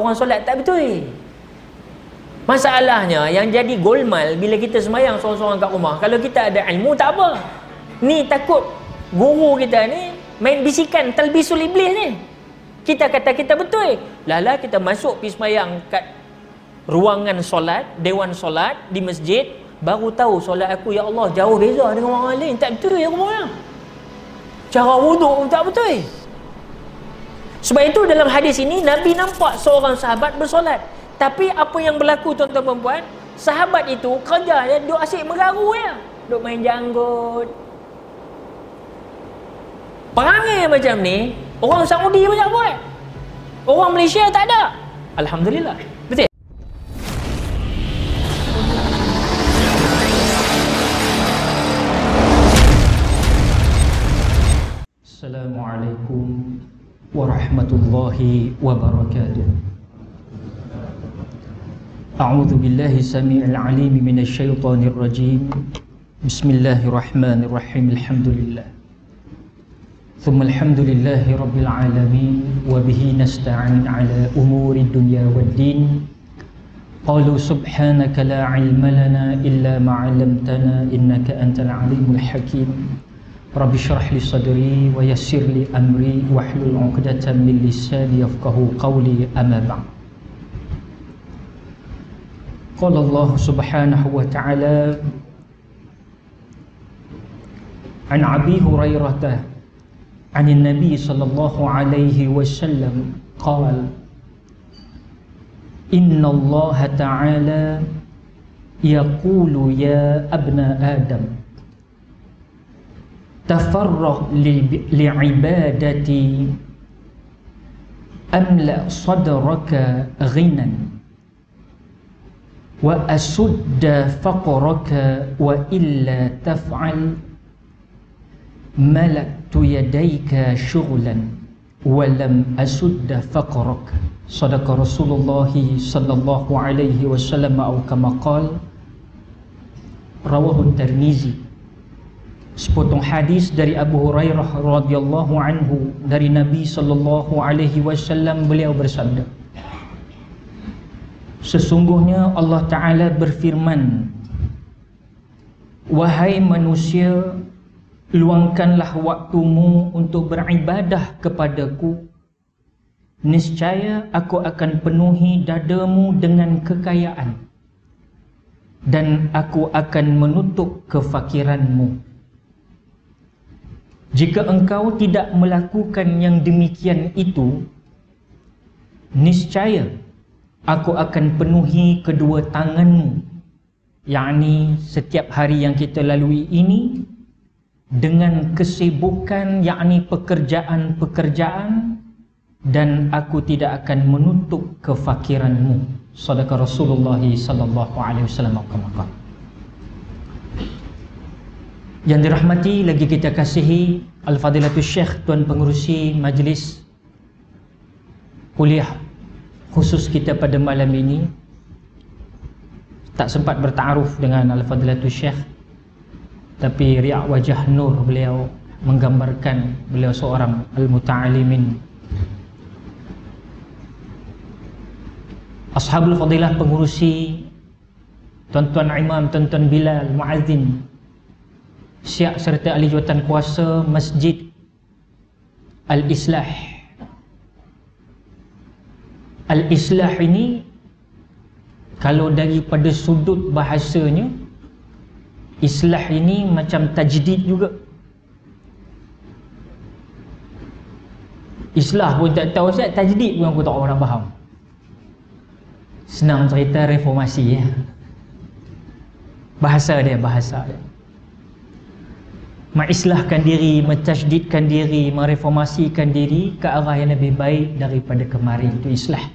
orang solat tak betul. Masalahnya yang jadi golmal bila kita semayang seorang-seorang kat rumah. Kalau kita ada ilmu tak apa. Ni takut guru kita ni main bisikan telbisul iblis ni. Kita kata kita betul. Lala kita masuk pergi semayang kat ruangan solat, dewan solat di masjid. Baru tahu solat aku ya Allah jauh beza dengan orang lain. Tak betul ya rumah orang. Cara wuduk tak betul. Sebab itu dalam hadis ini Nabi nampak seorang sahabat bersolat. Tapi apa yang berlaku tuan-tuan perempuan? Sahabat itu kerja dia duk asyik mengaru ya. Duk main janggut. Perangai macam ni, orang Saudi banyak buat. Orang Malaysia tak ada. Alhamdulillah. Betul. Assalamualaikum ورحمة الله وبركاته أعوذ بالله السميع العليم من الشيطان الرجيم بسم الله الرحمن الرحيم الحمد لله ثم الحمد لله رب العالمين وبه نستعين على أمور الدنيا والدين قالوا سبحانك لا علم لنا إلا ما علمتنا إنك أنت العليم الحكيم رب اشرح لي صدري ويسر لي أمري واحلل عقدة من لساني يفقه قولي أما بعد قال الله سبحانه وتعالى عن أبي هريرة عن النبي صلى الله عليه وسلم قال إن الله تعالى يقول يا ابن آدم تفرغ لعبادتي أملأ صدرك غنى وأسد فقرك وإلا تفعل ملأت يديك شغلا ولم أسد فقرك صدق رسول الله صلى الله عليه وسلم أو كما قال رواه الترمذي sepotong hadis dari Abu Hurairah radhiyallahu anhu dari Nabi sallallahu alaihi wasallam beliau bersabda Sesungguhnya Allah Taala berfirman Wahai manusia luangkanlah waktumu untuk beribadah kepadaku niscaya aku akan penuhi dadamu dengan kekayaan dan aku akan menutup kefakiranmu. Jika engkau tidak melakukan yang demikian itu, niscaya aku akan penuhi kedua tanganmu, yakni setiap hari yang kita lalui ini, dengan kesibukan, yakni pekerjaan-pekerjaan, dan aku tidak akan menutup kefakiranmu. Sadaqah Rasulullah SAW. Alaihi Wasallam. Yang dirahmati lagi kita kasihi Al-Fadilatul Syekh Tuan Pengurusi Majlis Kuliah khusus kita pada malam ini Tak sempat bertaruf dengan Al-Fadilatul Syekh Tapi riak wajah Nur beliau menggambarkan beliau seorang Al-Muta'alimin Ashabul Fadilah Pengurusi Tuan-Tuan Imam, Tuan-Tuan Bilal, Muazzin siap serta ahli jawatan kuasa masjid Al-Islah Al-Islah ini kalau daripada sudut bahasanya Islah ini macam tajdid juga Islah pun tak tahu saya Tajdid pun aku tak orang faham Senang cerita reformasi ya. Bahasa dia Bahasa dia Ma'islahkan diri, mencajdidkan diri, mereformasikan diri ke arah yang lebih baik daripada kemarin itu islah.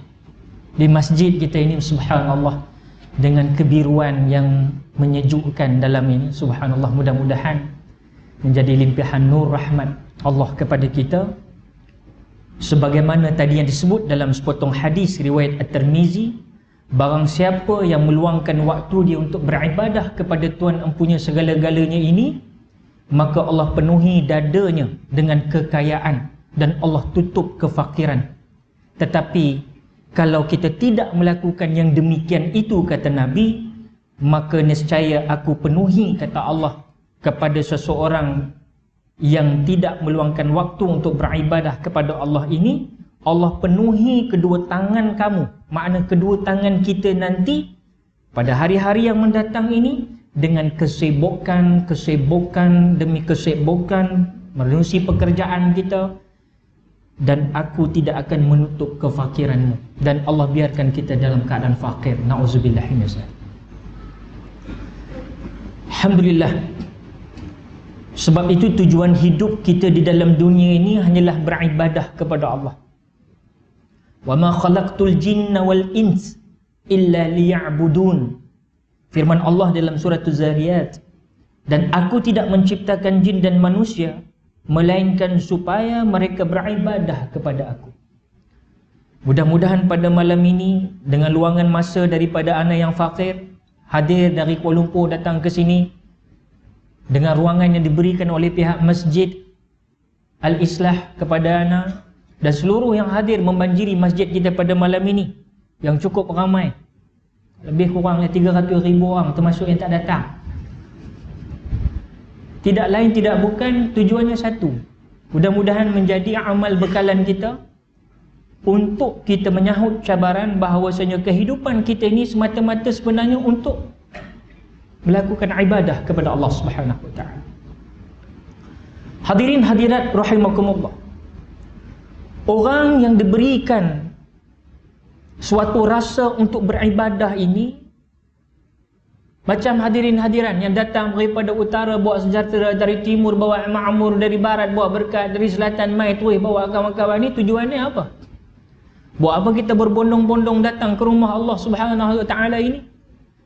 Di masjid kita ini subhanallah dengan kebiruan yang menyejukkan dalam ini subhanallah mudah-mudahan menjadi limpahan nur rahmat Allah kepada kita sebagaimana tadi yang disebut dalam sepotong hadis riwayat At-Tirmizi barang siapa yang meluangkan waktu dia untuk beribadah kepada Tuhan empunya segala-galanya ini maka Allah penuhi dadanya dengan kekayaan dan Allah tutup kefakiran. Tetapi kalau kita tidak melakukan yang demikian itu kata Nabi, maka nescaya aku penuhi kata Allah kepada seseorang yang tidak meluangkan waktu untuk beribadah kepada Allah ini, Allah penuhi kedua tangan kamu, makna kedua tangan kita nanti pada hari-hari yang mendatang ini dengan kesibukan, kesibukan demi kesibukan melalui pekerjaan kita dan aku tidak akan menutup kefakiranmu dan Allah biarkan kita dalam keadaan fakir na'udzubillah ya Alhamdulillah sebab itu tujuan hidup kita di dalam dunia ini hanyalah beribadah kepada Allah wa ma khalaqtul jinna wal ins illa liya'budun Firman Allah dalam surah Az-Zariyat dan aku tidak menciptakan jin dan manusia melainkan supaya mereka beribadah kepada aku. Mudah-mudahan pada malam ini dengan luangan masa daripada anak yang fakir hadir dari Kuala Lumpur datang ke sini dengan ruangan yang diberikan oleh pihak masjid Al-Islah kepada anak dan seluruh yang hadir membanjiri masjid kita pada malam ini yang cukup ramai lebih kurang 300 ribu orang termasuk yang tak datang Tidak lain tidak bukan tujuannya satu Mudah-mudahan menjadi amal bekalan kita Untuk kita menyahut cabaran bahawasanya kehidupan kita ini semata-mata sebenarnya untuk Melakukan ibadah kepada Allah Subhanahu SWT Hadirin hadirat rahimakumullah Orang yang diberikan suatu rasa untuk beribadah ini macam hadirin hadiran yang datang daripada utara bawa sejahtera dari timur bawa makmur dari barat bawa berkat dari selatan mai tuih bawa kawan-kawan ni tujuannya apa buat apa kita berbondong-bondong datang ke rumah Allah Subhanahu Wa Taala ini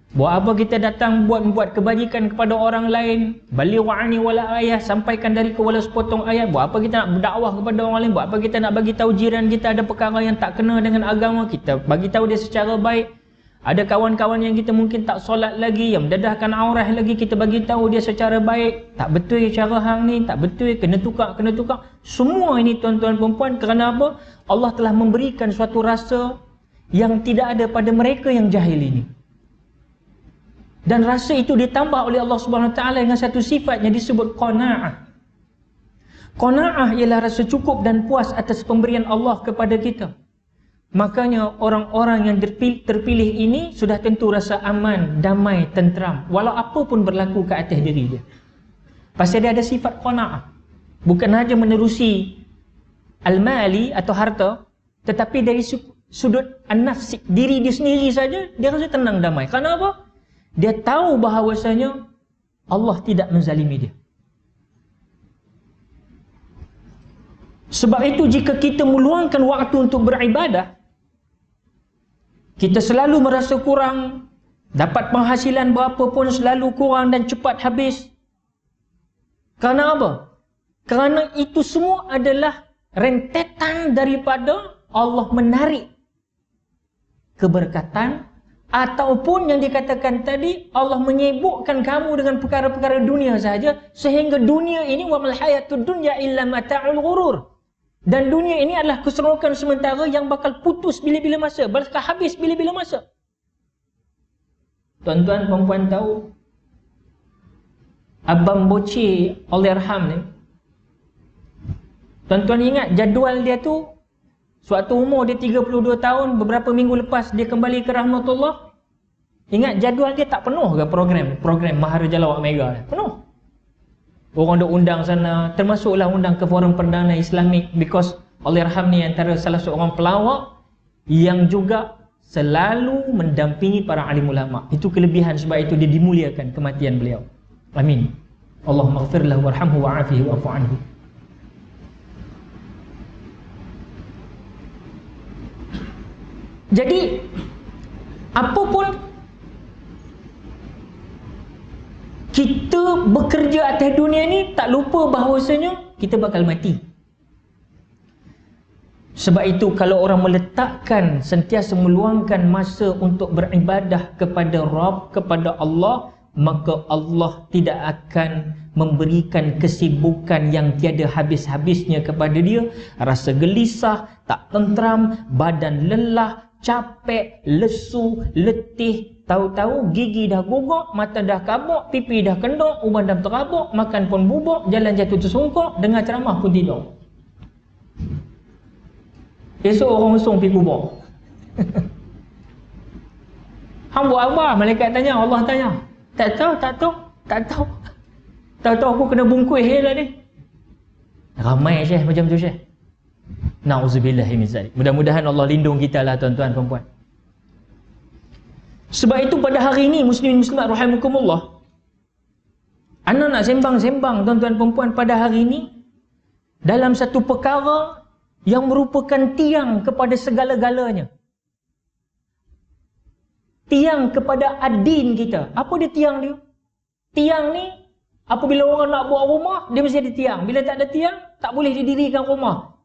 Buat apa kita datang buat-buat kebajikan kepada orang lain? Baliwani wala ayah sampaikan dari ke wala sepotong ayat. Buat apa kita nak berdakwah kepada orang lain? Buat apa kita nak bagi tahu jiran kita ada perkara yang tak kena dengan agama kita? Bagi tahu dia secara baik. Ada kawan-kawan yang kita mungkin tak solat lagi, yang mendedahkan aurah lagi, kita bagi tahu dia secara baik. Tak betul cara hang ni, tak betul, kena tukar, kena tukar. Semua ini tuan-tuan perempuan kerana apa? Allah telah memberikan suatu rasa yang tidak ada pada mereka yang jahil ini. Dan rasa itu ditambah oleh Allah Subhanahu Taala dengan satu sifat yang disebut qana'ah. Qana'ah ialah rasa cukup dan puas atas pemberian Allah kepada kita. Makanya orang-orang yang terpilih ini sudah tentu rasa aman, damai, tenteram. Walau apa pun berlaku ke atas diri dia. Pasal dia ada sifat qana'ah. Bukan hanya menerusi al-mali atau harta. Tetapi dari sudut an-nafsi, diri dia sendiri saja, dia rasa tenang, damai. Kenapa? apa? dia tahu bahawasanya Allah tidak menzalimi dia. Sebab itu jika kita meluangkan waktu untuk beribadah, kita selalu merasa kurang, dapat penghasilan berapa pun selalu kurang dan cepat habis. Kerana apa? Kerana itu semua adalah rentetan daripada Allah menarik keberkatan Ataupun yang dikatakan tadi Allah menyibukkan kamu dengan perkara-perkara dunia saja sehingga dunia ini wa mal hayatu dunya illa mata'ul ghurur. Dan dunia ini adalah keseronokan sementara yang bakal putus bila-bila masa, bakal habis bila-bila masa. Tuan-tuan puan-puan tahu Abang Boci Allahyarham ni Tuan-tuan ingat jadual dia tu Suatu umur dia 32 tahun, beberapa minggu lepas dia kembali ke Rahmatullah. Ingat jadual dia tak penuh ke program program Maharaja Lawak Mega Penuh. Orang dok undang sana, termasuklah undang ke forum perdana Islamik because oleh Rahman ni antara salah seorang pelawak yang juga selalu mendampingi para alim ulama. Itu kelebihan sebab itu dia dimuliakan kematian beliau. Amin. Allahumma ighfir lahu warhamhu wa'afihi wa'fu anhu. Wa Jadi apa pun kita bekerja atas dunia ni tak lupa bahawasanya kita bakal mati. Sebab itu kalau orang meletakkan sentiasa meluangkan masa untuk beribadah kepada Rabb, kepada Allah, maka Allah tidak akan memberikan kesibukan yang tiada habis-habisnya kepada dia, rasa gelisah, tak tenteram, badan lelah, capek, lesu, letih, tahu-tahu gigi dah gugur, mata dah kabur, pipi dah kendur, uban dah terabuk, makan pun bubuk, jalan jatuh tersungkur, dengar ceramah pun tidur. Esok orang usung pergi kubur. Hang buat apa? Malaikat tanya, Allah tanya. Tak tahu, tak tahu, tak tahu. Tahu tahu aku kena bungkui lah ni. Ramai Syekh macam tu Syekh. Na'udzubillah Mudah-mudahan Allah lindung kita lah tuan-tuan perempuan Sebab itu pada hari ini Muslimin muslimat rahimukumullah Anda nak sembang-sembang tuan-tuan perempuan pada hari ini Dalam satu perkara Yang merupakan tiang kepada segala-galanya Tiang kepada adin kita Apa dia tiang dia? Tiang ni Apabila orang nak buat rumah Dia mesti ada tiang Bila tak ada tiang Tak boleh didirikan rumah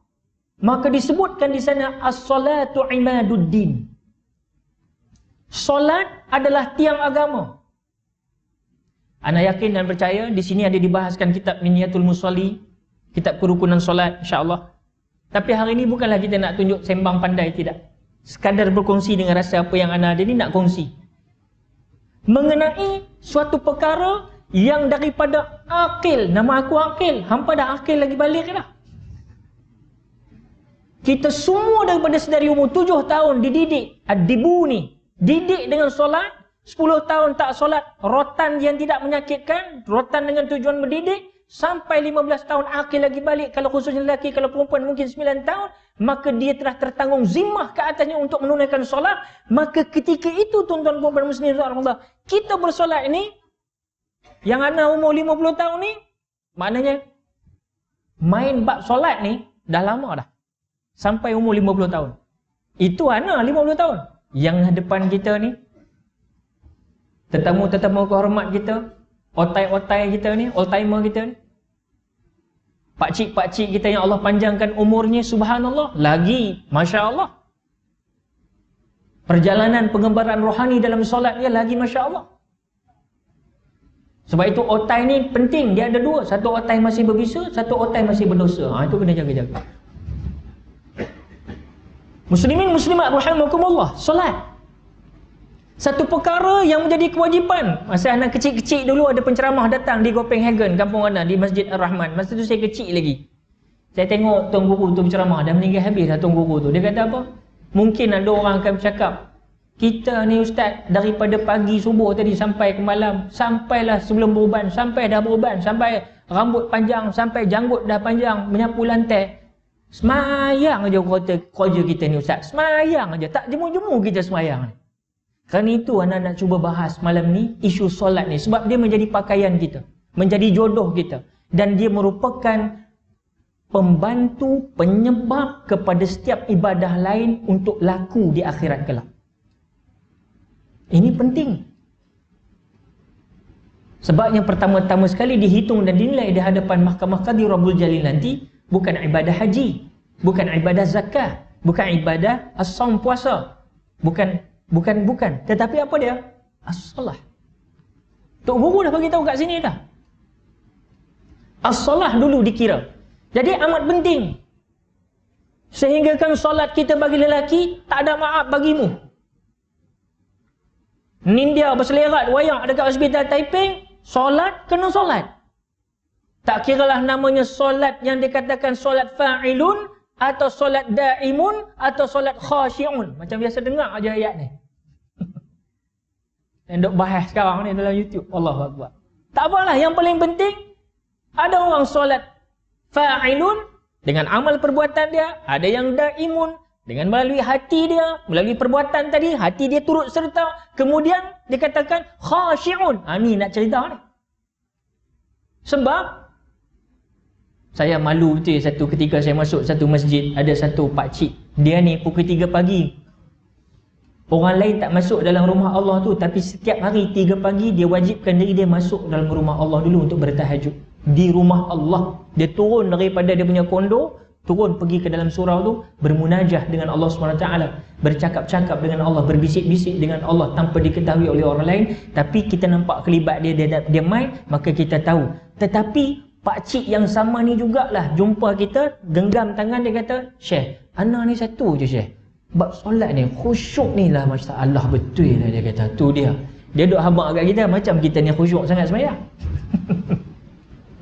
Maka disebutkan di sana as-salatu imaduddin. Solat adalah tiang agama. Anda yakin dan percaya di sini ada dibahaskan kitab Minyatul Musalli, kitab kerukunan solat Insyaallah. Tapi hari ini bukanlah kita nak tunjuk sembang pandai tidak. Sekadar berkongsi dengan rasa apa yang anda ada ni nak kongsi. Mengenai suatu perkara yang daripada akil, nama aku akil, hampa dah akil lagi balik dah. Kita semua daripada sedari umur tujuh tahun dididik. Adibu ah, ni. Didik dengan solat. Sepuluh tahun tak solat. Rotan yang tidak menyakitkan. Rotan dengan tujuan mendidik. Sampai lima belas tahun akhir lagi balik. Kalau khususnya lelaki, kalau perempuan mungkin sembilan tahun. Maka dia telah tertanggung zimah ke atasnya untuk menunaikan solat. Maka ketika itu tuan-tuan perempuan muslim. Allah, kita bersolat ini. Yang anak umur lima puluh tahun ni. Maknanya. Main bab solat ni. Dah lama dah sampai umur 50 tahun. Itu anak 50 tahun yang depan kita ni tetamu-tetamu kehormat kita, otai-otai kita ni, old timer kita ni. Pak cik pak cik kita yang Allah panjangkan umurnya subhanallah lagi masya-Allah. Perjalanan pengembaraan rohani dalam solat dia lagi masya-Allah. Sebab itu otai ni penting, dia ada dua. Satu otai masih berbisa, satu otai masih berdosa. Ha, itu kena jaga-jaga. Muslimin muslimat rahimakumullah solat. Satu perkara yang menjadi kewajipan. Masa anak kecil-kecil dulu ada penceramah datang di Copenhagen, kampung mana di Masjid Ar-Rahman. Masa tu saya kecil lagi. Saya tengok tuan guru tu berceramah dan meninggal habis lah tuan guru tu. Dia kata apa? Mungkin ada orang akan bercakap kita ni ustaz daripada pagi subuh tadi sampai ke malam sampailah sebelum beruban sampai dah beruban sampai rambut panjang sampai janggut dah panjang menyapu lantai Semayang aja kata kerja kita ni Ustaz. Semayang aja. Tak jemu-jemu kita semayang. Kerana itu anak nak cuba bahas malam ni isu solat ni. Sebab dia menjadi pakaian kita. Menjadi jodoh kita. Dan dia merupakan pembantu penyebab kepada setiap ibadah lain untuk laku di akhirat kelak. Ini penting. Sebab yang pertama-tama sekali dihitung dan dinilai di hadapan mahkamah kadir Rabbul Jalil nanti, bukan ibadah haji, bukan ibadah zakat, bukan ibadah asam puasa. Bukan bukan bukan. Tetapi apa dia? As-salah. Tok guru dah bagi tahu kat sini dah. As-salah dulu dikira. Jadi amat penting. Sehinggakan solat kita bagi lelaki tak ada maaf bagimu. Nindia berselerat wayang dekat hospital Taiping, solat kena solat. Tak kira lah namanya solat yang dikatakan solat fa'ilun atau solat da'imun atau solat khashi'un. Macam biasa dengar aja ayat ni. yang duk bahas sekarang ni dalam YouTube. Allah Akbar. Tak apalah. Yang paling penting, ada orang solat fa'ilun dengan amal perbuatan dia. Ada yang da'imun dengan melalui hati dia. Melalui perbuatan tadi, hati dia turut serta. Kemudian dikatakan khashi'un. Ha, nak cerita ni. Sebab saya malu betul satu ketika saya masuk satu masjid ada satu pak cik dia ni pukul 3 pagi orang lain tak masuk dalam rumah Allah tu tapi setiap hari 3 pagi dia wajibkan diri dia masuk dalam rumah Allah dulu untuk bertahajud di rumah Allah dia turun daripada dia punya kondo turun pergi ke dalam surau tu bermunajah dengan Allah SWT bercakap-cakap dengan Allah berbisik-bisik dengan Allah tanpa diketahui oleh orang lain tapi kita nampak kelibat dia dia, dia main maka kita tahu tetapi Pak cik yang sama ni jugalah jumpa kita, genggam tangan dia kata, Syekh, Ana ni satu je Syekh. Bab solat ni, khusyuk ni lah Masya Allah betul lah dia kata. Tu dia. Dia duk habak kat kita macam kita ni khusyuk sangat semayang.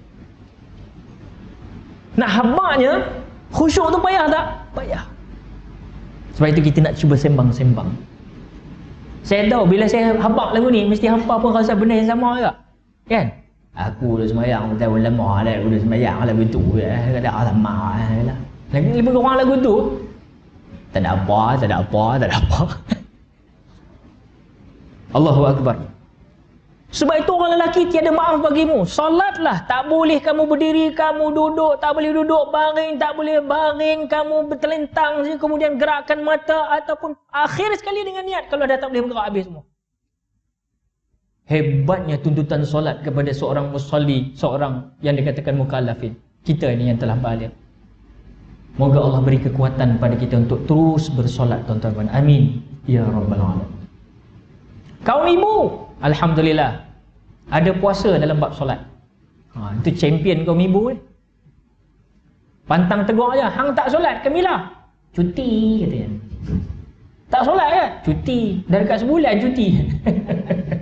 nak habaknya, khusyuk tu payah tak? Payah. Sebab itu kita nak cuba sembang-sembang. Saya tahu bila saya habak lagu ni, mesti hampa pun rasa benar yang sama juga. Kan? Yeah? Aku dah semayang tahun lama dah aku dah semayang lagu tu eh kata ah sama eh lah. Lagi lebih kurang lagu tu. Tak ada apa, tak ada apa, tak ada apa. Allahu akbar. Sebab itu orang lelaki tiada maaf bagimu. Solatlah. Tak boleh kamu berdiri, kamu duduk. Tak boleh duduk, baring. Tak boleh baring. Kamu bertelentang. Kemudian gerakkan mata. Ataupun akhir sekali dengan niat. Kalau dah tak boleh bergerak habis semua hebatnya tuntutan solat kepada seorang musalli, seorang yang dikatakan mukallafin. Kita ini yang telah balik. Moga Allah beri kekuatan pada kita untuk terus bersolat tuan-tuan. Amin. Ya Rabbal Alamin. Kaum ibu, Alhamdulillah. Ada puasa dalam bab solat. Ha, itu champion kaum ibu Eh? Pantang tegur aja. Hang tak solat, Kamilah. Cuti, katanya. Tak solat kan? Cuti. Dah dekat sebulan cuti.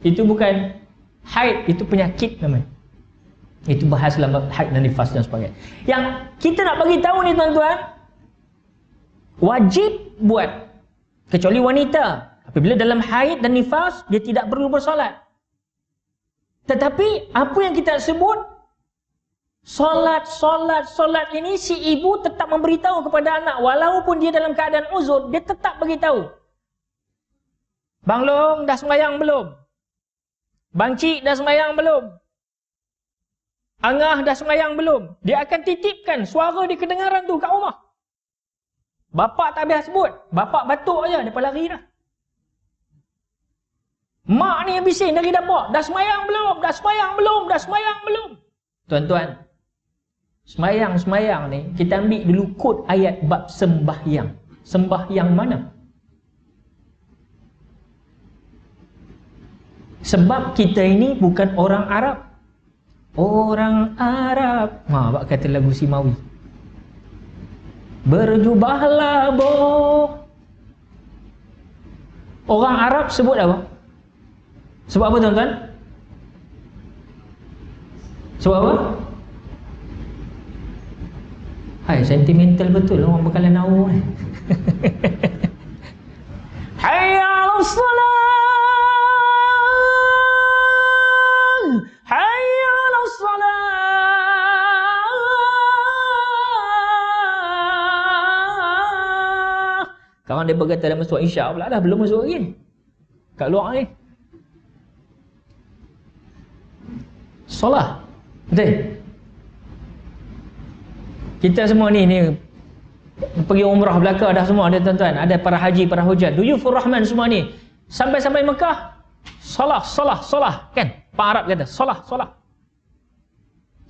Itu bukan haid, itu penyakit namanya. Itu bahas dalam haid dan nifas dan sebagainya. Yang kita nak bagi tahu ni tuan-tuan, wajib buat kecuali wanita. Apabila dalam haid dan nifas dia tidak perlu bersolat. Tetapi apa yang kita sebut Solat, solat, solat ini si ibu tetap memberitahu kepada anak walaupun dia dalam keadaan uzur, dia tetap beritahu. Bang Long dah sembahyang belum? Bancik dah semayang belum? Angah dah semayang belum? Dia akan titipkan suara di kedengaran tu kat rumah. Bapa tak habis sebut. Bapak batuk aja. dia lari dah. Mak ni yang bising dari dapur. Dah semayang belum? Dah semayang belum? Dah semayang belum? Tuan-tuan, semayang-semayang ni, kita ambil dulu kod ayat bab sembahyang. Sembahyang mana? sebab kita ini bukan orang Arab. Orang Arab. Ha, apa kata lagu Simawi? Berjubahlah bo. Orang Arab sebut apa? Sebab apa tuan-tuan? Sebab apa? Hai, sentimental betul orang bekalan awal. Hai al Sekarang dia berkata dalam masuk insya pula dah belum masuk lagi. Kat luar ni. Solah. Betul? Kita semua ni ni pergi umrah belaka dah semua ada tuan-tuan, ada para haji, para hujan. Do you for Rahman semua ni? Sampai-sampai Mekah, salah salah salah. Kan? Pak Arab kata, salah salah.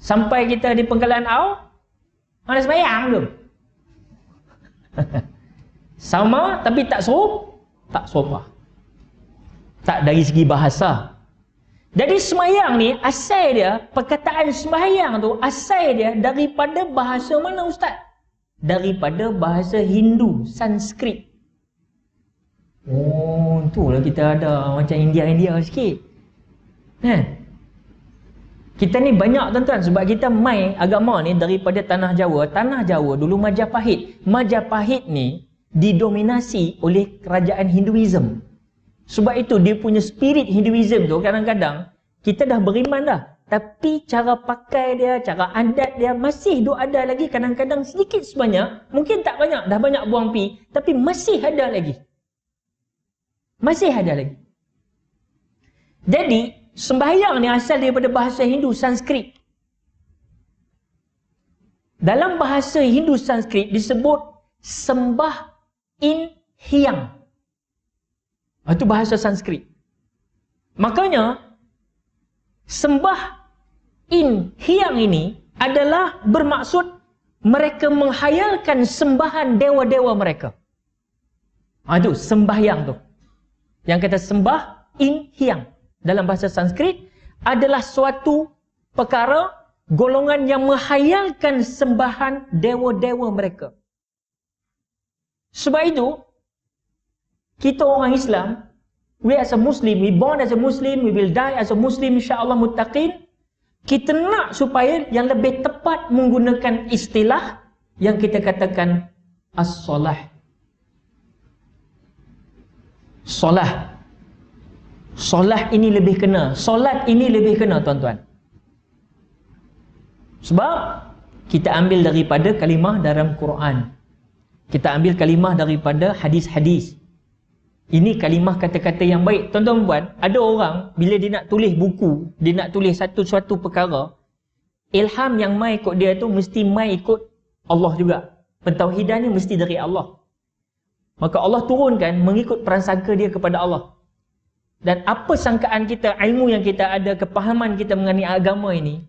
Sampai kita di pengkalan Aw, mana sembahyang belum? sama tapi tak sop, tak serupa tak dari segi bahasa jadi semayang ni asal dia perkataan semayang tu asal dia daripada bahasa mana ustaz daripada bahasa Hindu Sanskrit oh tu lah kita ada macam India India sikit ha kita ni banyak tuan-tuan sebab kita main agama ni daripada tanah Jawa. Tanah Jawa dulu Majapahit. Majapahit ni didominasi oleh kerajaan Hinduism. Sebab itu dia punya spirit Hinduism tu kadang-kadang kita dah beriman dah. Tapi cara pakai dia, cara adat dia masih duk ada lagi kadang-kadang sedikit sebanyak. Mungkin tak banyak, dah banyak buang pi. Tapi masih ada lagi. Masih ada lagi. Jadi, sembahyang ni asal daripada bahasa Hindu Sanskrit. Dalam bahasa Hindu Sanskrit disebut sembah in hiang. Ah, itu bahasa Sanskrit. Makanya sembah in hiang ini adalah bermaksud mereka menghayalkan sembahan dewa-dewa mereka. Ah, itu yang tu. Yang kata sembah in hiang dalam bahasa Sanskrit adalah suatu perkara golongan yang menghayalkan sembahan dewa-dewa mereka. Sebab itu, kita orang Islam, we as a Muslim, we born as a Muslim, we will die as a Muslim, insyaAllah mutaqin. Kita nak supaya yang lebih tepat menggunakan istilah yang kita katakan as-salah. Salah. Salah ini lebih kena. Salat ini lebih kena, tuan-tuan. Sebab kita ambil daripada kalimah dalam Quran kita ambil kalimah daripada hadis-hadis. Ini kalimah kata-kata yang baik. Tuan-tuan puan, ada orang bila dia nak tulis buku, dia nak tulis satu-satu perkara, ilham yang mai ikut dia tu mesti mai ikut Allah juga. Pentauhidan ni mesti dari Allah. Maka Allah turunkan mengikut prasangka dia kepada Allah. Dan apa sangkaan kita, ilmu yang kita ada, kepahaman kita mengenai agama ini,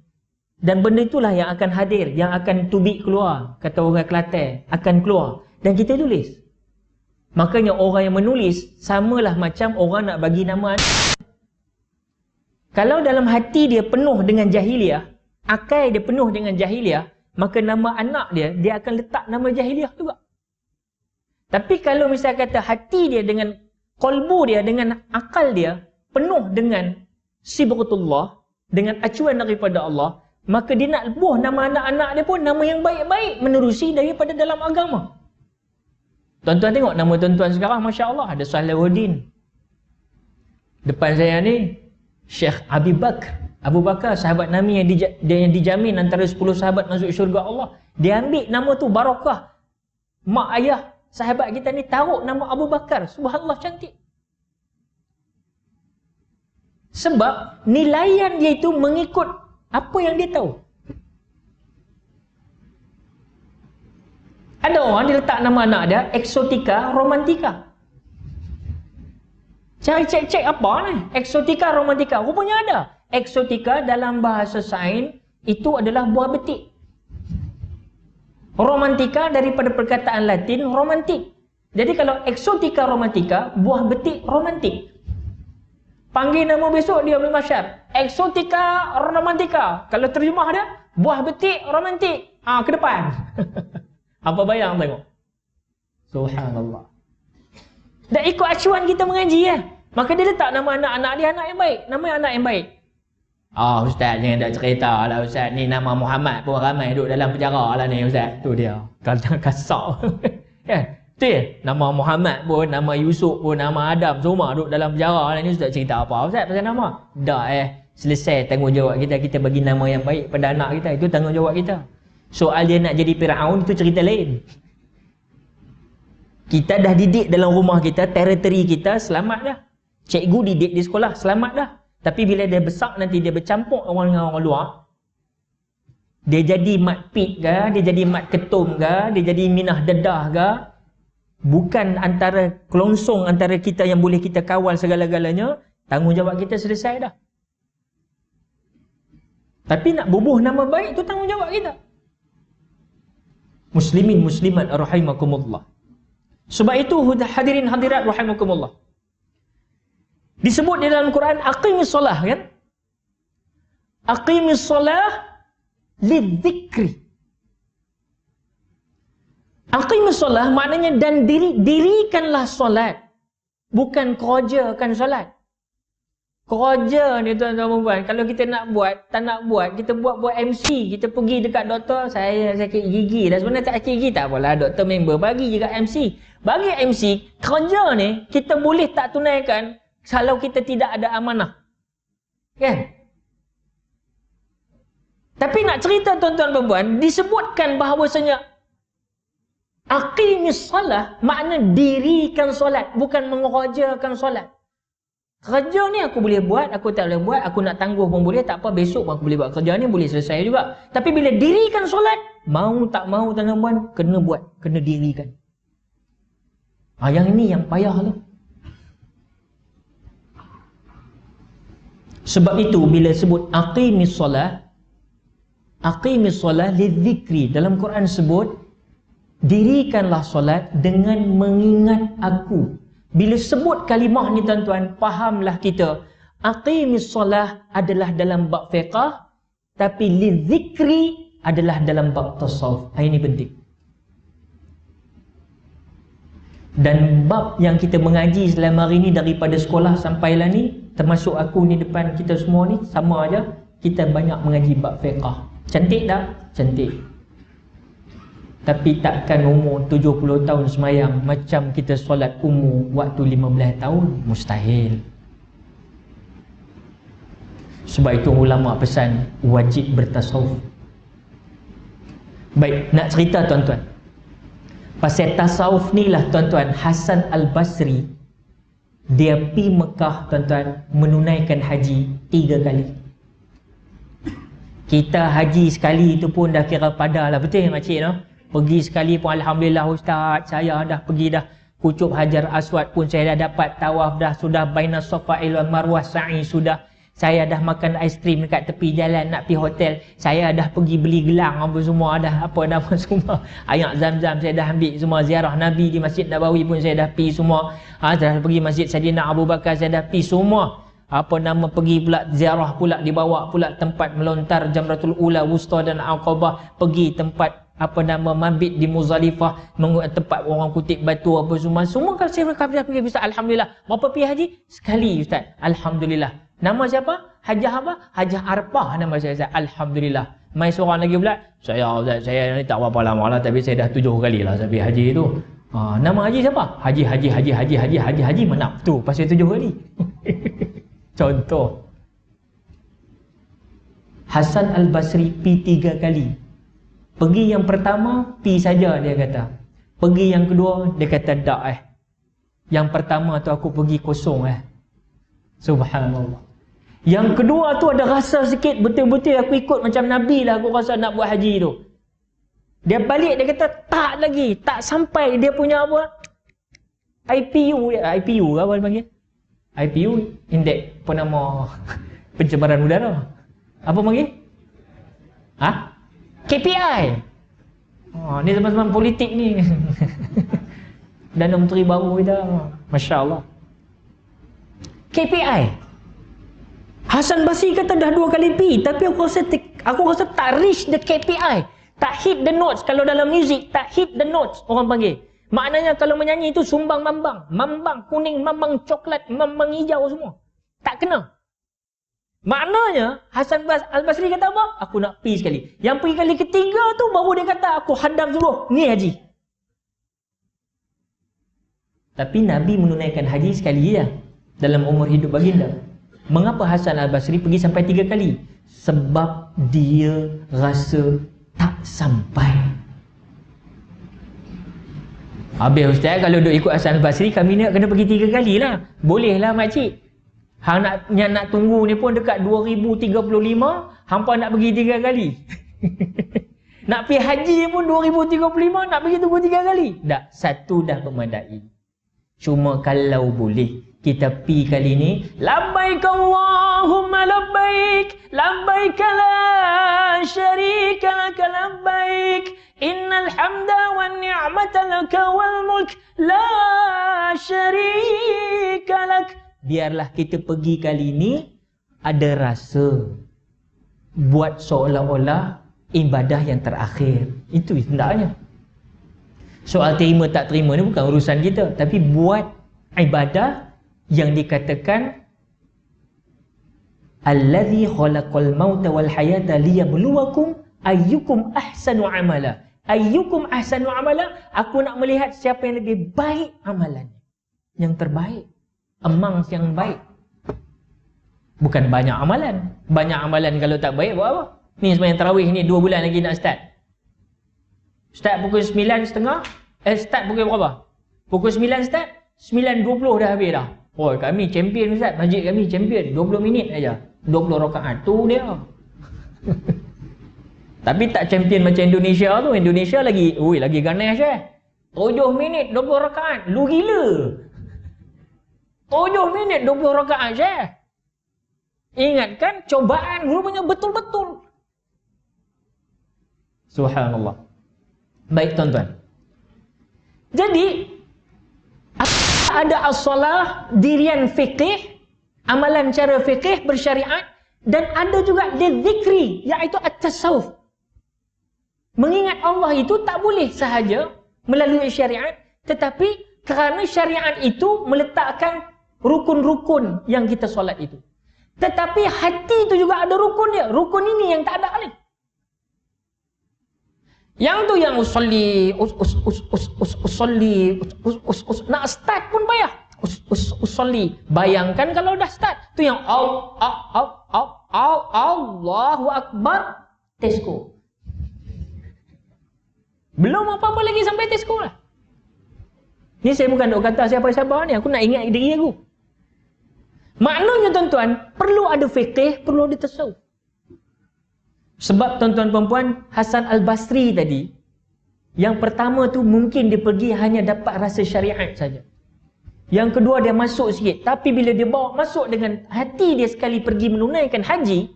dan benda itulah yang akan hadir, yang akan tubik keluar, kata orang kelate akan keluar. Dan kita tulis. Makanya orang yang menulis sama lah macam orang nak bagi nama anak. Kalau dalam hati dia penuh dengan jahiliah, akal dia penuh dengan jahiliah, maka nama anak dia, dia akan letak nama jahiliah juga. Tapi kalau misalnya kata hati dia dengan kolbu dia, dengan akal dia, penuh dengan sibukatullah, dengan acuan daripada Allah, maka dia nak buah nama anak-anak dia pun nama yang baik-baik menerusi daripada dalam agama. Tuan-tuan tengok nama tuan-tuan sekarang Masya Allah ada Salahuddin Depan saya ni Syekh Abi Bakr Abu Bakar sahabat Nabi yang, dija- yang dijamin Antara 10 sahabat masuk syurga Allah Dia ambil nama tu Barakah Mak ayah sahabat kita ni Taruh nama Abu Bakar Subhanallah cantik Sebab nilaian dia itu mengikut apa yang dia tahu. Ada orang dia letak nama anak dia Exotica Romantica. Cari cek-cek apa ni? Exotica Romantica. Rupanya ada. Exotica dalam bahasa sain itu adalah buah betik. Romantika daripada perkataan latin romantik. Jadi kalau eksotika romantika, buah betik romantik. Panggil nama besok dia boleh masyar. Eksotika romantika. Kalau terjemah dia, buah betik romantik. Ah ha, ke depan. Apa bayang tengok? Subhanallah. Dah ikut acuan kita mengaji ya. Maka dia letak nama anak-anak dia anak yang baik. Nama anak yang baik. Ah oh, ustaz jangan dah cerita lah ustaz ni nama Muhammad pun ramai duduk dalam penjara lah ni ustaz. Tu dia. Kalau tak kasar. kan? Betul Nama Muhammad pun, nama Yusuf pun, nama Adam semua duduk dalam penjara lah ni ustaz cerita apa ustaz pasal nama? Dah eh selesai tanggungjawab kita kita bagi nama yang baik pada anak kita itu tanggungjawab kita. Soal dia nak jadi Fir'aun itu cerita lain. Kita dah didik dalam rumah kita, teritori kita selamat dah. Cikgu didik di sekolah, selamat dah. Tapi bila dia besar nanti dia bercampur orang dengan orang luar. Dia jadi mat pit ke, dia jadi mat ketum ke, dia jadi minah dedah ke. Bukan antara kelongsong antara kita yang boleh kita kawal segala-galanya. Tanggungjawab kita selesai dah. Tapi nak bubuh nama baik tu tanggungjawab kita. Tanggungjawab kita muslimin muslimat rahimakumullah. Sebab itu hadirin hadirat rahimakumullah. Disebut di dalam Quran aqimis solah kan? Aqimis solah lidzikri. Aqimis solah maknanya dan diri, dirikanlah solat. Bukan kerjakan solat. Kerja ni tuan-tuan dan kalau kita nak buat, tak nak buat, kita buat buat MC, kita pergi dekat doktor, saya sakit gigi. Dan sebenarnya tak sakit gigi tak apalah, doktor member bagi juga MC. Bagi MC, kerja ni kita boleh tak tunaikan kalau kita tidak ada amanah. Kan? Tapi nak cerita tuan-tuan dan puan disebutkan bahawasanya Aqimis salah makna dirikan solat bukan mengerjakan solat. Kerja ni aku boleh buat, aku tak boleh buat, aku nak tangguh pun boleh, tak apa, besok pun aku boleh buat. Kerja ni boleh selesai juga. Tapi bila dirikan solat, mau tak mau tuan-tuan, kena buat, kena dirikan. Ha, yang ini yang payah lah. Sebab itu bila sebut aqimis solah aqimis solah lizikri dalam Quran sebut dirikanlah solat dengan mengingat aku bila sebut kalimah ni tuan-tuan, fahamlah kita. Aqimis solah adalah dalam bab fiqah tapi li zikri adalah dalam bab tasawuf. ini penting. Dan bab yang kita mengaji selama hari ni daripada sekolah sampailah ni termasuk aku ni depan kita semua ni sama aja kita banyak mengaji bab fiqah. Cantik tak? Cantik. Tapi takkan umur 70 tahun semayang Macam kita solat umur waktu 15 tahun Mustahil Sebab itu ulama' pesan Wajib bertasawuf Baik, nak cerita tuan-tuan Pasal tasawuf ni lah tuan-tuan Hasan Al-Basri Dia pi Mekah tuan-tuan Menunaikan haji tiga kali Kita haji sekali itu pun dah kira padah lah Betul ya makcik tu? No? Pergi sekali pun Alhamdulillah Ustaz Saya dah pergi dah kucuk Hajar Aswad pun saya dah dapat tawaf dah Sudah Baina Sofa Ilwan Marwah Sa'i sudah Saya dah makan aiskrim dekat tepi jalan nak pergi hotel Saya dah pergi beli gelang apa semua dah Apa nama semua ayat zam-zam saya dah ambil semua ziarah Nabi di Masjid Nabawi pun saya dah pergi semua ha, Saya dah pergi Masjid Sayyidina Abu Bakar saya dah pergi semua apa nama pergi pula ziarah pula dibawa pula tempat melontar Jamratul Ula, Wusta dan Aqabah. Pergi tempat apa nama mabit di Muzalifah tempat orang kutip batu apa semua semua kan saya kafir aku bisa alhamdulillah berapa pi haji sekali ustaz alhamdulillah nama siapa Haji apa Haji Arpa. nama saya ustaz alhamdulillah mai seorang lagi pula saya ustaz saya ni tak apa lama lah tapi saya dah tujuh kali lah saya pergi haji tu ha, nama haji siapa haji haji haji haji haji haji haji menap tu pasal tujuh kali contoh Hasan Al-Basri p tiga kali Pergi yang pertama, pi saja dia kata. Pergi yang kedua, dia kata tak eh. Yang pertama tu aku pergi kosong eh. Subhanallah. Yang kedua tu ada rasa sikit betul-betul aku ikut macam Nabi lah aku rasa nak buat haji tu. Dia balik dia kata tak lagi, tak sampai dia punya apa? IPU ya, eh, IPU lah apa panggil? IPU indek penama pencemaran udara. Apa panggil? Ha? KPI. Oh, ah, ni zaman teman politik ni. Dan menteri baru kita. Masya Allah. KPI. Hasan Basri kata dah dua kali pi, Tapi aku rasa, aku rasa tak reach the KPI. Tak hit the notes. Kalau dalam music, tak hit the notes. Orang panggil. Maknanya kalau menyanyi itu sumbang mambang. Mambang kuning, mambang coklat, mambang hijau semua. Tak kena. Maknanya Hasan Al-Basri kata apa? Aku nak pergi sekali. Yang pergi kali ketiga tu baru dia kata aku hadam suruh ni haji. Tapi Nabi menunaikan haji sekali ya dalam umur hidup baginda. Mengapa Hasan Al-Basri pergi sampai tiga kali? Sebab dia rasa tak sampai. Habis ustaz kalau duk ikut Hasan Al-Basri kami nak kena pergi tiga kali lah. Boleh lah makcik. Hang nak yang nak tunggu ni pun dekat 2035, hangpa nak pergi tiga kali. nak pergi haji pun 2035 nak pergi tunggu tiga kali. Tak, satu dah memadai. Cuma kalau boleh kita pi kali ni labbaik Allahumma labbaik labbaik la syarika lak labbaik innal hamda wan ni'mata lak wal mulk la syarika lak biarlah kita pergi kali ini ada rasa buat seolah-olah ibadah yang terakhir. Itu sebenarnya. Soal terima tak terima ni bukan urusan kita. Tapi buat ibadah yang dikatakan Alladhi khalaqal mauta wal hayata liyabluwakum ayyukum ahsanu amala. Ayyukum ahsanu amala. Aku nak melihat siapa yang lebih baik amalan. Yang terbaik amongst yang baik bukan banyak amalan banyak amalan kalau tak baik buat apa ni sebenarnya terawih ni 2 bulan lagi nak start start pukul 9.30 eh start pukul berapa pukul 9 start 9.20 dah habis dah oh kami champion Ustaz masjid kami champion 20 minit aja, 20 rakaat tu dia tapi tak champion macam Indonesia tu Indonesia lagi ui lagi ganas eh. je 7 minit 20 rakaat lu gila Tujuh minit, dua puluh aja. Ingat kan, cobaan rupanya betul-betul. Subhanallah. Baik tuan-tuan. Jadi, ada as-salah, dirian fiqih, amalan cara fiqih bersyariat, dan ada juga dia zikri, iaitu at-tasawuf. Mengingat Allah itu tak boleh sahaja melalui syariat, tetapi kerana syariat itu meletakkan rukun-rukun yang kita solat itu. Tetapi hati itu juga ada rukun dia. Rukun ini yang tak ada alih. Yang tu yang usolli, us, us, us, us, usolli, us, us, us, nak start pun payah. Us, us, usolli. Bayangkan kalau dah start. Tu yang aw, aw, aw, aw, aw, Allahu Akbar, tesco Belum apa-apa lagi sampai tesco lah. Ni saya bukan nak kata siapa-siapa ni. Aku nak ingat diri aku. Maknanya tuan-tuan, perlu ada fikih, perlu ada tasawuf. Sebab tuan-tuan perempuan, Hasan Al-Basri tadi, yang pertama tu mungkin dia pergi hanya dapat rasa syariat saja. Yang kedua dia masuk sikit. Tapi bila dia bawa masuk dengan hati dia sekali pergi menunaikan haji,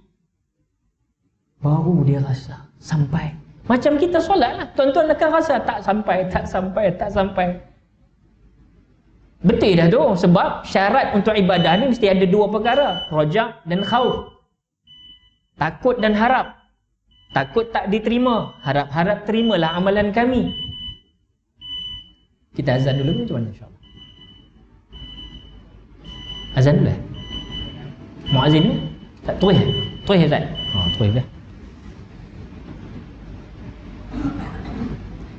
baru dia rasa sampai. Macam kita solat lah. Tuan-tuan akan rasa tak sampai, tak sampai, tak sampai. Betul dah tu sebab syarat untuk ibadah ni mesti ada dua perkara, rajak dan khauf. Takut dan harap. Takut tak diterima, harap-harap terimalah amalan kami. Kita azan dulu macam mana insya-Allah. Azan dulu. Eh? Muazin ni tak terus. Eh? Terus eh, azan. Ha, terus dah.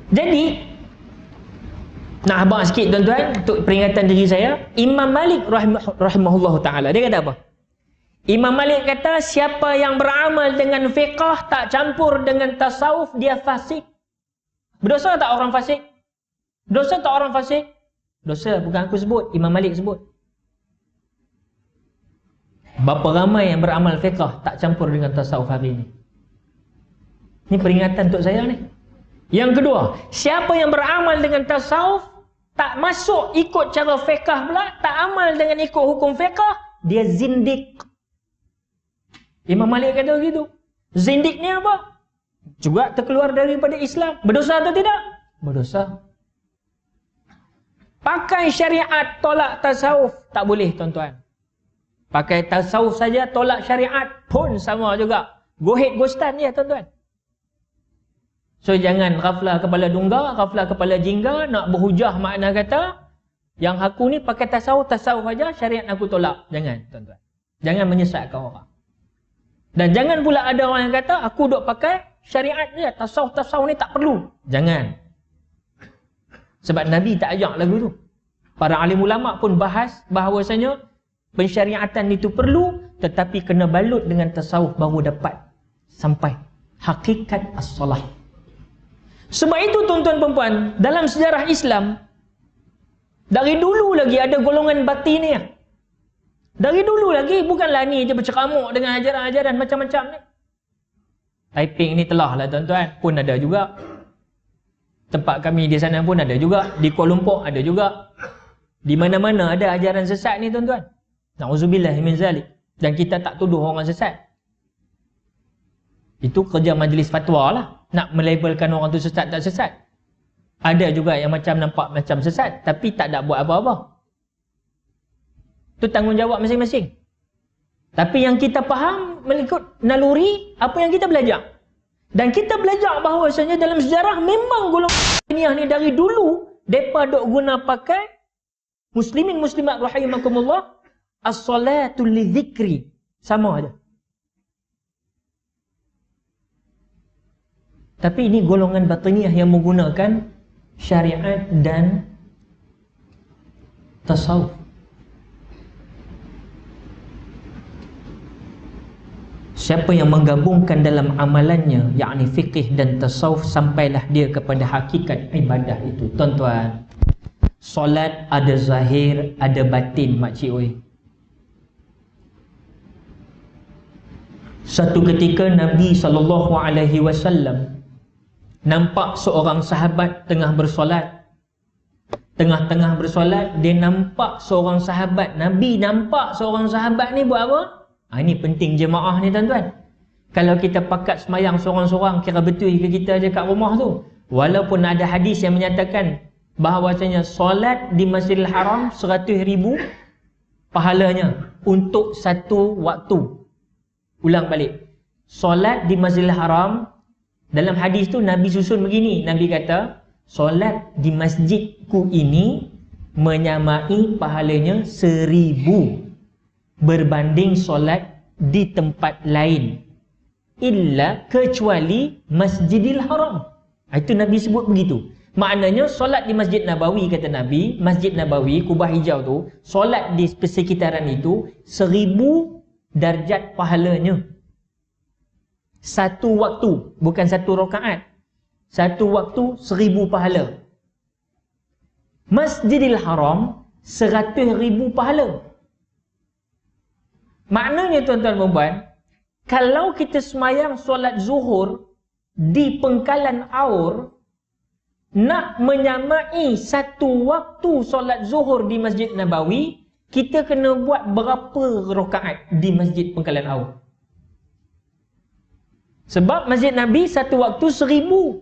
Jadi, nak habaq sikit tuan-tuan untuk peringatan diri saya. Imam Malik rahimahullah ta'ala. Dia kata apa? Imam Malik kata siapa yang beramal dengan fiqah tak campur dengan tasawuf dia fasik. Berdosa tak orang fasik? Dosa tak orang fasik? Dosa bukan aku sebut. Imam Malik sebut. Bapa ramai yang beramal fiqah tak campur dengan tasawuf hari ini? Ini peringatan untuk saya ni. Yang kedua, siapa yang beramal dengan tasawuf tak masuk ikut cara fiqah pula, tak amal dengan ikut hukum fiqah, dia zindik. Imam Malik kata begitu. Zindik ni apa? Juga terkeluar daripada Islam. Berdosa atau tidak? Berdosa. Pakai syariat tolak tasawuf. Tak boleh tuan-tuan. Pakai tasawuf saja tolak syariat pun sama juga. Gohit hate ya, dia tuan-tuan. So jangan raflah kepala dungga, raflah kepala jingga nak berhujah makna kata yang aku ni pakai tasawuf, tasawuf saja syariat aku tolak. Jangan tuan-tuan. Jangan menyesatkan orang. Dan jangan pula ada orang yang kata aku dok pakai syariat je, tasawuf-tasawuf ni tak perlu. Jangan. Sebab Nabi tak ajak lagu tu. Para alim ulama pun bahas bahawasanya pensyariatan itu perlu tetapi kena balut dengan tasawuf baru dapat sampai hakikat as-salah. Sebab itu tuan-tuan perempuan, dalam sejarah Islam dari dulu lagi ada golongan batiniah. Dari dulu lagi bukanlah ni je berceramuk dengan ajaran-ajaran macam-macam ni. Taiping ni telah lah tuan-tuan, pun ada juga. Tempat kami di sana pun ada juga, di Kuala Lumpur ada juga. Di mana-mana ada ajaran sesat ni tuan-tuan. Nauzubillah min zalik. Dan kita tak tuduh orang sesat. Itu kerja majlis fatwa lah Nak melabelkan orang tu sesat tak sesat Ada juga yang macam nampak macam sesat Tapi tak nak buat apa-apa Itu tanggungjawab masing-masing Tapi yang kita faham Melikut naluri Apa yang kita belajar Dan kita belajar bahawasanya dalam sejarah Memang golongan ini dari dulu Mereka duk guna pakai Muslimin muslimat rahimahkumullah as salatul li-zikri Sama aja. Tapi ini golongan batiniah yang menggunakan syariat dan tasawuf. Siapa yang menggabungkan dalam amalannya yakni fikih dan tasawuf sampailah dia kepada hakikat ibadah itu. Tuan-tuan, solat ada zahir, ada batin, mak cik oi. Satu ketika Nabi saw nampak seorang sahabat tengah bersolat tengah-tengah bersolat dia nampak seorang sahabat nabi nampak seorang sahabat ni buat apa ha, ini penting jemaah ni tuan-tuan kalau kita pakat semayang seorang-seorang kira betul ke kita je kat rumah tu walaupun ada hadis yang menyatakan bahawasanya solat di Masjidil Haram 100 ribu pahalanya untuk satu waktu ulang balik solat di Masjidil Haram dalam hadis tu Nabi susun begini. Nabi kata, solat di masjidku ini menyamai pahalanya seribu berbanding solat di tempat lain. Illa kecuali masjidil haram. Ah, itu Nabi sebut begitu. Maknanya solat di masjid Nabawi kata Nabi, masjid Nabawi, kubah hijau tu, solat di persekitaran itu seribu darjat pahalanya satu waktu, bukan satu rokaat. Satu waktu, seribu pahala. Masjidil Haram, seratus ribu pahala. Maknanya tuan-tuan perempuan, kalau kita semayang solat zuhur di pengkalan aur, nak menyamai satu waktu solat zuhur di Masjid Nabawi, kita kena buat berapa rokaat di Masjid Pengkalan Aur? Sebab Masjid Nabi satu waktu seribu.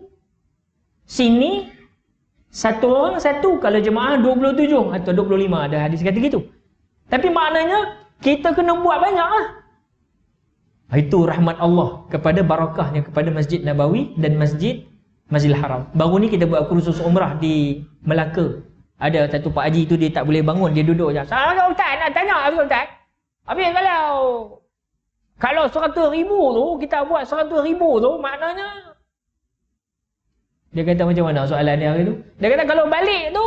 Sini, satu orang satu. Kalau jemaah 27 atau 25. Ada hadis kata gitu. Tapi maknanya, kita kena buat banyak lah. Itu rahmat Allah kepada barakahnya kepada Masjid Nabawi dan Masjid Masjid Haram. Baru ni kita buat kursus umrah di Melaka. Ada satu Pak Haji tu dia tak boleh bangun. Dia duduk je. Assalamualaikum Ustaz. Nak tanya. Assalamualaikum Ustaz. Habis kalau. Kalau seratus ribu tu, kita buat seratus ribu tu, maknanya dia kata macam mana soalan dia hari tu? Dia kata kalau balik tu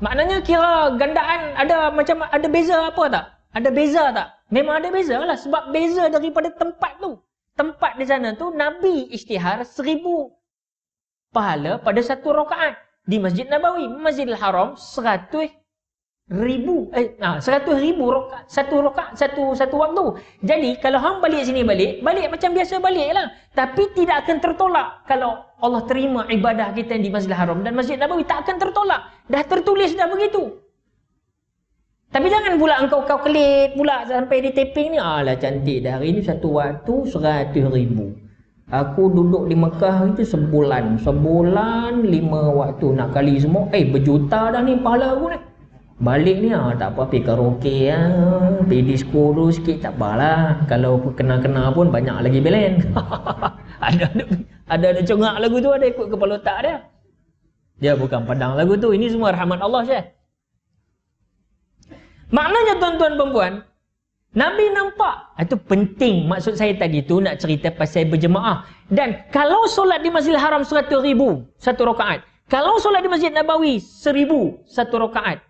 maknanya kira gandaan ada macam ada beza apa tak? Ada beza tak? Memang ada beza lah sebab beza daripada tempat tu. Tempat di sana tu Nabi istihar seribu pahala pada satu rokaat di Masjid Nabawi. Masjidil Haram seratus ribu eh seratus ribu rokat satu rokat satu satu waktu jadi kalau hang balik sini balik balik macam biasa balik baliklah tapi tidak akan tertolak kalau Allah terima ibadah kita di Masjidil Haram dan Masjid Nabawi tak akan tertolak dah tertulis dah begitu tapi jangan pula engkau kau kelit pula sampai di taping ni alah cantik dah hari ni satu waktu seratus ribu Aku duduk di Mekah itu sebulan Sebulan lima waktu nak kali semua Eh berjuta dah ni pahala aku ni Balik ni ah tak apa pergi karaoke ah, pergi disco dulu sikit tak apalah. Kalau kena-kena pun banyak lagi belen. ada ada ada, ada congak lagu tu ada ikut kepala otak dia. Dia bukan padang lagu tu. Ini semua rahmat Allah saja. Maknanya tuan-tuan perempuan, Nabi nampak ah, itu penting maksud saya tadi tu nak cerita pasal berjemaah dan kalau solat di Masjidil Haram 100 satu rakaat kalau solat di Masjid Nabawi 1000 satu rakaat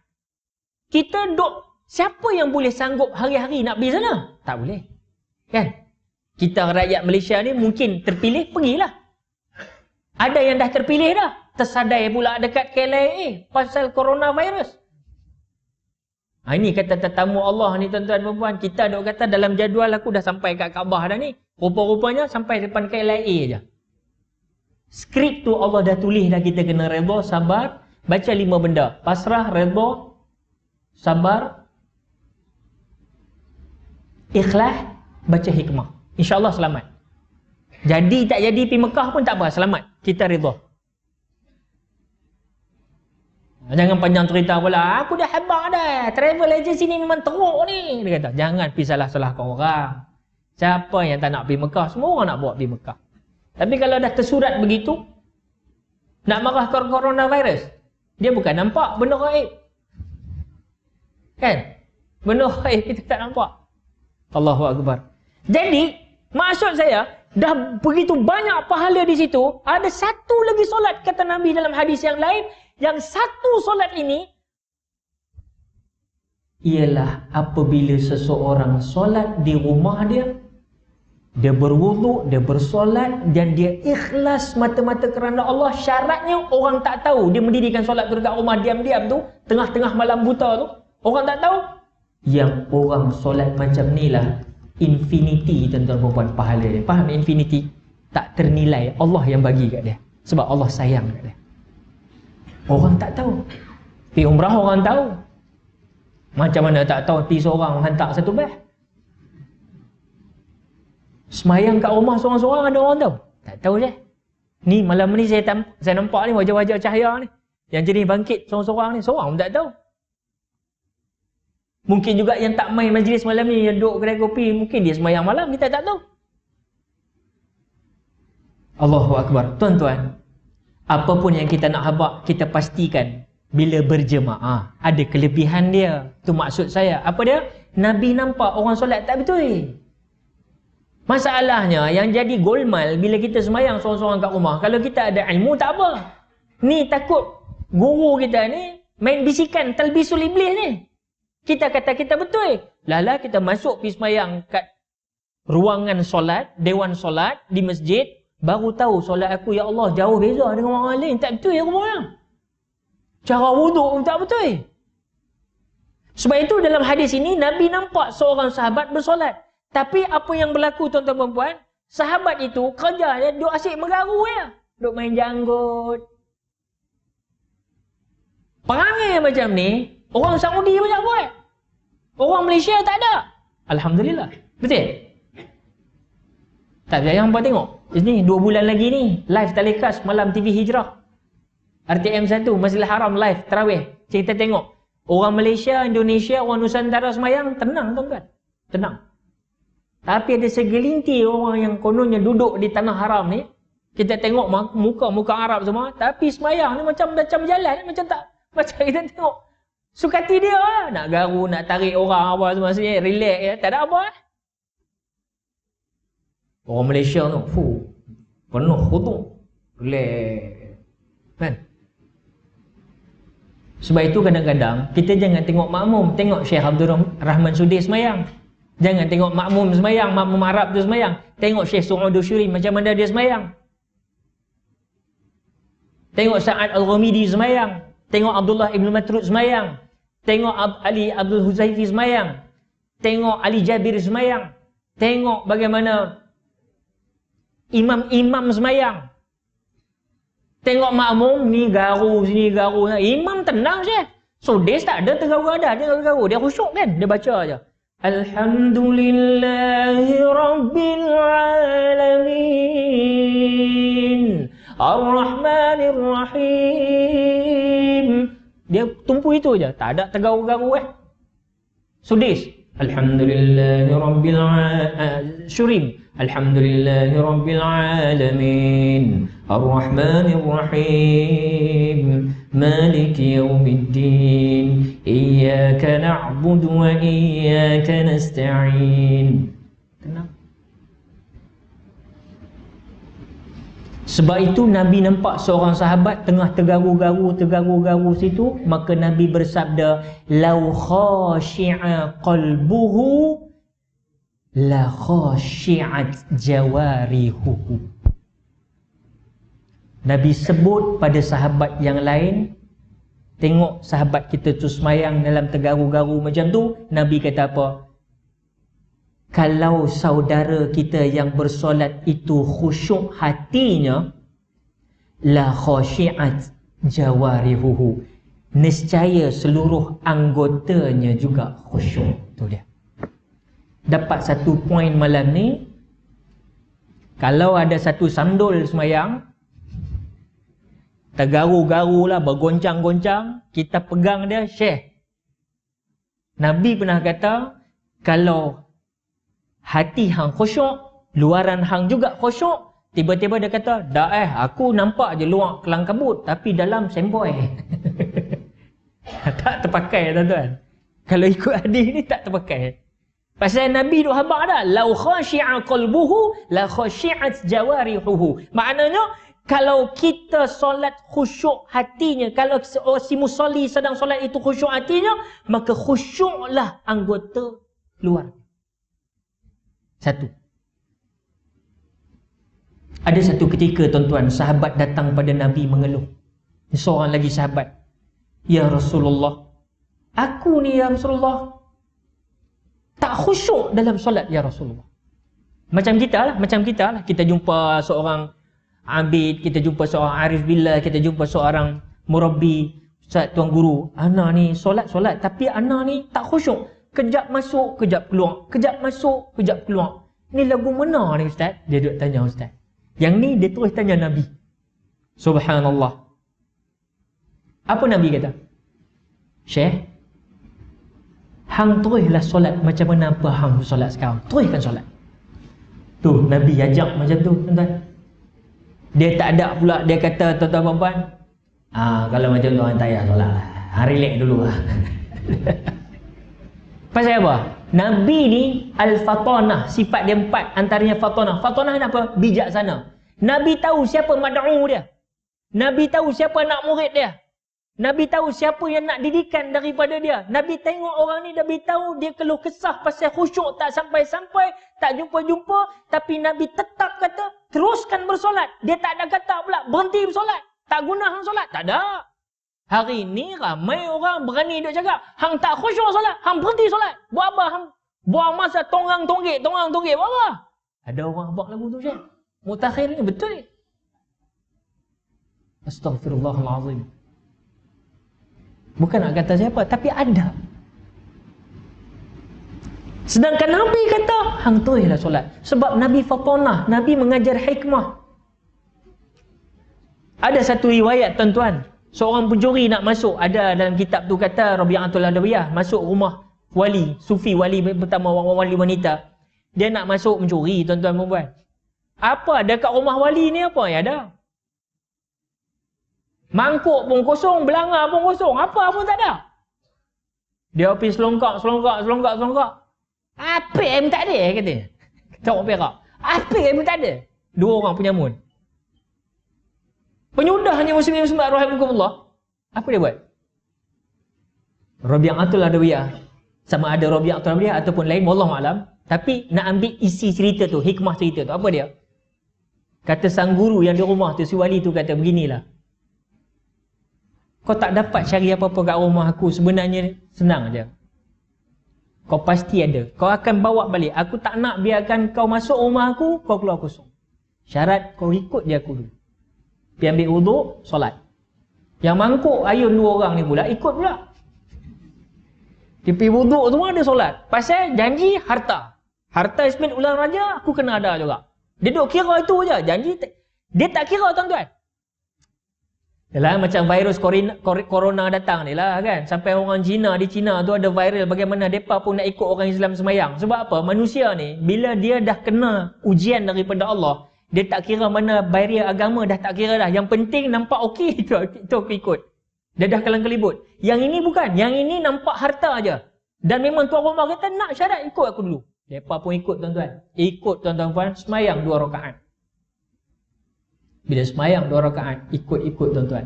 kita duk siapa yang boleh sanggup hari-hari nak pergi sana? Tak boleh. Kan? Kita rakyat Malaysia ni mungkin terpilih pergilah. Ada yang dah terpilih dah. Tersadai pula dekat KLIA eh, pasal coronavirus. Ha, ini kata tetamu Allah ni tuan-tuan perempuan. Kita duk kata dalam jadual aku dah sampai kat Kaabah dah ni. Rupa-rupanya sampai depan KLIA je. Skrip tu Allah dah tulis dah kita kena redha, sabar. Baca lima benda. Pasrah, redha, sabar, ikhlas, baca hikmah. InsyaAllah selamat. Jadi tak jadi pergi Mekah pun tak apa. Selamat. Kita rizah. Jangan panjang cerita pula. Aku dah hebat dah. Travel agency sini memang teruk ni. Dia kata, jangan pergi salah-salahkan orang. Siapa yang tak nak pergi Mekah? Semua orang nak buat pergi Mekah. Tapi kalau dah tersurat begitu, nak marah coronavirus, dia bukan nampak benda raib. Kan? Benuh air kita tak nampak. Allahu Akbar. Jadi, maksud saya, dah begitu banyak pahala di situ, ada satu lagi solat kata Nabi dalam hadis yang lain, yang satu solat ini, ialah apabila seseorang solat di rumah dia, dia berwuduk, dia bersolat dan dia ikhlas mata-mata kerana Allah. Syaratnya orang tak tahu dia mendirikan solat tu rumah diam-diam tu, tengah-tengah malam buta tu. Orang tak tahu Yang orang solat macam ni lah Infinity tuan-tuan perempuan pahala dia Faham infinity? Tak ternilai Allah yang bagi kat dia Sebab Allah sayang kat dia Orang tak tahu Pergi umrah orang tahu Macam mana tak tahu Pergi seorang hantar satu bah Semayang kat rumah seorang-seorang ada orang tahu Tak tahu je Ni malam ni saya, tam, saya nampak ni wajah-wajah cahaya ni Yang jenis bangkit seorang-seorang ni Seorang pun tak tahu Mungkin juga yang tak main majlis malam ni Yang duduk kedai kopi Mungkin dia semayang malam Kita tak tahu Allahu Akbar Tuan-tuan Apapun yang kita nak habak Kita pastikan Bila berjemaah Ada kelebihan dia Tu maksud saya Apa dia? Nabi nampak orang solat tak betul eh? Masalahnya yang jadi golmal bila kita semayang seorang-seorang kat rumah. Kalau kita ada ilmu tak apa. Ni takut guru kita ni main bisikan talbisul iblis ni kita kata kita betul. Lala kita masuk pergi semayang kat ruangan solat, dewan solat di masjid, baru tahu solat aku, Ya Allah, jauh beza dengan orang lain. Tak betul ya rumah orang. Cara wuduk pun tak betul. Sebab itu dalam hadis ini, Nabi nampak seorang sahabat bersolat. Tapi apa yang berlaku tuan-tuan perempuan, sahabat itu kerja dia duduk asyik mengaru ya. Duduk main janggut. Perangai macam ni, orang Saudi banyak buat. Orang Malaysia tak ada. Alhamdulillah. Betul? Tak percaya hangpa tengok. Ini dua bulan lagi ni. Live telecast malam TV Hijrah. RTM satu Masjid Haram live, terawih. Kita tengok. Orang Malaysia, Indonesia, orang Nusantara semayang, tenang tuan-tuan. Tenang. Tapi ada segelintir orang yang kononnya duduk di tanah haram ni. Kita tengok muka-muka Arab semua. Tapi semayang ni macam macam jalan ni. Macam tak. Macam kita tengok. Sukati dia lah. Nak garu, nak tarik orang apa semua sini. Relax ya. Tak ada apa lah. Orang Malaysia tu. Fuh. Penuh hutung. Relax. Kan? Sebab itu kadang-kadang kita jangan tengok makmum. Tengok Syekh Abdul Rahman Sudir semayang. Jangan tengok makmum semayang. Makmum Arab tu semayang. Tengok Syekh Su'udu Syuri macam mana dia semayang. Tengok Sa'ad Al-Ghamidi semayang. Tengok Abdullah Ibn Matrud semayang. Tengok Ali Abdul Huzaifi semayang. Tengok Ali Jabir semayang. Tengok bagaimana imam-imam semayang. Tengok makmum ni garu sini garu. Imam tenang je. So dia tak ada tergaru ada dia tak tergaru. Dia khusyuk kan? Dia baca aja. Alhamdulillahi Rabbil Alamin Ar-Rahmanir Rahim dia tumpu itu aja, tak ada tegau-ganggu eh. Sudis. Alhamdulillahi rabbil alamin. Syurim. Alhamdulillahi rabbil alamin. Ar-Rahmanir Rahim. مالك يوم الدين إياك نعبد وإياك نستعين تمام Sebab itu Nabi nampak seorang sahabat tengah tergaru-garu, tergaru-garu situ. Maka Nabi bersabda, Lau khashi'a qalbuhu, la khashi'at jawarihuhu. Nabi sebut pada sahabat yang lain, tengok sahabat kita tu semayang dalam tergaru-garu macam tu, Nabi kata apa? kalau saudara kita yang bersolat itu khusyuk hatinya la khashi'at jawarihuhu nescaya seluruh anggotanya juga khusyuk tu dia dapat satu poin malam ni kalau ada satu sandul semayang tergaru-garulah bergoncang-goncang kita pegang dia syekh nabi pernah kata kalau hati hang khusyuk, luaran hang juga khusyuk, tiba-tiba dia kata, dah eh, aku nampak je luar kelang kabut, tapi dalam semboy. tak terpakai tuan-tuan. Kalau ikut hadis ni tak terpakai. Pasal Nabi duk habaq dah, lau khashi'a qalbuhu la khashi'at jawarihuhu. Maknanya kalau kita solat khusyuk hatinya, kalau oh, si musolli sedang solat itu khusyuk hatinya, maka khusyuklah anggota luar. Satu. Ada satu ketika tuan-tuan, sahabat datang pada Nabi mengeluh. Seorang lagi sahabat. Ya Rasulullah. Aku ni ya Rasulullah. Tak khusyuk dalam solat ya Rasulullah. Macam kita lah, macam kita lah. Kita jumpa seorang Abid, kita jumpa seorang Arif Billah, kita jumpa seorang Murabi, Ustaz Tuan Guru. Ana ni solat-solat tapi Ana ni tak khusyuk kejap masuk, kejap keluar. Kejap masuk, kejap keluar. Ni lagu mana ni Ustaz? Dia duduk tanya Ustaz. Yang ni dia terus tanya Nabi. Subhanallah. Apa Nabi kata? Syekh, hang lah solat macam mana apa hang solat sekarang. kan solat. Tu Nabi ajak macam tu, tuan-tuan. Dia tak ada pula dia kata tuan-tuan puan-puan, ah kalau macam tu orang tayar solatlah. Ha ah, relax dulu ah. Pasal apa? Nabi ni al-fatonah, sifat dia empat antaranya fatonah. Fatonah ni apa? Bijaksana. Nabi tahu siapa mad'u dia. Nabi tahu siapa nak murid dia. Nabi tahu siapa yang nak didikan daripada dia. Nabi tengok orang ni, Nabi tahu dia keluh kesah pasal khusyuk tak sampai-sampai, tak jumpa-jumpa. Tapi Nabi tetap kata, teruskan bersolat. Dia tak ada kata pula, berhenti bersolat. Tak guna solat. Tak ada. Hari ni ramai orang berani duk cakap, hang tak khusyuk solat, hang berhenti solat. Buat apa hang buang masa tonggang tonggek, tonggang tonggek buat apa? Ada orang buat lagu tu Syekh. Mutakhir ni betul ni. Astaghfirullahalazim. Bukan nak kata siapa, tapi ada. Sedangkan Nabi kata, hang tu ialah solat. Sebab Nabi Fatonah, Nabi mengajar hikmah. Ada satu riwayat tuan-tuan, Seorang pencuri nak masuk ada dalam kitab tu kata Rabi'atul Adawiyah masuk rumah wali, sufi wali pertama wali wanita. Dia nak masuk mencuri tuan-tuan dan puan. Apa dekat rumah wali ni apa yang ada? Mangkuk pun kosong, belanga pun kosong, apa pun tak ada. Dia pergi selongkak, selongkak, selongkak, selongkak. Apa yang tak ada kata. Kata orang Perak. Apa yang tak ada? Dua orang punya mood penyudahnya muslimin muslimat rahimakumullah apa dia buat Rabi'atul Adawiyah sama ada Rabi'atul Adawiyah ataupun lain wallahu alam tapi nak ambil isi cerita tu hikmah cerita tu apa dia kata sang guru yang di rumah tu si wali tu kata beginilah kau tak dapat cari apa-apa kat rumah aku sebenarnya senang je. kau pasti ada kau akan bawa balik aku tak nak biarkan kau masuk rumah aku kau keluar kosong syarat kau ikut dia aku dulu pergi ambil uduk, solat. Yang mangkuk ayun dua orang ni pula, ikut pula. Dia pergi uduk semua, dia solat. Pasal janji harta. Harta ismin ulang raja, aku kena ada juga. Dia duduk kira itu je. Janji, dia tak kira tuan-tuan. Yalah, macam virus corona datang ni lah kan. Sampai orang Cina di Cina tu ada viral bagaimana mereka pun nak ikut orang Islam semayang. Sebab apa? Manusia ni, bila dia dah kena ujian daripada Allah, dia tak kira mana barrier agama dah tak kira dah. Yang penting nampak okey tu itu aku ikut. Dia dah kelang kelibut. Yang ini bukan. Yang ini nampak harta aja. Dan memang tuan rumah kata nak syarat ikut aku dulu. Mereka pun ikut tuan-tuan. Ikut tuan-tuan puan semayang dua rakaat. Bila semayang dua rakaat, ikut-ikut tuan-tuan.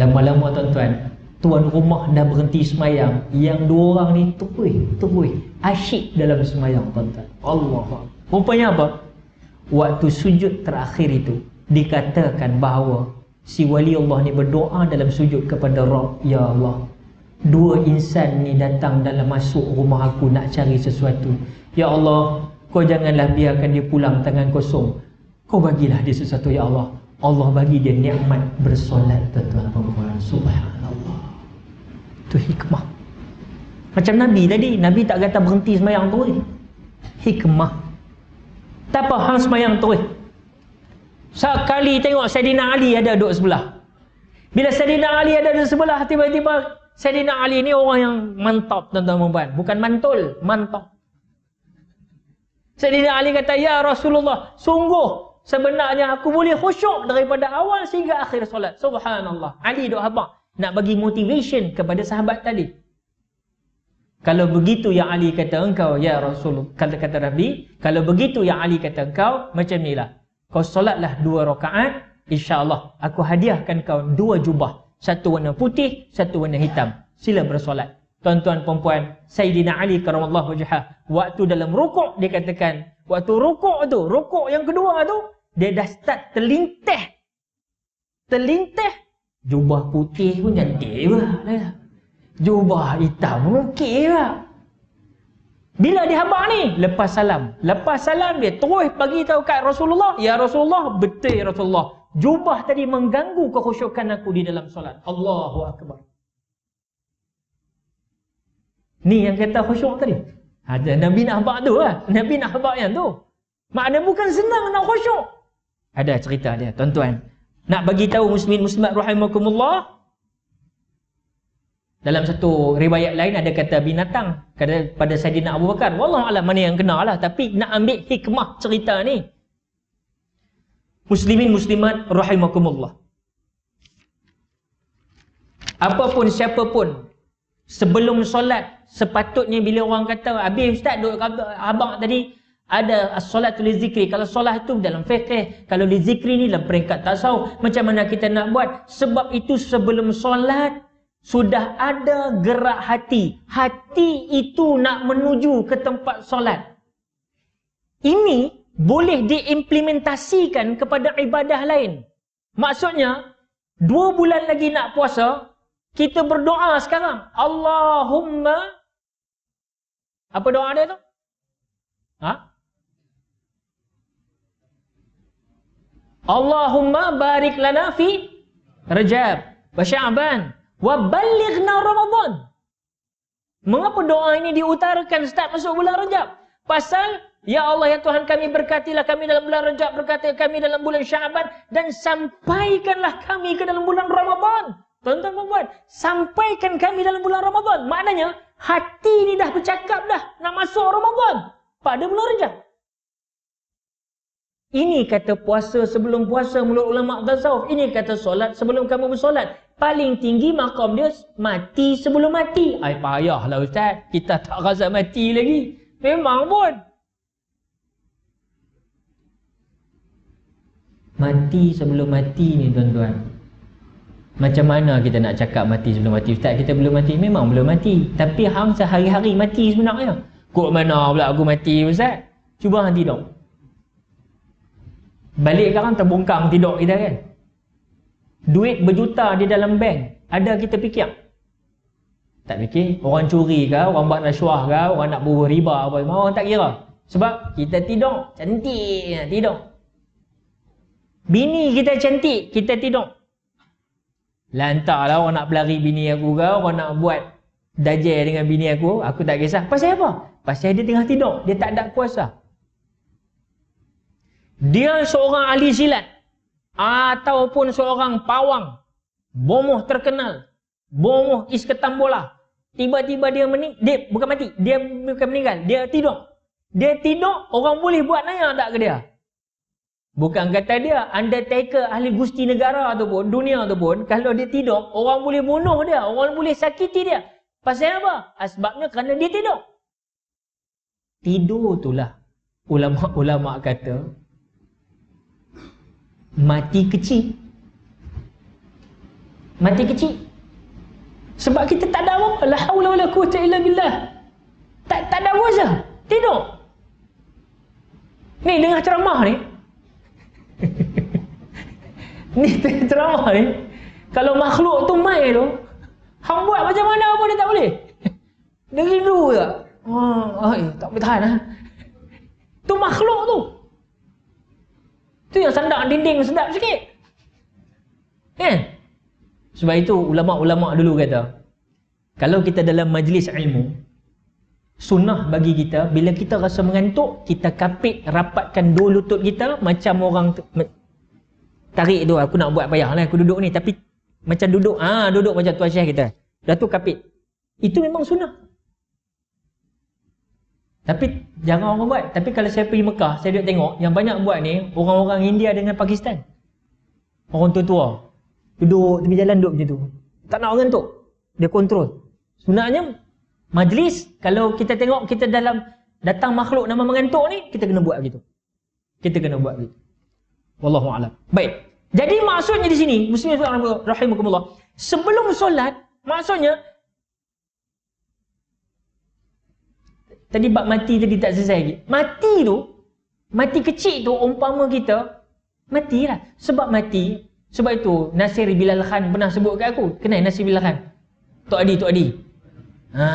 Lama-lama tuan-tuan, tuan rumah dah berhenti semayang yang dua orang ni terpui terpui asyik dalam semayang tuan-tuan Allah rupanya apa waktu sujud terakhir itu dikatakan bahawa si wali Allah ni berdoa dalam sujud kepada Rabb ya Allah dua insan ni datang dalam masuk rumah aku nak cari sesuatu ya Allah kau janganlah biarkan dia pulang tangan kosong kau bagilah dia sesuatu ya Allah Allah bagi dia nikmat bersolat tuan-tuan subhanallah itu hikmah. Macam Nabi tadi, Nabi tak kata berhenti semayang terus. Hikmah. Tak apa, hang semayang terus. Sekali tengok Saidina Ali ada duduk sebelah. Bila Saidina Ali ada di sebelah, tiba-tiba Saidina Ali ni orang yang mantap tuan-tuan dan puan. Bukan mantul, mantap. Saidina Ali kata, "Ya Rasulullah, sungguh sebenarnya aku boleh khusyuk daripada awal sehingga akhir solat." Subhanallah. Ali duk habaq nak bagi motivation kepada sahabat tadi. Kalau begitu yang Ali kata engkau ya Rasulullah kata kata Nabi, kalau begitu yang Ali kata engkau macam nilah. Kau solatlah dua rakaat, insya-Allah aku hadiahkan kau dua jubah, satu warna putih, satu warna hitam. Sila bersolat. Tuan-tuan puan-puan, Sayyidina Ali karamallahu wajhah, waktu dalam rukuk dia katakan, waktu rukuk tu, rukuk yang kedua tu, dia dah start terlintah. Terlintah Jubah putih pun cantik juga. Jubah hitam pun okey juga. Bila dia habaq ni, lepas salam. Lepas salam dia terus bagi tahu kat Rasulullah, "Ya Rasulullah, betul ya Rasulullah. Jubah tadi mengganggu kekhusyukan aku di dalam solat." Allahu akbar. Ni yang kata khusyuk tadi. Ada ha, Nabi nak habaq tu lah. Nabi nak habaq yang tu. Maknanya bukan senang nak khusyuk. Ada cerita dia, tuan-tuan nak bagi tahu muslimin muslimat rahimakumullah dalam satu riwayat lain ada kata binatang kata pada Saidina Abu Bakar wallahu alam mana yang kenal lah tapi nak ambil hikmah cerita ni muslimin muslimat rahimakumullah apapun siapapun sebelum solat sepatutnya bila orang kata habis ustaz duk abang tadi ada solat tulis zikri kalau solat itu dalam fiqh kalau li zikri ni dalam peringkat tasawuf macam mana kita nak buat sebab itu sebelum solat sudah ada gerak hati hati itu nak menuju ke tempat solat ini boleh diimplementasikan kepada ibadah lain maksudnya dua bulan lagi nak puasa kita berdoa sekarang Allahumma apa doa dia tu ha Allahumma barik lana fi Rajab wa Sya'ban wa ballighna Ramadan. Mengapa doa ini diutarakan start masuk bulan Rajab? Pasal ya Allah ya Tuhan kami berkatilah kami dalam bulan Rajab, berkatilah kami dalam bulan Sya'ban dan sampaikanlah kami ke dalam bulan Ramadan. Tuan-tuan puan-puan, sampaikan kami dalam bulan Ramadan. Maknanya hati ini dah bercakap dah nak masuk Ramadan pada bulan Rajab. Ini kata puasa sebelum puasa menurut ulama tasawuf. Ini kata solat sebelum kamu bersolat. Paling tinggi makam dia mati sebelum mati. Ay payahlah ustaz. Kita tak rasa mati lagi. Memang pun. Mati sebelum mati ni tuan-tuan. Macam mana kita nak cakap mati sebelum mati? Ustaz kita belum mati. Memang belum mati. Tapi hang sehari-hari mati sebenarnya. Kok mana pula aku mati ustaz? Cuba hang tidur. Balik sekarang terbungkam tidur kita kan. Duit berjuta di dalam bank. Ada kita fikir. Tak fikir. Orang curi ke, orang buat rasuah ke, orang nak buruh riba apa semua. Orang tak kira. Sebab kita tidur. Cantik tidur. Bini kita cantik, kita tidur. Lantarlah orang nak pelari bini aku ke, orang nak buat dajah dengan bini aku, aku tak kisah. Pasal apa? Pasal dia tengah tidur, dia tak ada kuasa dia seorang ahli silat ataupun seorang pawang bomoh terkenal bomoh isketan bola tiba-tiba dia meni dia bukan mati dia bukan meninggal dia tidur dia tidur orang boleh buat naya tak ke dia bukan kata dia undertaker ahli gusti negara ataupun dunia ataupun kalau dia tidur orang boleh bunuh dia orang boleh sakiti dia pasal apa sebabnya kerana dia tidur tidur itulah ulama-ulama kata mati kecil mati kecil sebab kita tak ada apa-apa la haula wala quwwata illa billah tak tak ada kuasa tidur ni dengar ceramah ni ni ceramah ni kalau makhluk tu mai tu hang buat macam mana pun dia tak boleh dia rindu tak oh, ah, ay, eh, tak boleh tahan lah. tu makhluk tu Tu yang sandak dinding sedap sikit. Kan? Sebab itu ulama-ulama dulu kata, kalau kita dalam majlis ilmu, sunnah bagi kita bila kita rasa mengantuk, kita kapit rapatkan dua lutut kita macam orang tarik tu aku nak buat payahlah aku duduk ni tapi macam duduk ah duduk macam tuan syekh kita. Dah tu kapit. Itu memang sunnah. Tapi jangan orang buat. Tapi kalau saya pergi Mekah, saya duduk tengok yang banyak buat ni orang-orang India dengan Pakistan. Orang tua-tua. Duduk tepi jalan duduk macam tu. Tak nak orang tu. Dia kontrol. Sebenarnya majlis kalau kita tengok kita dalam datang makhluk nama mengantuk ni kita kena buat gitu. Kita kena buat gitu. Wallahu a'lam. Baik. Jadi maksudnya di sini muslimin rahimakumullah. Sebelum solat maksudnya Tadi bab mati tadi tak selesai lagi. Mati tu, mati kecil tu, umpama kita, matilah. Sebab mati, sebab itu Nasir Bilal Khan pernah sebut kat aku. Kenal Nasir Bilal Khan? Tok Adi, Tok Adi. Ha,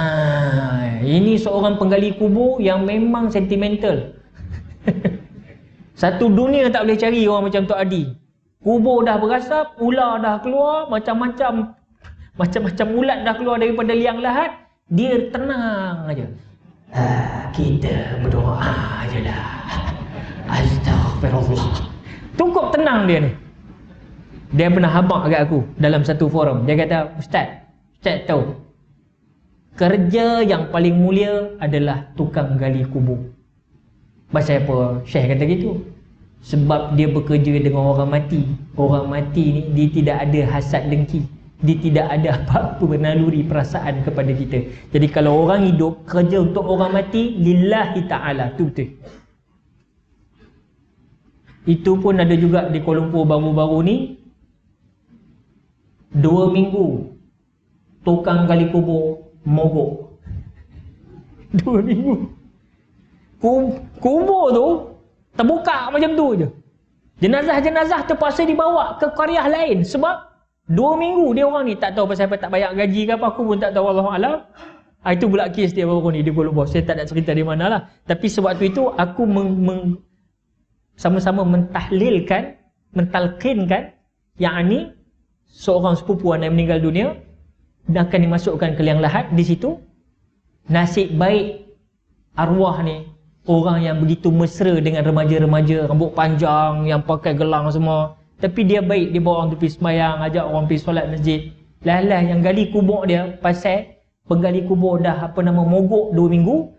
ini seorang penggali kubur yang memang sentimental. Satu dunia tak boleh cari orang macam Tok Adi. Kubur dah berasap, ular dah keluar, macam-macam macam-macam ulat dah keluar daripada liang lahat. Dia tenang aja. Ah, kita berdoa je lah. astaghfirullah. Cukup tenang dia ni. Dia pernah habak kat aku dalam satu forum. Dia kata, Ustaz, Ustaz tahu. Kerja yang paling mulia adalah tukang gali kubur. Pasal apa Syekh kata gitu? Sebab dia bekerja dengan orang mati. Orang mati ni, dia tidak ada hasad dengki dia tidak ada apa-apa bernaluri perasaan kepada kita. Jadi kalau orang hidup kerja untuk orang mati lillahi taala tu betul. Itu pun ada juga di Kuala Lumpur baru-baru ni Dua minggu Tukang gali kubur Mogok Dua minggu Kubur tu Terbuka macam tu je Jenazah-jenazah terpaksa dibawa ke karya lain Sebab Dua minggu dia orang ni tak tahu pasal apa tak bayar gaji ke apa aku pun tak tahu Allah Allah. itu pula kes dia baru ni dia boleh bos. Saya tak nak cerita di manalah. Tapi sewaktu itu aku sama-sama mentahlilkan, mentalkinkan yang ani seorang sepupu anak meninggal dunia dan akan dimasukkan ke liang lahat di situ nasib baik arwah ni orang yang begitu mesra dengan remaja-remaja rambut panjang yang pakai gelang semua tapi dia baik dia bawa orang tu pergi sembahyang, ajak orang pergi solat masjid. Lah-lah yang gali kubur dia pasal penggali kubur dah apa nama mogok dua minggu.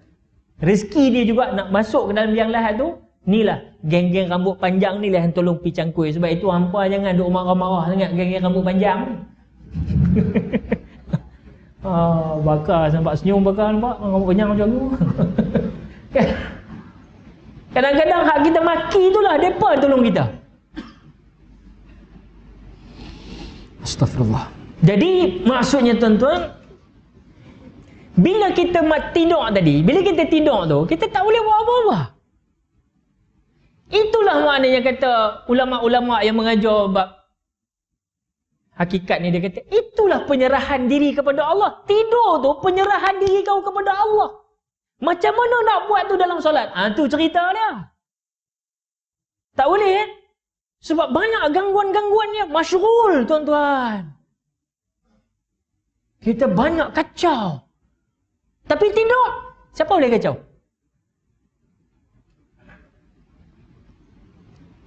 Rezeki dia juga nak masuk ke dalam yang lahat tu. Inilah geng-geng rambut panjang ni lah yang tolong pergi cangkul. Sebab itu hampa jangan duk marah-marah sangat geng-geng rambut panjang. ah, bakar sampai senyum bakar nampak rambut panjang macam tu. Kadang-kadang hak kita maki itulah depa tolong kita. Astagfirullah. Jadi maksudnya tuan-tuan, bila kita mati tidur tadi, bila kita tidur tu, kita tak boleh buat apa-apa. Itulah mana yang kata ulama-ulama yang mengajar bab hakikat ni dia kata, itulah penyerahan diri kepada Allah. Tidur tu penyerahan diri kau kepada Allah. Macam mana nak buat tu dalam solat? Ah ha, tu ceritanya. dia. Tak boleh. Eh? Sebab banyak gangguan-gangguannya masyurul tuan-tuan. Kita banyak kacau. Tapi tidur. Siapa boleh kacau?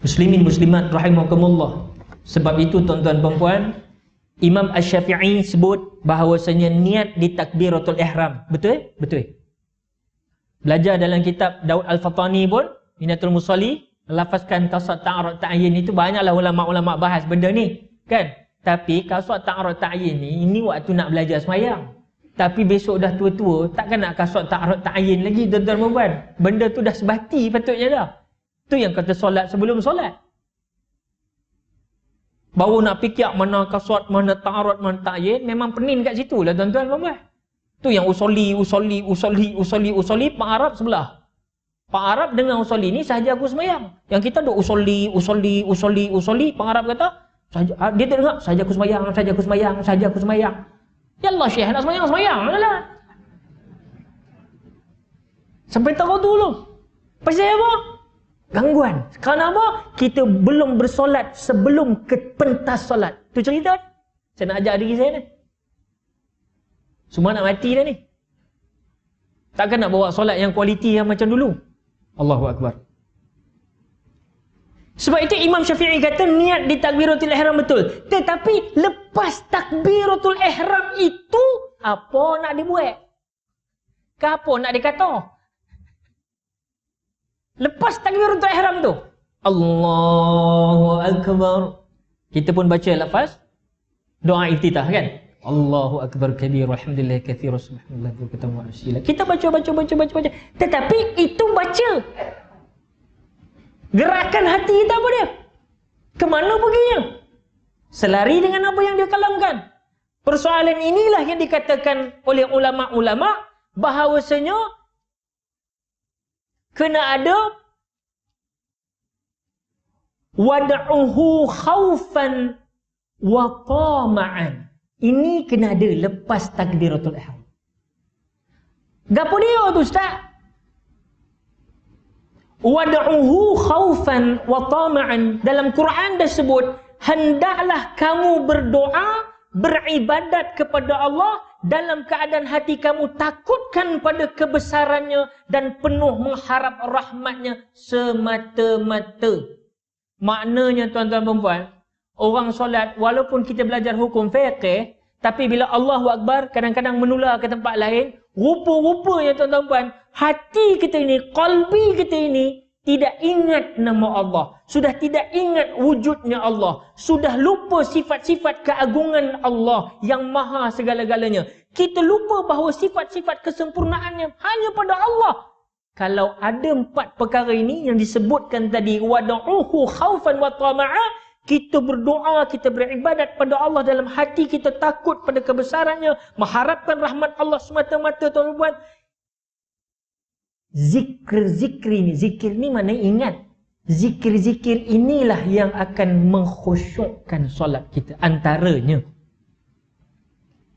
Muslimin muslimat rahimahkumullah. Sebab itu tuan-tuan perempuan. Imam Ash-Syafi'i sebut bahawasanya niat di takbiratul ihram. Betul? Betul. Belajar dalam kitab Daud Al-Fatani pun. Minatul Musali melafazkan kasrat ta'arud ta'yin ni tu banyaklah ulama-ulama bahas benda ni kan tapi kasrat ta'arud ta'yin ni ini waktu nak belajar semayang tapi besok dah tua-tua takkan nak kasrat ta'arud ta'yin lagi tuan-tuan puan benda tu dah sebati patutnya dah tu yang kata solat sebelum solat baru nak fikir mana kasrat mana ta'arud mana ta'yin memang pening kat situ lah tuan-tuan puan tu yang usoli usoli usoli usoli usoli pak Arab sebelah Pak Arab dengan usoli ni sahaja aku semayang. Yang kita duk usuli, usuli, usuli, usuli, Pak Arab kata, sahaja, ah, dia tak dengar, sahaja aku semayang, sahaja aku semayang, sahaja aku semayang. Ya Allah syekh, nak semayang, semayang. Alah. Sampai tahu dulu. Pasal apa? Gangguan. Kerana apa? Kita belum bersolat sebelum ke pentas solat. Tu cerita. Saya nak ajak diri saya ni. Semua nak mati dah ni. Takkan nak bawa solat yang kualiti yang macam dulu. Allahu Akbar. Sebab itu Imam Syafi'i kata niat di takbiratul ihram betul. Tetapi lepas takbiratul ihram itu apa nak dibuat? Ke apa nak dikata? Lepas takbiratul ihram tu. Allahu Akbar. Kita pun baca lepas doa iftitah kan? Allahu akbar kabir alhamdulillah kathir subhanallah wa kita wasila. Kita baca baca baca baca baca. Tetapi itu baca. Gerakan hati kita apa dia? Ke mana perginya? Selari dengan apa yang dia kalamkan. Persoalan inilah yang dikatakan oleh ulama-ulama bahawasanya kena ada wad'uhu khaufan wa tama'an. Ini kena ada lepas takbiratul ihram. Gapo dia tu ustaz? Wad'uhu khaufan wa tama'an. Dalam Quran dah sebut, hendaklah kamu berdoa, beribadat kepada Allah dalam keadaan hati kamu takutkan pada kebesarannya dan penuh mengharap rahmatnya semata-mata. Maknanya tuan-tuan dan puan-puan, orang solat walaupun kita belajar hukum fiqh tapi bila Allahu Akbar kadang-kadang menular ke tempat lain rupa-rupanya tuan-tuan puan hati kita ini kalbi kita ini tidak ingat nama Allah sudah tidak ingat wujudnya Allah sudah lupa sifat-sifat keagungan Allah yang maha segala-galanya kita lupa bahawa sifat-sifat kesempurnaannya hanya pada Allah kalau ada empat perkara ini yang disebutkan tadi wad'uhu khaufan wa tama'a kita berdoa, kita beribadat pada Allah dalam hati kita takut pada kebesarannya. Mengharapkan rahmat Allah semata-mata tuan-tuan. zikir-zikir ini. Zikir ni mana ingat. Zikir-zikir inilah yang akan mengkhusyukkan solat kita. Antaranya.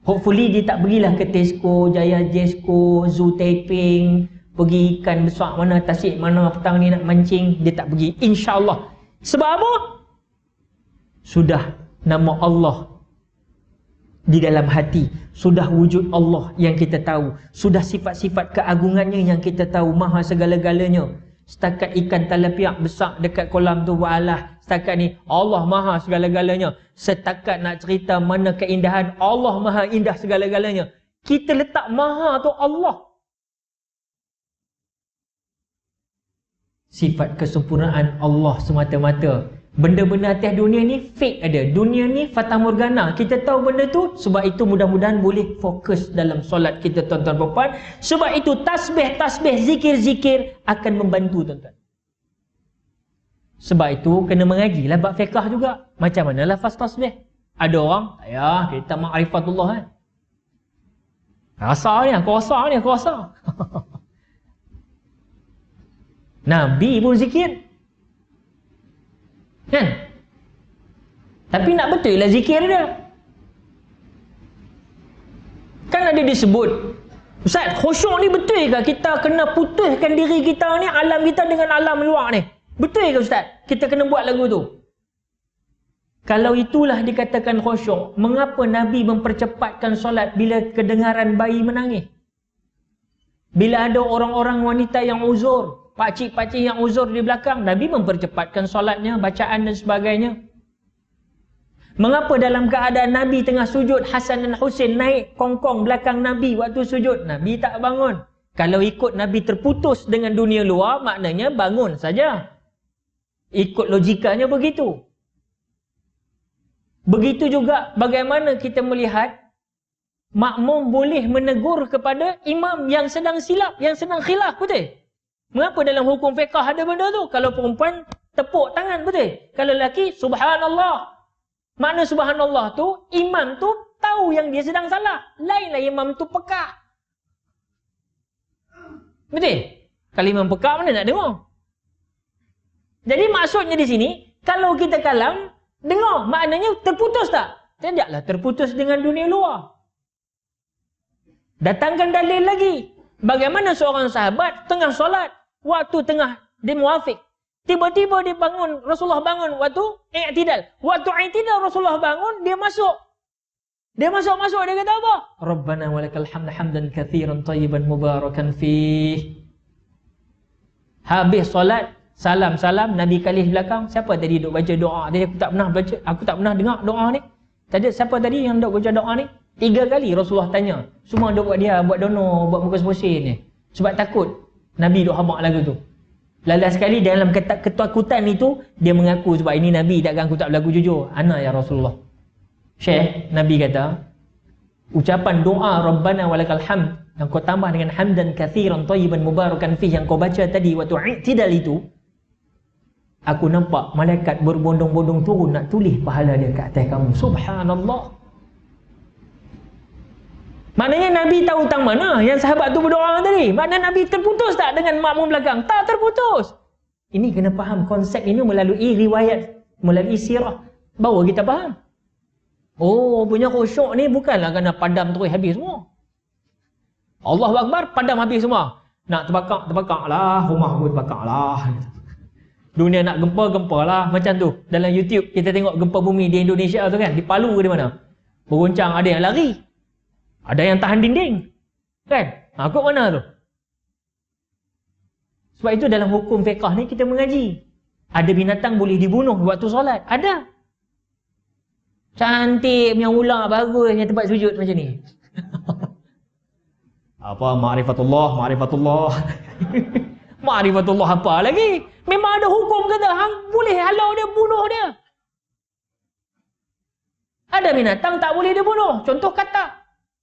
Hopefully dia tak berilah ke Tesco, Jaya Jesco, Zoo Taiping. Pergi ikan besar mana, tasik mana, petang ni nak mancing. Dia tak pergi. Insya Allah Sebab apa? sudah nama Allah di dalam hati sudah wujud Allah yang kita tahu sudah sifat-sifat keagungannya yang kita tahu maha segala-galanya setakat ikan talapiak besar dekat kolam tu walah setakat ni Allah maha segala-galanya setakat nak cerita mana keindahan Allah maha indah segala-galanya kita letak maha tu Allah sifat kesempurnaan Allah semata-mata benda-benda atas dunia ni fake ada. Dunia ni fata morgana. Kita tahu benda tu sebab itu mudah-mudahan boleh fokus dalam solat kita tuan-tuan puan Sebab itu tasbih-tasbih zikir-zikir akan membantu tuan-tuan. Sebab itu kena mengajilah bab fiqh juga. Macam mana lah lafaz tasbih? Ada orang, ya kita ma'rifatullah kan. Eh. Rasa ni, aku rasa ni, aku rasa. Nabi pun zikir. Kan? Tapi nak betul lah zikir dia. Kan ada disebut. Ustaz, khusyuk ni betul ke kita kena putuskan diri kita ni, alam kita dengan alam luar ni? Betul ke Ustaz? Kita kena buat lagu tu. Kalau itulah dikatakan khusyuk, mengapa Nabi mempercepatkan solat bila kedengaran bayi menangis? Bila ada orang-orang wanita yang uzur, pakcik-pakcik yang uzur di belakang, Nabi mempercepatkan solatnya, bacaan dan sebagainya. Mengapa dalam keadaan Nabi tengah sujud, Hasan dan Husin naik kongkong belakang Nabi waktu sujud, Nabi tak bangun. Kalau ikut Nabi terputus dengan dunia luar, maknanya bangun saja. Ikut logikanya begitu. Begitu juga bagaimana kita melihat makmum boleh menegur kepada imam yang sedang silap, yang sedang khilaf, betul? Mengapa dalam hukum fiqah ada benda tu? Kalau perempuan tepuk tangan betul? Kalau lelaki subhanallah. Mana subhanallah tu imam tu tahu yang dia sedang salah. Lainlah imam tu pekak. Betul? Kalau imam pekak mana nak dengar? Jadi maksudnya di sini kalau kita kalam dengar maknanya terputus tak? Tidaklah terputus dengan dunia luar. Datangkan dalil lagi. Bagaimana seorang sahabat tengah solat waktu tengah demuafik. Tiba-tiba dia bangun, Rasulullah bangun waktu i'tidal. Waktu i'tidal Rasulullah bangun, dia masuk. Dia masuk-masuk, dia kata apa? Rabbana walakal hamdan hamdan kathiran tayyiban mubarakan fih. Habis solat, salam-salam, Nabi Khalif belakang. Siapa tadi duk baca doa? Tadi aku tak pernah baca, aku tak pernah dengar doa ni. Tadi siapa tadi yang duk baca doa ni? Tiga kali Rasulullah tanya. Semua duk buat dia, buat dono, buat muka sepusin ni. Sebab takut. Nabi duk hamak lagu tu. Lala sekali dalam ketak ketakutan itu dia mengaku sebab ini Nabi takkan aku tak berlaku jujur. Ana ya Rasulullah. Syekh Nabi kata ucapan doa Rabbana walakal hamd yang kau tambah dengan hamdan kathiran tayyiban mubarakan fi yang kau baca tadi waktu i'tidal itu aku nampak malaikat berbondong-bondong turun nak tulis pahala dia ke atas kamu. Subhanallah. Maknanya Nabi tahu tang mana yang sahabat tu berdoa tadi. Mana Nabi terputus tak dengan makmum belakang? Tak terputus. Ini kena faham konsep ini melalui riwayat, melalui sirah. Baru kita faham. Oh, punya khusyuk ni bukanlah kena padam terus habis semua. Allahu Akbar, padam habis semua. Nak terbakar, terbakar lah. Rumah pun terbakar lah. Dunia nak gempa, gempa lah. Macam tu. Dalam YouTube, kita tengok gempa bumi di Indonesia tu kan. Di Palu ke di mana? Beruncang, ada yang lari. Ada yang tahan dinding. Kan? Ha, kot mana tu? Sebab itu dalam hukum fiqah ni kita mengaji. Ada binatang boleh dibunuh buat tu solat. Ada. Cantik punya ular bagus punya tempat sujud macam ni. apa ma'rifatullah, ma'rifatullah. ma'rifatullah apa lagi? Memang ada hukum kata hang boleh halau dia bunuh dia. Ada binatang tak boleh dia bunuh. Contoh katak.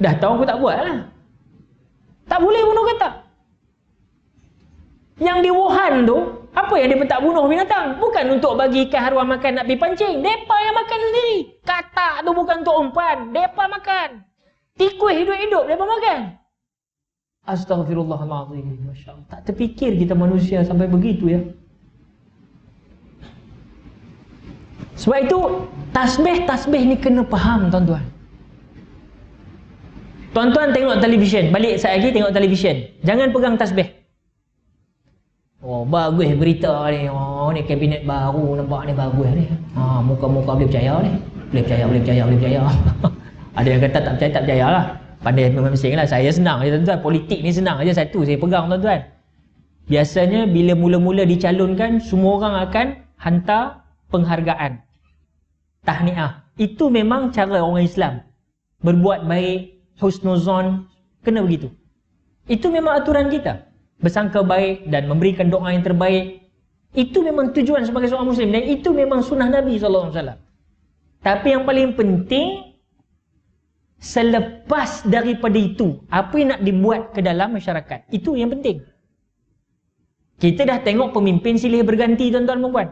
Dah tahu aku tak buat lah. Tak boleh bunuh kata. Yang di Wuhan tu, apa yang dia tak bunuh binatang? Bukan untuk bagi ikan haruan makan nak pergi pancing. Depa yang makan sendiri. Kata tu bukan untuk umpan. Depa makan. Tikus hidup-hidup depa makan. Astaghfirullahalazim. Masya-Allah. Tak terfikir kita manusia sampai begitu ya. Sebab itu tasbih-tasbih ni kena faham tuan-tuan. Tuan-tuan tengok televisyen. Balik saya lagi tengok televisyen. Jangan pegang tasbih. Oh, bagus berita ni. Oh, ni kabinet baru nampak ni bagus ni. Ha, ah, muka-muka boleh percaya ni. Boleh percaya, boleh percaya, boleh percaya. Ada yang kata tak percaya, tak percaya lah. Pandai memang lah. Saya senang je tuan-tuan. Politik ni senang je satu. Saya pegang tuan-tuan. Biasanya bila mula-mula dicalonkan, semua orang akan hantar penghargaan. Tahniah. Itu memang cara orang Islam. Berbuat baik, husnuzon kena begitu itu memang aturan kita bersangka baik dan memberikan doa yang terbaik itu memang tujuan sebagai seorang muslim dan itu memang sunnah Nabi saw. tapi yang paling penting selepas daripada itu apa yang nak dibuat ke dalam masyarakat itu yang penting kita dah tengok pemimpin silih berganti tuan-tuan dan puan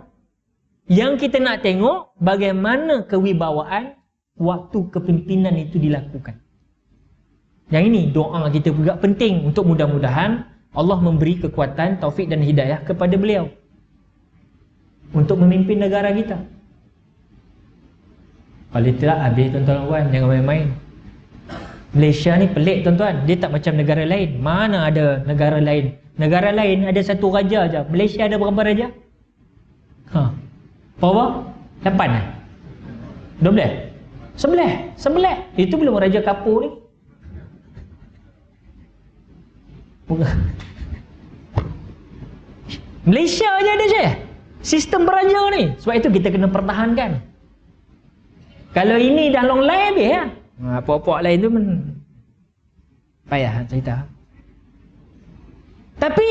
yang kita nak tengok bagaimana kewibawaan waktu kepimpinan itu dilakukan yang ini doa kita juga penting untuk mudah-mudahan Allah memberi kekuatan, taufik dan hidayah kepada beliau untuk memimpin negara kita. Kalau tidak habis tuan-tuan puan, jangan main-main. Malaysia ni pelik tuan-tuan, dia tak macam negara lain. Mana ada negara lain? Negara lain ada satu raja aja. Malaysia ada berapa raja? Ha. Power? Lapan eh? Dua belah? Sebelah. Sebelah. Itu belum raja kapur ni. Malaysia aja ada je Sistem beraja ni Sebab itu kita kena pertahankan Kalau ini dah long line habis ya? Ah, puak-puak lain tu men... Payah cerita Tapi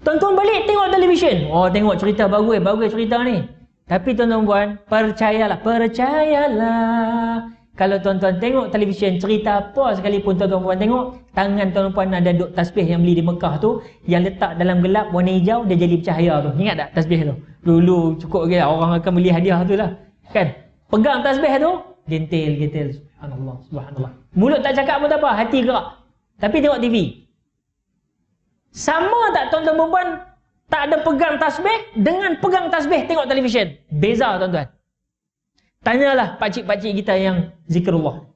Tuan-tuan balik tengok televisyen Oh tengok cerita bagus Bagus cerita ni Tapi tuan-tuan puan Percayalah Percayalah kalau tuan-tuan tengok televisyen cerita apa sekalipun tuan-tuan tengok, tangan tuan-tuan ada duk tasbih yang beli di Mekah tu yang letak dalam gelap warna hijau dia jadi bercahaya tu. Ingat tak tasbih tu? Dulu cukup ke orang akan beli hadiah tu lah. Kan? Pegang tasbih tu, gentil-gentil subhanallah subhanallah. Mulut tak cakap pun tak apa, hati gerak. Tapi tengok TV. Sama tak tuan-tuan perempuan tak ada pegang tasbih dengan pegang tasbih tengok televisyen? Beza tuan-tuan. Tanyalah pakcik-pakcik kita yang zikrullah.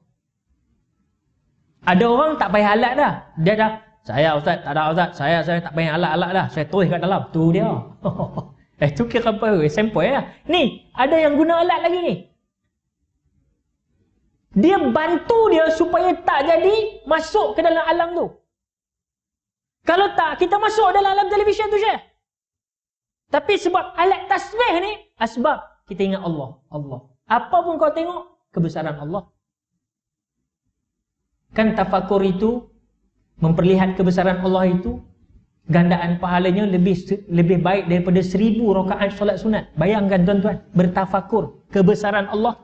Ada orang tak payah alat dah. Dia dah, saya ustaz, tak ada ustaz. Saya saya tak payah alat-alat dah. Saya tulis kat dalam. Tu dia. eh, tu kira apa? Eh, Sampai lah. Eh. Ni, ada yang guna alat lagi ni. Dia bantu dia supaya tak jadi masuk ke dalam alam tu. Kalau tak, kita masuk dalam alam televisyen tu je. Tapi sebab alat tasbih ni, asbab kita ingat Allah. Allah. Apa pun kau tengok kebesaran Allah. Kan tafakur itu memperlihat kebesaran Allah itu gandaan pahalanya lebih lebih baik daripada seribu rakaat solat sunat. Bayangkan tuan-tuan bertafakur kebesaran Allah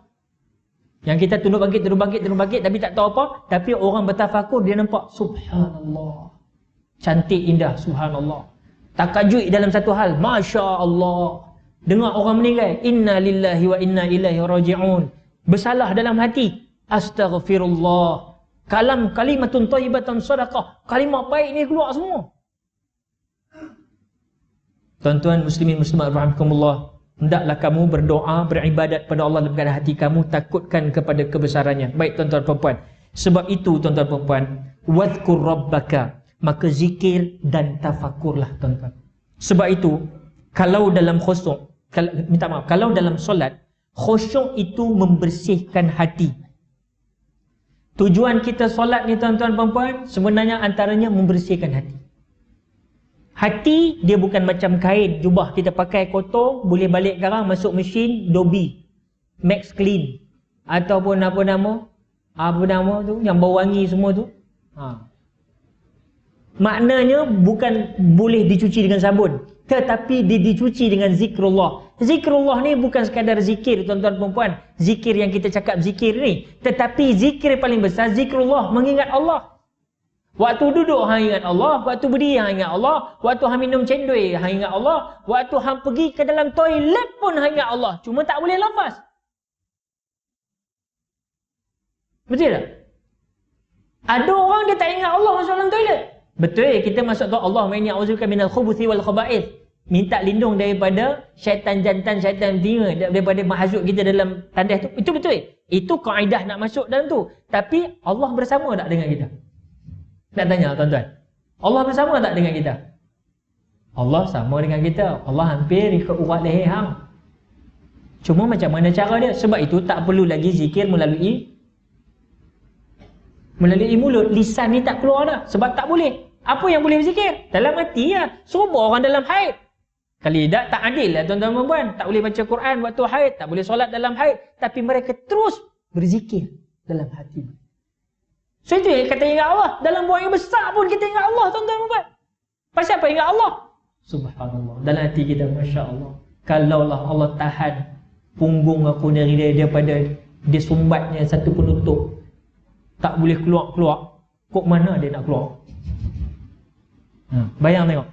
yang kita tunduk bangkit, tunduk bangkit, tunduk bangkit tapi tak tahu apa. Tapi orang bertafakur dia nampak subhanallah. Cantik indah subhanallah. Takajud dalam satu hal. Masya Allah. Dengar orang meninggal, inna lillahi wa inna ilaihi raji'un. Bersalah dalam hati, astaghfirullah. Kalam kalimatun tayyibatan sadaqah. Kalimat baik ni keluar semua. Tuan-tuan muslimin muslimat rahimakumullah, hendaklah kamu berdoa, beribadat pada Allah dalam keadaan hati kamu takutkan kepada kebesarannya. Baik tuan-tuan puan Sebab itu tuan-tuan puan-puan, rabbaka, maka zikir dan tafakurlah tuan-tuan. Sebab itu kalau dalam khusyuk kalau minta maaf kalau dalam solat khusyuk itu membersihkan hati tujuan kita solat ni tuan-tuan puan sebenarnya antaranya membersihkan hati hati dia bukan macam kain jubah kita pakai kotor boleh balik garang masuk mesin dobi max clean ataupun apa nama apa nama tu yang bau wangi semua tu ha. maknanya bukan boleh dicuci dengan sabun tetapi dia dicuci dengan zikrullah. Zikrullah ni bukan sekadar zikir tuan-tuan puan Zikir yang kita cakap zikir ni. Tetapi zikir paling besar zikrullah mengingat Allah. Waktu duduk hang ingat Allah, waktu berdiri hang ingat Allah, waktu hang minum cendol hang ingat Allah, waktu hang pergi ke dalam toilet pun hang ingat Allah. Cuma tak boleh lepas. Betul tak? Ada orang dia tak ingat Allah masuk dalam toilet. Betul, kita masuk tu Allah mainnya auzubika minal khubuthi wal khaba'ith minta lindung daripada syaitan jantan, syaitan betina daripada mahasud kita dalam tandas tu. Itu betul. Itu kaedah nak masuk dalam tu. Tapi Allah bersama tak dengan kita? Nak tanya tuan-tuan. Allah bersama tak dengan kita? Allah sama dengan kita. Allah hampir ikut hang. Cuma macam mana cara dia? Sebab itu tak perlu lagi zikir melalui melalui mulut. Lisan ni tak keluar dah. Sebab tak boleh. Apa yang boleh berzikir? Dalam hati ya. Serupa orang dalam haid. Kalau tidak, tak adil lah tuan-tuan perempuan. Tak boleh baca Quran waktu haid. Tak boleh solat dalam haid. Tapi mereka terus berzikir dalam hati. So itu yang kata ingat Allah. Dalam buang yang besar pun kita ingat Allah tuan-tuan perempuan. Pasal apa ingat Allah? Subhanallah. Dalam hati kita, Masya Allah. Kalaulah Allah tahan punggung aku dari dia daripada dia sumbatnya satu penutup. Tak boleh keluar-keluar. Kok mana dia nak keluar? Hmm. Bayang tengok.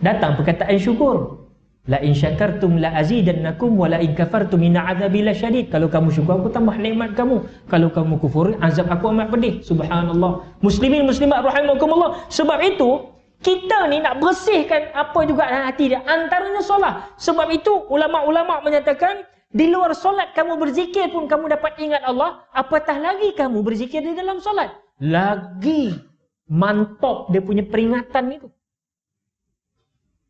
Datang perkataan syukur. La in syakartum la azidannakum wa la in kafartum inna adhabi la syadid. Kalau kamu syukur aku tambah nikmat kamu. Kalau kamu kufur azab aku amat pedih. Subhanallah. Muslimin muslimat rahimakumullah. Sebab itu kita ni nak bersihkan apa juga dalam hati dia antaranya solat. Sebab itu ulama-ulama menyatakan di luar solat kamu berzikir pun kamu dapat ingat Allah, apatah lagi kamu berzikir di dalam solat. Lagi mantap dia punya peringatan itu.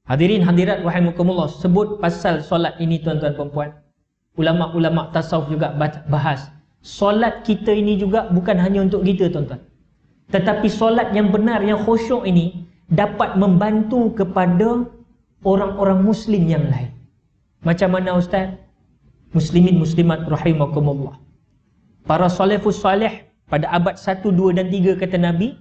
Hadirin hadirat rahimakumullah sebut pasal solat ini tuan-tuan puan Ulama-ulama tasawuf juga bahas. Solat kita ini juga bukan hanya untuk kita tuan-tuan. Tetapi solat yang benar yang khusyuk ini dapat membantu kepada orang-orang muslim yang lain. Macam mana ustaz? Muslimin muslimat rahimakumullah. Para salafus salih pada abad 1, 2 dan 3 kata Nabi,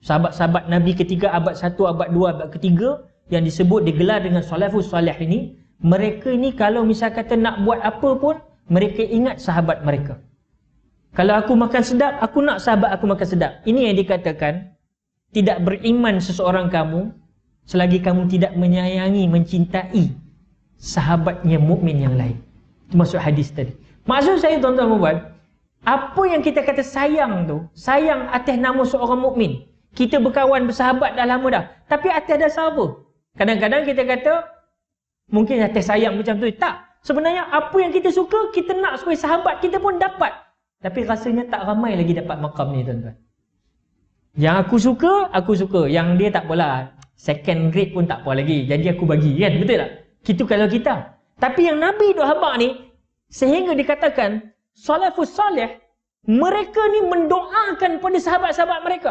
sahabat-sahabat Nabi ketika abad satu, abad dua, abad ketiga yang disebut digelar dengan salafus salih ini mereka ini kalau misal kata nak buat apa pun mereka ingat sahabat mereka kalau aku makan sedap aku nak sahabat aku makan sedap ini yang dikatakan tidak beriman seseorang kamu selagi kamu tidak menyayangi mencintai sahabatnya mukmin yang lain itu maksud hadis tadi maksud saya tuan-tuan puan apa yang kita kata sayang tu sayang atas nama seorang mukmin kita berkawan bersahabat dah lama dah tapi atas dasar apa Kadang-kadang kita kata mungkin atas sayang macam tu. Tak. Sebenarnya apa yang kita suka, kita nak supaya sahabat kita pun dapat. Tapi rasanya tak ramai lagi dapat makam ni tuan-tuan. Yang aku suka, aku suka. Yang dia tak boleh, Second grade pun tak apa lagi. Jadi aku bagi kan. Betul tak? Kita kalau kita. Tapi yang Nabi duk habaq ni sehingga dikatakan salafus salih mereka ni mendoakan pada sahabat-sahabat mereka.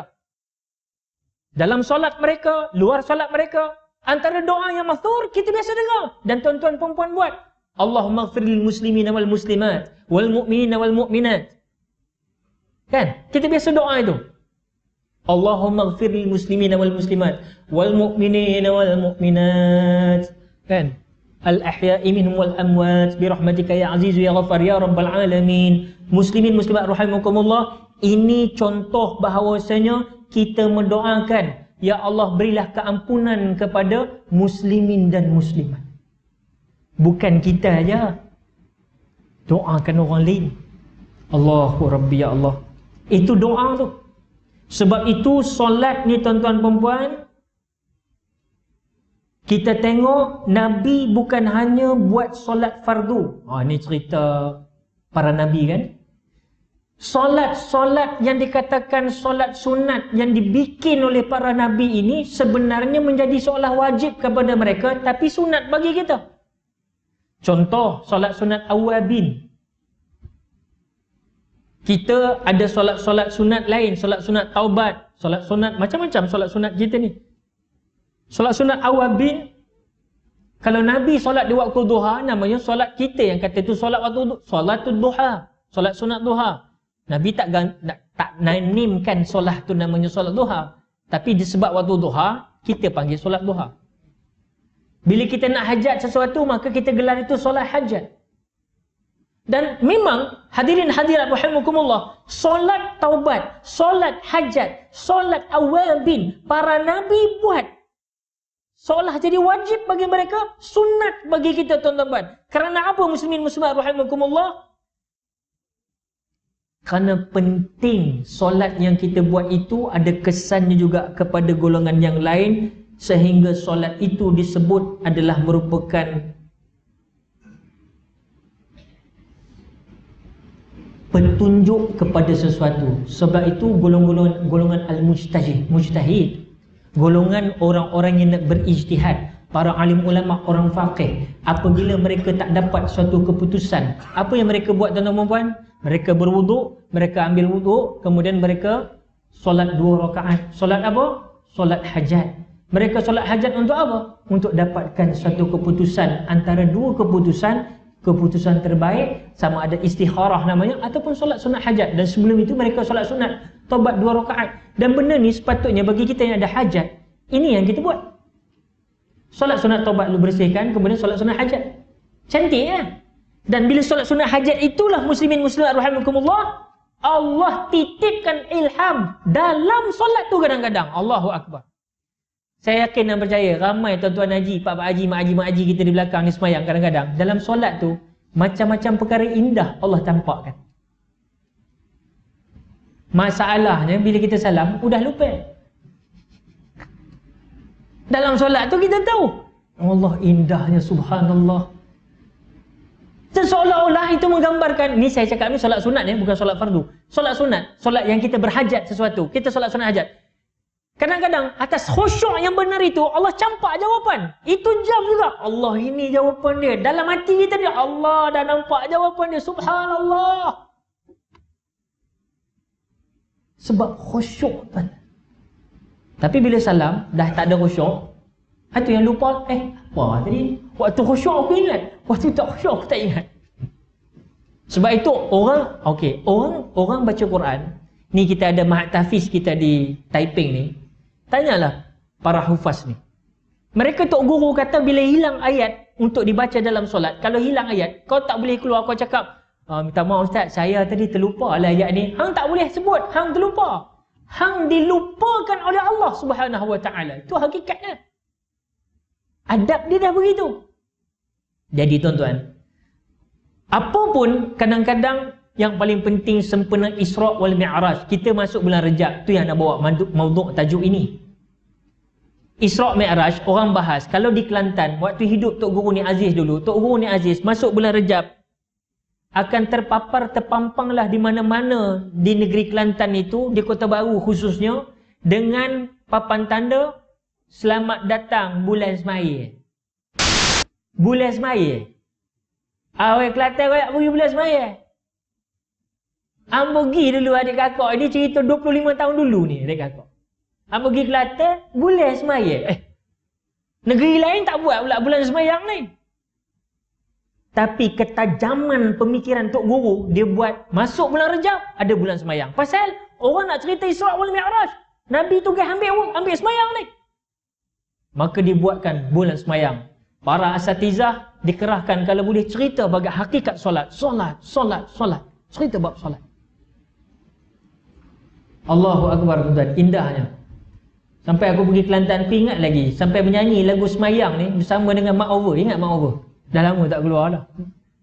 Dalam solat mereka, luar solat mereka, antara doa yang masyhur kita biasa dengar dan tuan-tuan perempuan buat. Allahumma ighfiril muslimina wal muslimat wal mu'minina wal mu'minat. Kan? Kita biasa doa itu. Allahumma ighfiril muslimina wal muslimat wal mu'minina wal mu'minat. Kan? Al ahya'i minhum wal amwat bi rahmatika ya azizu ya ghafar ya rabbal alamin. Muslimin muslimat rahimakumullah. Ini contoh bahawasanya kita mendoakan Ya Allah berilah keampunan kepada muslimin dan muslimat. Bukan kita aja. Doakan orang lain. Allahu Rabbi ya Allah. Itu doa tu. Sebab itu solat ni tuan-tuan perempuan. Kita tengok Nabi bukan hanya buat solat fardu. Ha, ni cerita para Nabi kan. Solat-solat yang dikatakan solat sunat yang dibikin oleh para nabi ini sebenarnya menjadi seolah wajib kepada mereka tapi sunat bagi kita. Contoh solat sunat awabin. Kita ada solat-solat sunat lain, solat sunat taubat, solat sunat macam-macam solat sunat kita ni. Solat sunat awabin kalau nabi solat di waktu duha namanya solat kita yang kata itu solat waktu solat duha, solat sunat duha. Nabi tak nak tak nanimkan solat tu namanya solat duha. Tapi disebab waktu duha, kita panggil solat duha. Bila kita nak hajat sesuatu, maka kita gelar itu solat hajat. Dan memang hadirin hadirat rahimakumullah, solat taubat, solat hajat, solat awal bin para nabi buat. Solat jadi wajib bagi mereka, sunat bagi kita tuan-tuan. Kerana apa muslimin muslimat rahimakumullah? kerana penting solat yang kita buat itu ada kesannya juga kepada golongan yang lain sehingga solat itu disebut adalah merupakan petunjuk kepada sesuatu sebab itu golongan-golongan golongan al-mujtahid mujtahid golongan orang-orang yang nak berijtihad para alim ulama orang faqih apabila mereka tak dapat suatu keputusan apa yang mereka buat tuan-tuan dan -tuan -tuan? Mereka berwuduk, mereka ambil wuduk, kemudian mereka solat dua rakaat. Solat apa? Solat hajat. Mereka solat hajat untuk apa? Untuk dapatkan satu keputusan antara dua keputusan, keputusan terbaik sama ada istikharah namanya ataupun solat sunat hajat. Dan sebelum itu mereka solat sunat, tobat dua rakaat. Dan benda ni sepatutnya bagi kita yang ada hajat, ini yang kita buat. Solat sunat tobat lu bersihkan, kemudian solat sunat hajat. Cantik ya? Dan bila solat sunat hajat itulah muslimin muslimat rahimakumullah Allah titipkan ilham dalam solat tu kadang-kadang. Allahu Akbar. Saya yakin dan percaya ramai tuan-tuan haji, pak pak haji, mak haji, mak haji kita di belakang ni semayang kadang-kadang. Dalam solat tu, macam-macam perkara indah Allah tampakkan. Masalahnya bila kita salam, udah lupa. Dalam solat tu kita tahu. Allah indahnya subhanallah. Seolah-olah itu menggambarkan Ini saya cakap ni solat sunat ni ya, bukan solat fardu Solat sunat, solat yang kita berhajat sesuatu Kita solat sunat hajat Kadang-kadang atas khusyuk yang benar itu Allah campak jawapan Itu jam juga Allah ini jawapan dia Dalam hati kita dia Allah dah nampak jawapan dia Subhanallah Sebab khusyuk kan? Tapi bila salam dah tak ada khusyuk Itu yang lupa Eh apa tadi Waktu khusyuk aku ingat Wah tu tak khusyuk tak ingat. Sebab itu orang okay orang orang baca Quran, ni kita ada mahatafiz kita di Taiping ni. Tanyalah para hufaz ni. Mereka tok guru kata bila hilang ayat untuk dibaca dalam solat, kalau hilang ayat, kau tak boleh keluar kau cakap, ah, minta maaf ustaz, saya tadi terlupa lah ayat ni. Hang tak boleh sebut, hang terlupa. Hang dilupakan oleh Allah Subhanahu Itu hakikatnya. Adab dia dah begitu. Jadi tuan-tuan, apapun kadang-kadang yang paling penting sempena Isra' wal Mi'raj. Kita masuk bulan Rejab, tu yang nak bawa mauduk tajuk ini. Isra' Mi'raj, orang bahas, kalau di Kelantan, waktu hidup Tok Guru ni Aziz dulu, Tok Guru ni Aziz masuk bulan Rejab, akan terpapar terpampang lah di mana-mana di negeri Kelantan itu, di Kota Baru khususnya, dengan papan tanda Selamat datang bulan Ismail bulan semaya. Ah, orang Kelantan banyak pergi bulan semaya. Ambo pergi dulu adik kakak. Ini cerita 25 tahun dulu ni adik kakak. Ambo pergi Kelantan bulan semaya. Eh, negeri lain tak buat pula bulan semayang ni. Tapi ketajaman pemikiran Tok Guru, dia buat masuk bulan Rejab, ada bulan semayang. Pasal orang nak cerita Isra' wal Mi'raj. Nabi tu ambil, ambil semayang ni. Maka dibuatkan bulan semayang Para asatizah dikerahkan kalau boleh cerita bagai hakikat solat. Solat, solat, solat. Cerita bab solat. Allahu Akbar tuan indahnya. Sampai aku pergi Kelantan, aku ingat lagi. Sampai menyanyi lagu semayang ni bersama dengan Mak Over. Ingat Mak Over? Dah lama tak keluar dah.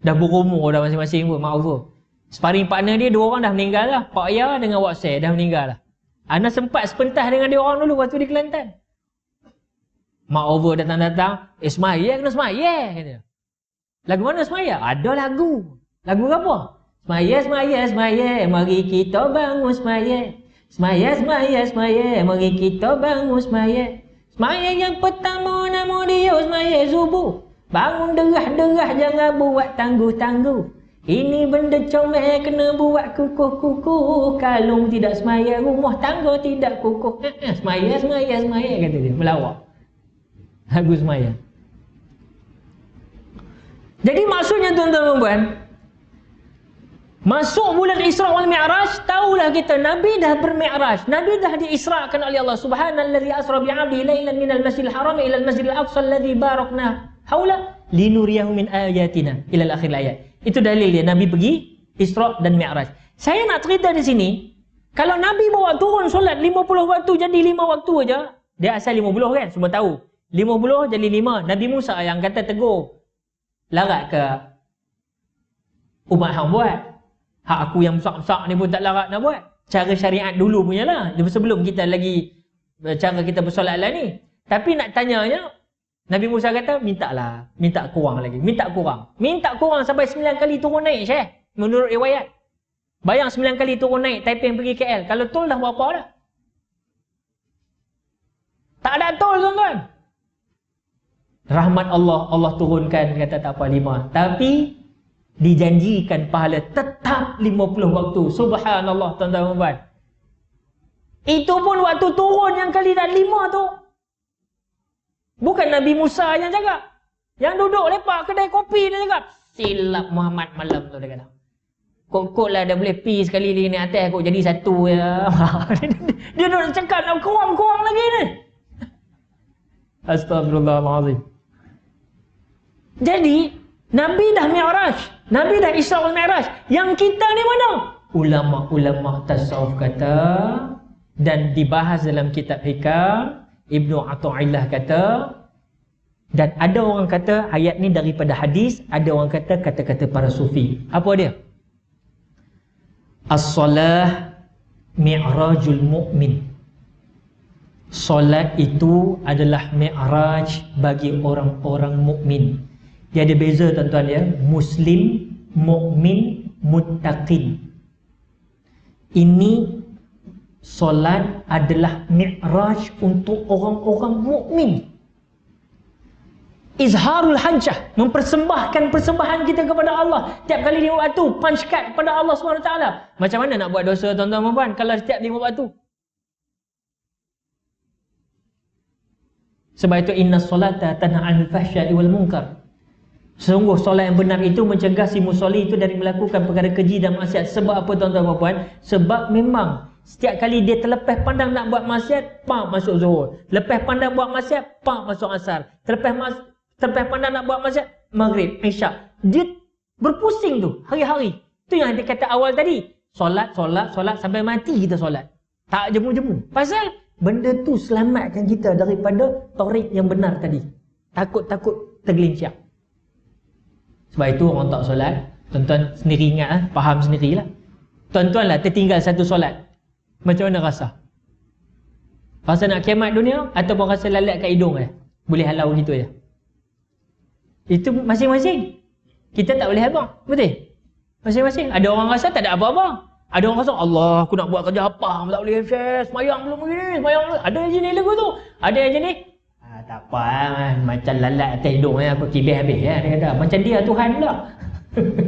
Dah berumur dah masing-masing pun Mak Over. Sparring partner dia, dua orang dah meninggal lah. Pak Ya dengan Wak Seh dah meninggal lah. Ana sempat sepentas dengan dia orang dulu waktu di Kelantan. Mak over datang-datang, eh semaya kena semaya kata. Lagu mana semaya? Ada lagu. Lagu apa? Semaya, semaya, semaya, mari kita bangun semaya. Semaya, semaya, semaya, mari kita bangun semaya. Semaya yang pertama nama dia semaya subuh. Bangun derah-derah jangan buat tangguh-tangguh. Ini benda comel kena buat kukuh-kukuh Kalung tidak semaya, rumah tangga tidak kukuh Semaya, semaya, semaya kata dia, melawak Agus Maya. Jadi maksudnya tuan-tuan dan puan Masuk bulan Isra wal Mi'raj, Taulah kita Nabi dah bermi'raj. Nabi dah diisrakan oleh Allah Subhanahu asra bi 'abdi lailan minal Masjidil Haram ila al-Masjidil Aqsa alladhi barakna haula linuriyahu min ayatina ila akhir ayat. Itu dalil dia Nabi pergi Isra dan Mi'raj. Saya nak cerita di sini, kalau Nabi bawa turun solat 50 waktu jadi 5 waktu aja, dia asal 50 kan, semua tahu. Lima puluh jadi lima. Nabi Musa yang kata tegur. Larat ke? Umat yang buat. Hak aku yang besar-besar ni pun tak larat nak buat. Cara syariat dulu punya lah. Sebelum kita lagi eh, cara kita bersolat lah ni. Tapi nak tanyanya, Nabi Musa kata, minta lah. Minta kurang lagi. Minta kurang. Minta kurang sampai sembilan kali turun naik, Syekh. Menurut riwayat. Bayang sembilan kali turun naik, Taiping pergi KL. Kalau tol dah berapa dah? Tak ada tol, tuan-tuan rahmat Allah Allah turunkan kata tak apa lima tapi dijanjikan pahala tetap lima puluh waktu subhanallah tuan-tuan dan puan itu pun waktu turun yang kali dah lima tu bukan Nabi Musa yang jaga yang duduk lepak kedai kopi dia jaga silap Muhammad malam tu dia kata Kok-kok lah dah boleh pi sekali lagi ni atas aku jadi satu ya. dia duduk cakap nak kuam-kuam lagi ni. Astagfirullahalazim. Jadi, Nabi dah mi'raj. Nabi dah isra'ul mi'raj. Yang kita ni mana? Ulama-ulama tasawuf kata dan dibahas dalam kitab hikam Ibnu Atu'illah kata dan ada orang kata ayat ni daripada hadis, ada orang kata kata-kata para sufi. Apa dia? As-salah mi'rajul mu'min. Solat itu adalah mi'raj bagi orang-orang mukmin. Dia ada beza tuan-tuan ya. Muslim, mukmin, muttaqin. Ini solat adalah mi'raj untuk orang-orang mukmin. Izharul hajjah, mempersembahkan persembahan kita kepada Allah. Tiap kali lima waktu, punch card kepada Allah SWT. Macam mana nak buat dosa tuan-tuan dan puan kalau setiap lima waktu? Sebab itu, inna solata tanah al-fahsyai wal-munkar. Sungguh solat yang benar itu mencegah si musolli itu dari melakukan perkara keji dan maksiat. Sebab apa tuan-tuan dan puan-puan? Sebab memang setiap kali dia terlepas pandang nak buat maksiat, pam masuk zuhur. Lepas pandang buat maksiat, pam masuk asar. Terlepas mas terlepas pandang nak buat maksiat, maghrib, isyak. Dia berpusing tu hari-hari. Tu yang dia kata awal tadi. Solat, solat, solat sampai mati kita solat. Tak jemu-jemu. Pasal benda tu selamatkan kita daripada tarik yang benar tadi. Takut-takut tergelincir. Sebab itu orang tak solat Tuan-tuan sendiri ingat lah, faham sendirilah Tuan-tuan lah tertinggal satu solat Macam mana rasa? Rasa nak kiamat dunia Ataupun rasa lalat kat hidung eh? Boleh halau gitu je eh? Itu masing-masing Kita tak boleh habang, betul? Masing-masing, ada orang rasa tak ada apa-apa ada orang rasa, Allah aku nak buat kerja apa, tak boleh share, semayang belum begini, semayang belum. Ada yang jenis lagu tu. Ada yang jenis, tak apa kan. Macam lalat atas hidung kan. Aku kibir habis kan. Dia kata, macam dia Tuhan pula.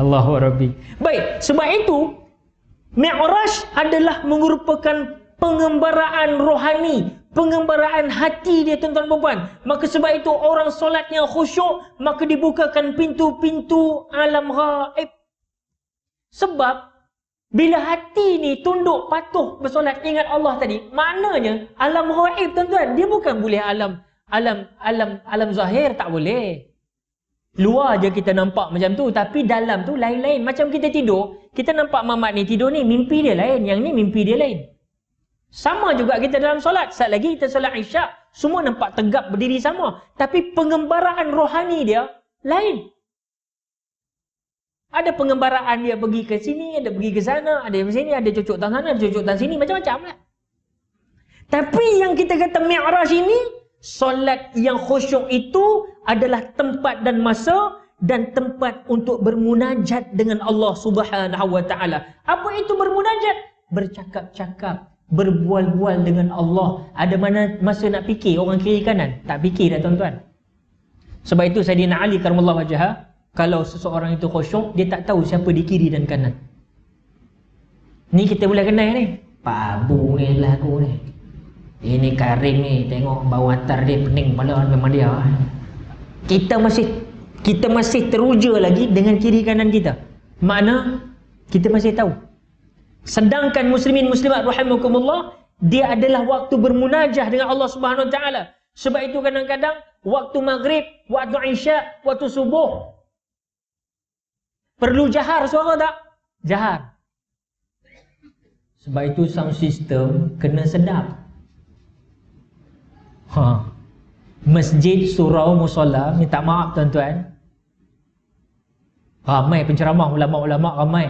Allahu Rabbi. Baik, sebab itu, Mi'raj adalah merupakan pengembaraan rohani. Pengembaraan hati dia tuan-tuan perempuan. Maka sebab itu orang solatnya khusyuk, maka dibukakan pintu-pintu alam gaib. Sebab bila hati ni tunduk patuh bersolat ingat Allah tadi, maknanya alam ghaib tuan-tuan, dia bukan boleh alam alam alam alam zahir tak boleh. Luar je kita nampak macam tu, tapi dalam tu lain-lain. Macam kita tidur, kita nampak mamat ni tidur ni mimpi dia lain, yang ni mimpi dia lain. Sama juga kita dalam solat. Sat lagi kita solat Isyak, semua nampak tegap berdiri sama, tapi pengembaraan rohani dia lain. Ada pengembaraan dia pergi ke sini, ada pergi ke sana, ada yang sini, ada cucuk tangan sana, ada cucuk tangan sini, macam-macam lah. Tapi yang kita kata mi'raj ini, solat yang khusyuk itu adalah tempat dan masa dan tempat untuk bermunajat dengan Allah Subhanahu wa Apa itu bermunajat? Bercakap-cakap, berbual-bual dengan Allah. Ada mana masa nak fikir orang kiri kanan? Tak fikir dah tuan-tuan. Sebab itu Sayyidina Ali karamallahu wajhahu kalau seseorang itu khusyuk dia tak tahu siapa di kiri dan kanan ni kita boleh kenal ni pabu ni lah aku ni ini karim ni tengok bawa atar dia pening pada memang dia ah. kita masih kita masih teruja lagi dengan kiri kanan kita Mana kita masih tahu sedangkan muslimin muslimat rahimakumullah dia adalah waktu bermunajah dengan Allah Subhanahu taala sebab itu kadang-kadang waktu maghrib waktu isya waktu subuh Perlu jahar suara tak? Jahar. Sebab itu sound system kena sedap. Ha. Masjid surau musola minta maaf tuan-tuan. Ramai ha, penceramah ulama-ulama ramai.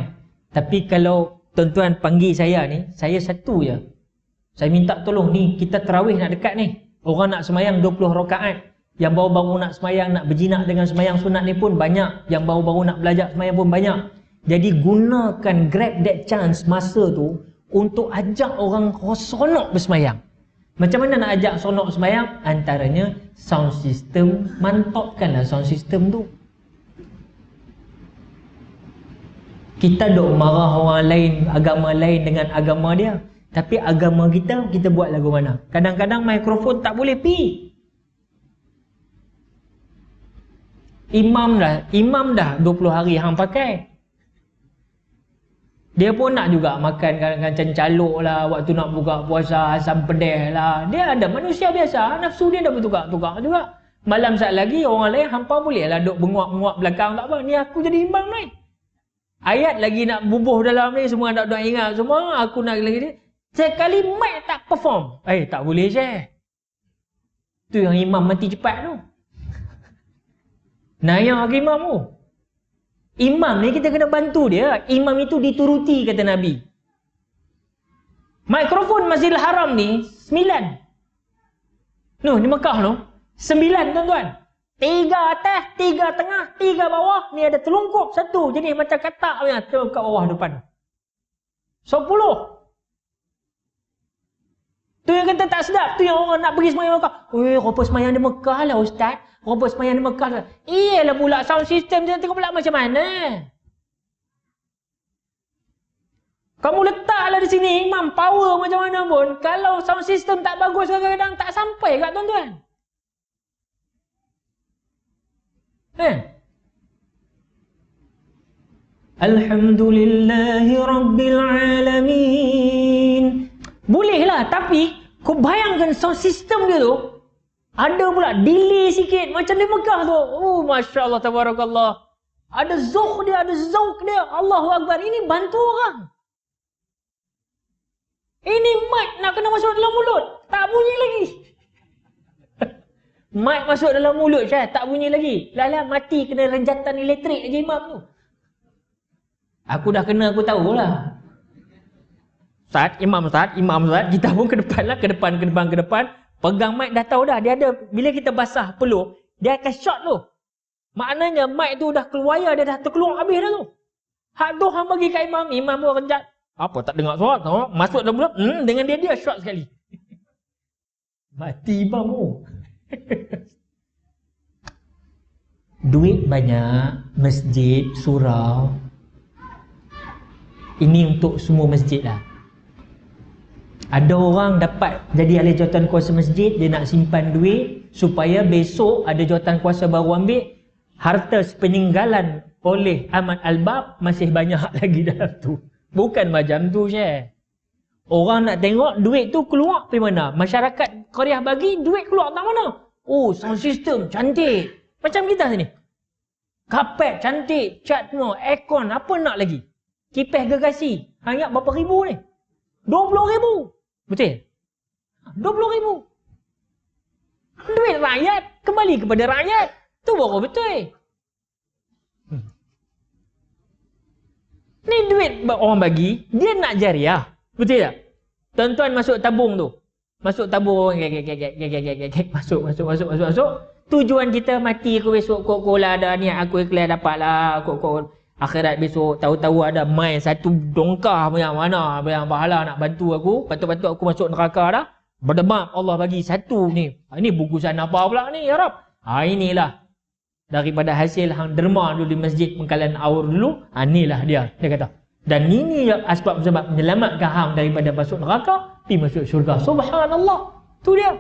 Tapi kalau tuan-tuan panggil saya ni, saya satu je. Saya minta tolong ni kita terawih nak dekat ni. Orang nak semayang 20 rokaat. Yang baru-baru nak semayang, nak berjinak dengan semayang sunat ni pun banyak. Yang baru-baru nak belajar semayang pun banyak. Jadi gunakan grab that chance masa tu untuk ajak orang seronok bersemayang. Macam mana nak ajak seronok bersemayang? Antaranya sound system, lah sound system tu. Kita dok marah orang lain, agama lain dengan agama dia. Tapi agama kita, kita buat lagu mana? Kadang-kadang mikrofon tak boleh pergi. Imam dah, imam dah 20 hari hang pakai. Dia pun nak juga makan kadang-kadang caluk lah waktu nak buka puasa asam pedih lah. Dia ada manusia biasa, nafsu dia dah bertukar-tukar juga. Malam saat lagi orang lain hampa boleh lah duk menguap-menguap belakang tak apa. Ni aku jadi imbang ni. Ayat lagi nak bubuh dalam ni semua nak duk ingat semua aku nak lagi ni. Sekali mic tak perform. Eh tak boleh je. Tu yang imam mati cepat tu. Nayang hak imam tu. Imam ni kita kena bantu dia. Imam itu dituruti kata Nabi. Mikrofon Masjidil Haram ni sembilan, Noh, di Mekah noh. sembilan tuan-tuan. tiga atas, tiga tengah, tiga bawah. Ni ada telungkup satu jadi macam katak punya kat bawah depan. 10. Tu yang kata tak sedap, tu yang orang nak pergi semayang Mekah. Eh, kau pergi semayang di Mekah lah ustaz. Robot semayang di Mekah tu. Iyalah pula sound system dia tengok pula macam mana. Kamu letaklah di sini imam power macam mana pun. Kalau sound system tak bagus kadang-kadang tak sampai kat tuan-tuan. Eh? Alhamdulillahi Rabbil Alamin. Bolehlah tapi kau bayangkan sound system dia tu ada pula delay sikit macam di Mekah tu. Oh masya-Allah tabarakallah. Ada zuk dia, ada zauk dia. Allahu akbar. Ini bantu orang. Ini mic nak kena masuk dalam mulut. Tak bunyi lagi. mic masuk dalam mulut saya tak bunyi lagi. Lala mati kena renjatan elektrik aja imam tu. Aku dah kena aku tahu lah. Saat imam saat imam saat kita pun ke depanlah ke depan ke depan ke depan. Ke depan. Pegang mic dah tahu dah dia ada bila kita basah peluh dia akan shot tu. Maknanya mic tu dah keluar ya dia dah terkeluar habis dah tu. Hak tu hang bagi kat imam, imam pun rejat. Apa tak dengar suara tu? Masuk dalam mulut, hmm, dengan dia dia shot sekali. Mati imam tu. Duit banyak, masjid, surau. Ini untuk semua masjid lah. Ada orang dapat jadi ahli jawatan kuasa masjid, dia nak simpan duit supaya besok ada jawatan kuasa baru ambil, harta sepeninggalan oleh Ahmad Al-Bab masih banyak lagi dalam tu. Bukan macam tu, je Orang nak tengok duit tu keluar pergi mana? Masyarakat Korea bagi duit keluar tak mana? Oh, sound system cantik. Macam kita sini. Kapet cantik, cat semua, aircon, apa nak lagi? Kipas gergasi, hanya berapa ribu ni? 20 ribu. Betul? 20 ribu. Duit rakyat kembali kepada rakyat. Tu baru betul. Ni duit orang bagi, dia nak jariah. Betul tak? Tuan-tuan masuk tabung tu. Masuk tabung orang. Masuk, masuk, masuk, masuk, masuk. Tujuan kita mati aku besok kok kola ada ni aku ikhlas dapatlah kok kok akhirat besok tahu-tahu ada main satu dongkah punya mana yang pahala nak bantu aku patut-patut aku masuk neraka dah berdebat Allah bagi satu ni ah, ini bungkusan apa pula ni ya Rab ha, inilah daripada hasil hang derma dulu di masjid pengkalan aur dulu ha, inilah dia dia kata dan ini yang asbab sebab menyelamatkan hang daripada masuk neraka pergi masuk syurga subhanallah tu dia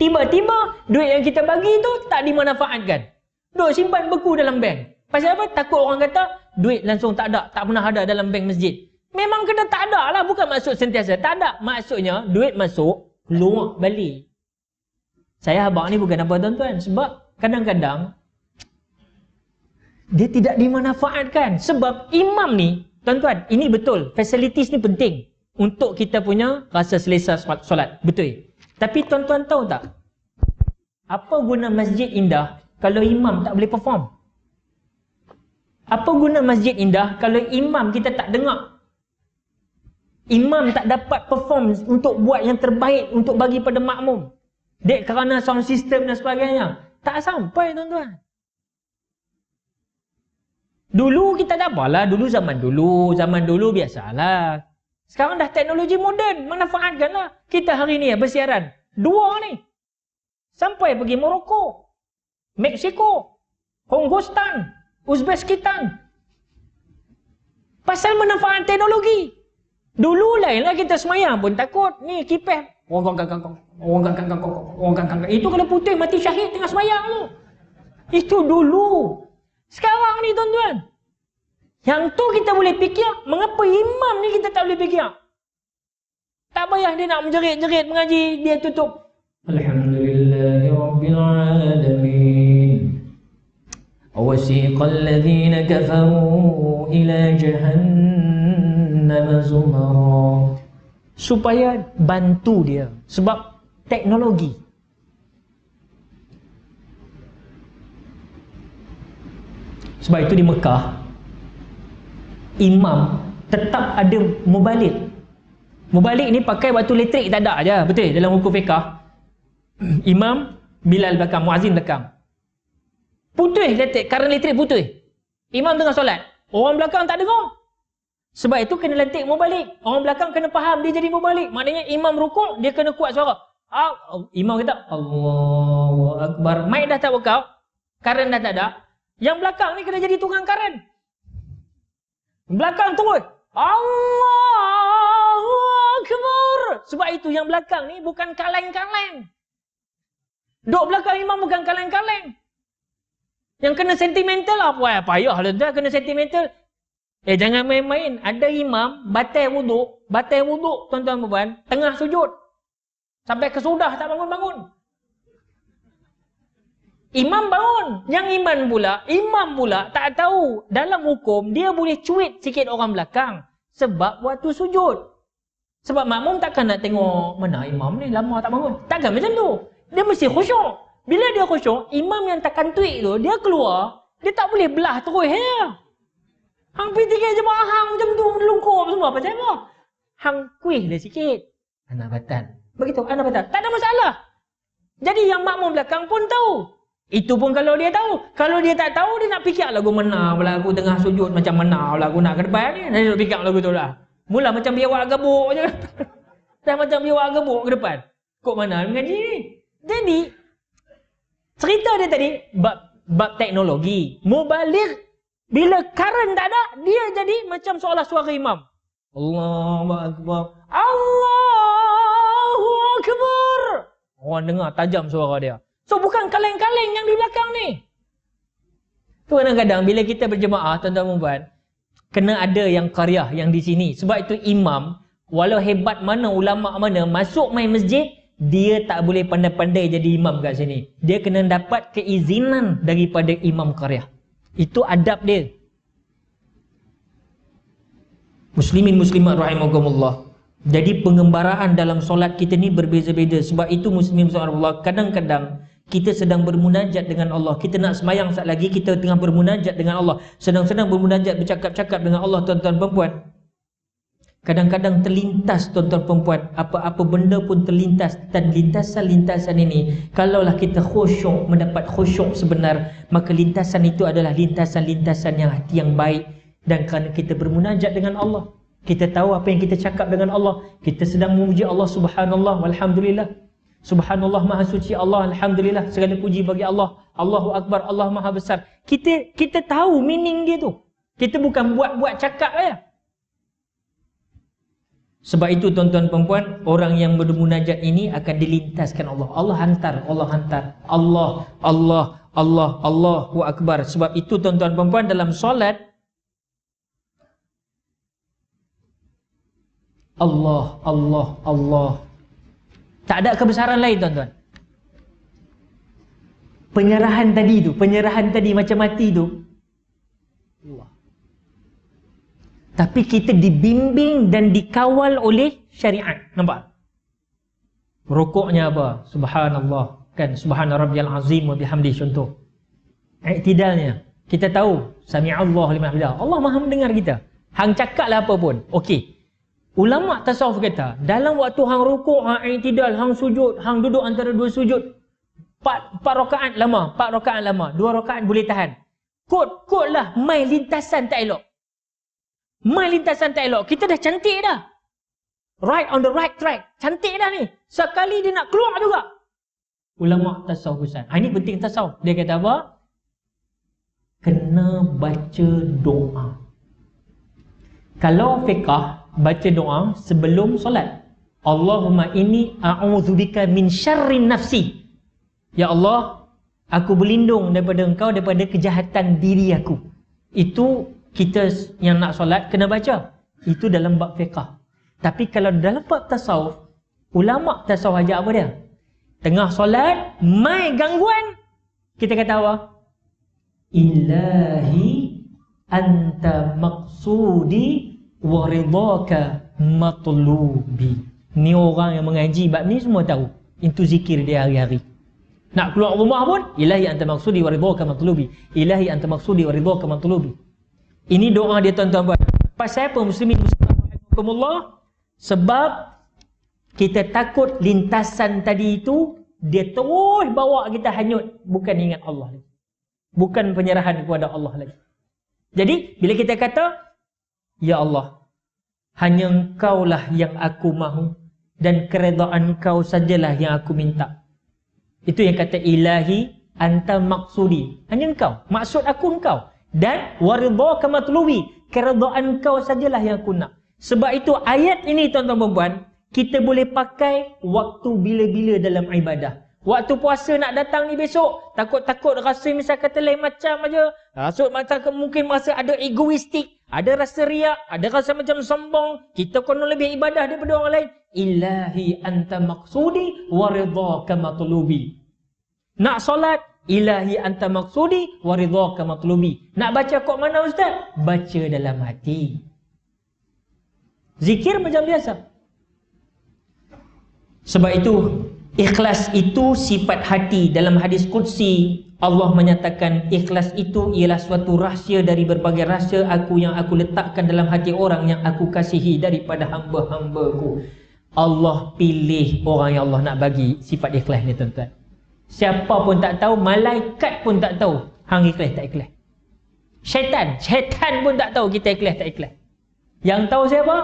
tiba-tiba duit yang kita bagi tu tak dimanfaatkan duit simpan beku dalam bank Pasal apa? Takut orang kata duit langsung tak ada, tak pernah ada dalam bank masjid. Memang kena tak ada lah, bukan maksud sentiasa. Tak ada. Maksudnya duit masuk, keluar balik. Saya abang ni bukan apa tuan-tuan. Sebab kadang-kadang dia tidak dimanfaatkan. Sebab imam ni, tuan-tuan, ini betul. Facilities ni penting untuk kita punya rasa selesa solat. Betul. Tapi tuan-tuan tahu tak? Apa guna masjid indah kalau imam tak boleh perform? Apa guna masjid indah kalau imam kita tak dengar? Imam tak dapat perform untuk buat yang terbaik untuk bagi pada makmum. Dek kerana sound system dan sebagainya. Tak sampai tuan-tuan. Dulu kita dah lah, Dulu zaman dulu. Zaman dulu biasalah. Sekarang dah teknologi moden. Manfaatkanlah. Kita hari ni bersiaran. Dua ni. Sampai pergi Morocco. Mexico. Hongkostan. Uzbekistan. Pasal manfaat teknologi. Dulu lainlah kita semayang pun takut. Ni kipas. Orang gang gang gang. Orang gang gang gang. Orang gang gang Itu kena putih mati syahid tengah semayang tu. Itu dulu. Sekarang ni tuan-tuan. Yang tu kita boleh fikir. Mengapa imam ni kita tak boleh fikir? Tak payah dia nak menjerit-jerit mengaji. Dia tutup. Alhamdulillahirrahmanirrahim. وسيق الذين كفروا إلى جهنم زمرا supaya bantu dia sebab teknologi sebab itu di Mekah imam tetap ada mubalik mubalik ni pakai batu elektrik tak ada aja betul dalam hukum fiqah imam Bilal belakang, Muazzin belakang putus letik karen elektrik putus imam tengah solat orang belakang tak dengar sebab itu kena letik mubalik orang belakang kena faham dia jadi mubalik maknanya imam rukuk dia kena kuat suara Al- ah, imam kata Allahu akbar mic dah tak workout karen dah tak ada yang belakang ni kena jadi tukang karen belakang turun Allahu akbar sebab itu yang belakang ni bukan kaleng-kaleng Duk belakang imam bukan kaleng-kaleng. Yang kena sentimental apa lah, ya payah lah tuan kena sentimental. Eh jangan main-main. Ada imam batal wuduk, batal wuduk tuan-tuan puan tengah sujud. Sampai kesudah tak bangun-bangun. Imam bangun. Yang iman pula, imam pula tak tahu dalam hukum dia boleh cuit sikit orang belakang sebab waktu sujud. Sebab makmum takkan nak tengok mana imam ni lama tak bangun. Takkan macam tu. Dia mesti khusyuk. Bila dia khusyuk, imam yang tekan tweet tu, dia keluar, dia tak boleh belah terus. Ya. Hang pergi tiga jemaah hang macam tu, melungkur apa semua. Pasal apa? Hang kuih dia sikit. Anak batal. Begitu, anak batal. Tak ada masalah. Jadi yang makmum belakang pun tahu. Itu pun kalau dia tahu. Kalau dia tak tahu, dia nak fikir lagu mana pula aku tengah sujud macam mana pula aku nak ke depan ni. Dia nak fikir lagu tu lah. Mula macam biar awak gebuk je. Dah macam biar awak gebuk ke depan. Kok mana mengaji ni? Jadi, Cerita dia tadi bab bab teknologi. Mubalir bila karen tak ada, dia jadi macam seolah suara imam. Allahu akbar. Allahu akbar. Orang dengar tajam suara dia. So bukan kaleng-kaleng yang di belakang ni. Tu kadang-kadang bila kita berjemaah, tuan-tuan dan puan, kena ada yang qariah yang di sini. Sebab itu imam, walau hebat mana ulama mana masuk main masjid, dia tak boleh pandai-pandai jadi imam kat sini. Dia kena dapat keizinan daripada imam qaryah. Itu adab dia. Muslimin muslimat rahimakumullah. Jadi pengembaraan dalam solat kita ni berbeza-beza. Sebab itu muslimin muslimat rahimakumullah kadang-kadang kita sedang bermunajat dengan Allah. Kita nak semayang saat lagi kita tengah bermunajat dengan Allah. Sedang-sedang bermunajat bercakap-cakap dengan Allah tuan-tuan dan Kadang-kadang terlintas tuan-tuan perempuan Apa-apa benda pun terlintas Dan lintasan-lintasan ini Kalaulah kita khusyuk mendapat khusyuk sebenar Maka lintasan itu adalah lintasan-lintasan yang hati yang baik Dan kerana kita bermunajat dengan Allah Kita tahu apa yang kita cakap dengan Allah Kita sedang memuji Allah subhanallah Alhamdulillah Subhanallah maha suci Allah Alhamdulillah segala puji bagi Allah Allahu Akbar Allah maha besar Kita kita tahu meaning dia tu Kita bukan buat-buat cakap ya sebab itu tuan-tuan perempuan Orang yang bermunajat ini akan dilintaskan Allah Allah hantar, Allah hantar Allah, Allah, Allah, Allah Akbar Sebab itu tuan-tuan perempuan dalam solat Allah, Allah, Allah Tak ada kebesaran lain tuan-tuan Penyerahan tadi tu, penyerahan tadi macam mati tu Tapi kita dibimbing dan dikawal oleh syariat. Nampak? Rukuknya apa? Subhanallah. Kan? Subhanallah Rabbiyal Azim wa bihamdi contoh. Iktidalnya. Kita tahu. Sami'allah lima bila. Allah maha mendengar kita. Hang cakap lah apa pun. Okey. Ulama tasawuf kata, dalam waktu hang rukuk, hang iktidal, hang sujud, hang duduk antara dua sujud, empat, empat rokaan lama, empat rokaan lama, dua rokaan boleh tahan. Kot, kot lah, main lintasan tak elok. Mind lintasan tak elok. Kita dah cantik dah. Right on the right track. Cantik dah ni. Sekali dia nak keluar juga. Ulama tasawuf Hussein. Ha, ini penting tasawuf. Dia kata apa? Kena baca doa. Kalau fiqah baca doa sebelum solat. Allahumma inni a'udzubika min syarri nafsi. Ya Allah, aku berlindung daripada engkau daripada kejahatan diri aku. Itu kita yang nak solat kena baca. Itu dalam bab fiqah. Tapi kalau dalam bab tasawuf, ulama tasawuf ajak apa dia? Tengah solat, mai gangguan. Kita kata apa? Ilahi anta maqsudi wa ridaka matlubi. Ni orang yang mengaji bab ni semua tahu. Itu zikir dia hari-hari. Nak keluar rumah pun, Illahi anta maqsudi wa ridaka matlubi. Ilahi anta maqsudi wa ridaka matlubi. Ini doa dia tuan-tuan buat. Pasal apa muslimin muslimin Sebab kita takut lintasan tadi itu dia terus bawa kita hanyut bukan ingat Allah lagi. Bukan penyerahan kepada Allah lagi. Jadi bila kita kata Ya Allah hanya engkau lah yang aku mahu dan keredaan kau sajalah yang aku minta. Itu yang kata ilahi anta maksudi. Hanya engkau. Maksud aku engkau dan waridhaka matlubi keridaan kau sajalah yang aku nak sebab itu ayat ini tuan-tuan puan-puan kita boleh pakai waktu bila-bila dalam ibadah waktu puasa nak datang ni besok takut-takut rasa misal kata lain macam aja rasa macam mungkin rasa ada egoistik ada rasa riak ada rasa macam sombong kita kena lebih ibadah daripada orang lain illahi anta maqsudi waridhaka matlubi nak solat Ilahi anta maqsudi wa ridhaka matlubi. Nak baca kok mana ustaz? Baca dalam hati. Zikir macam biasa. Sebab itu ikhlas itu sifat hati dalam hadis kursi Allah menyatakan ikhlas itu ialah suatu rahsia dari berbagai rahsia aku yang aku letakkan dalam hati orang yang aku kasihi daripada hamba-hambaku. Allah pilih orang yang Allah nak bagi sifat ikhlas ni tuan-tuan. Siapa pun tak tahu, malaikat pun tak tahu hang ikhlas tak ikhlas. Syaitan, syaitan pun tak tahu kita ikhlas tak ikhlas. Yang tahu siapa?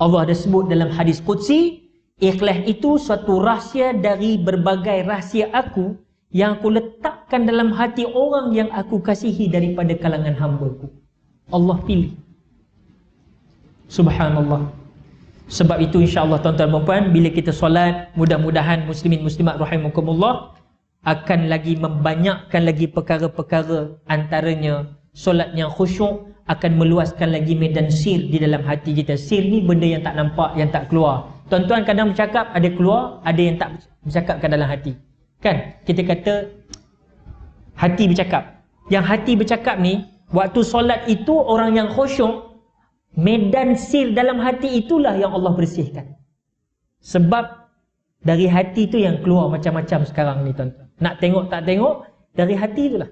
Allah ada sebut dalam hadis qudsi, ikhlas itu suatu rahsia dari berbagai rahsia aku yang aku letakkan dalam hati orang yang aku kasihi daripada kalangan hamba-Ku. Allah pilih. Subhanallah. Sebab itu insya-Allah tuan-tuan dan puan bila kita solat, mudah-mudahan muslimin muslimat rahimakumullah akan lagi membanyakkan lagi perkara-perkara antaranya solat yang khusyuk akan meluaskan lagi medan sir di dalam hati kita. Sir ni benda yang tak nampak, yang tak keluar. Tuan-tuan kadang bercakap ada keluar, ada yang tak bercakap ke dalam hati. Kan? Kita kata hati bercakap. Yang hati bercakap ni, waktu solat itu orang yang khusyuk, medan sir dalam hati itulah yang Allah bersihkan. Sebab dari hati tu yang keluar macam-macam sekarang ni tuan-tuan. Nak tengok tak tengok dari hati itulah.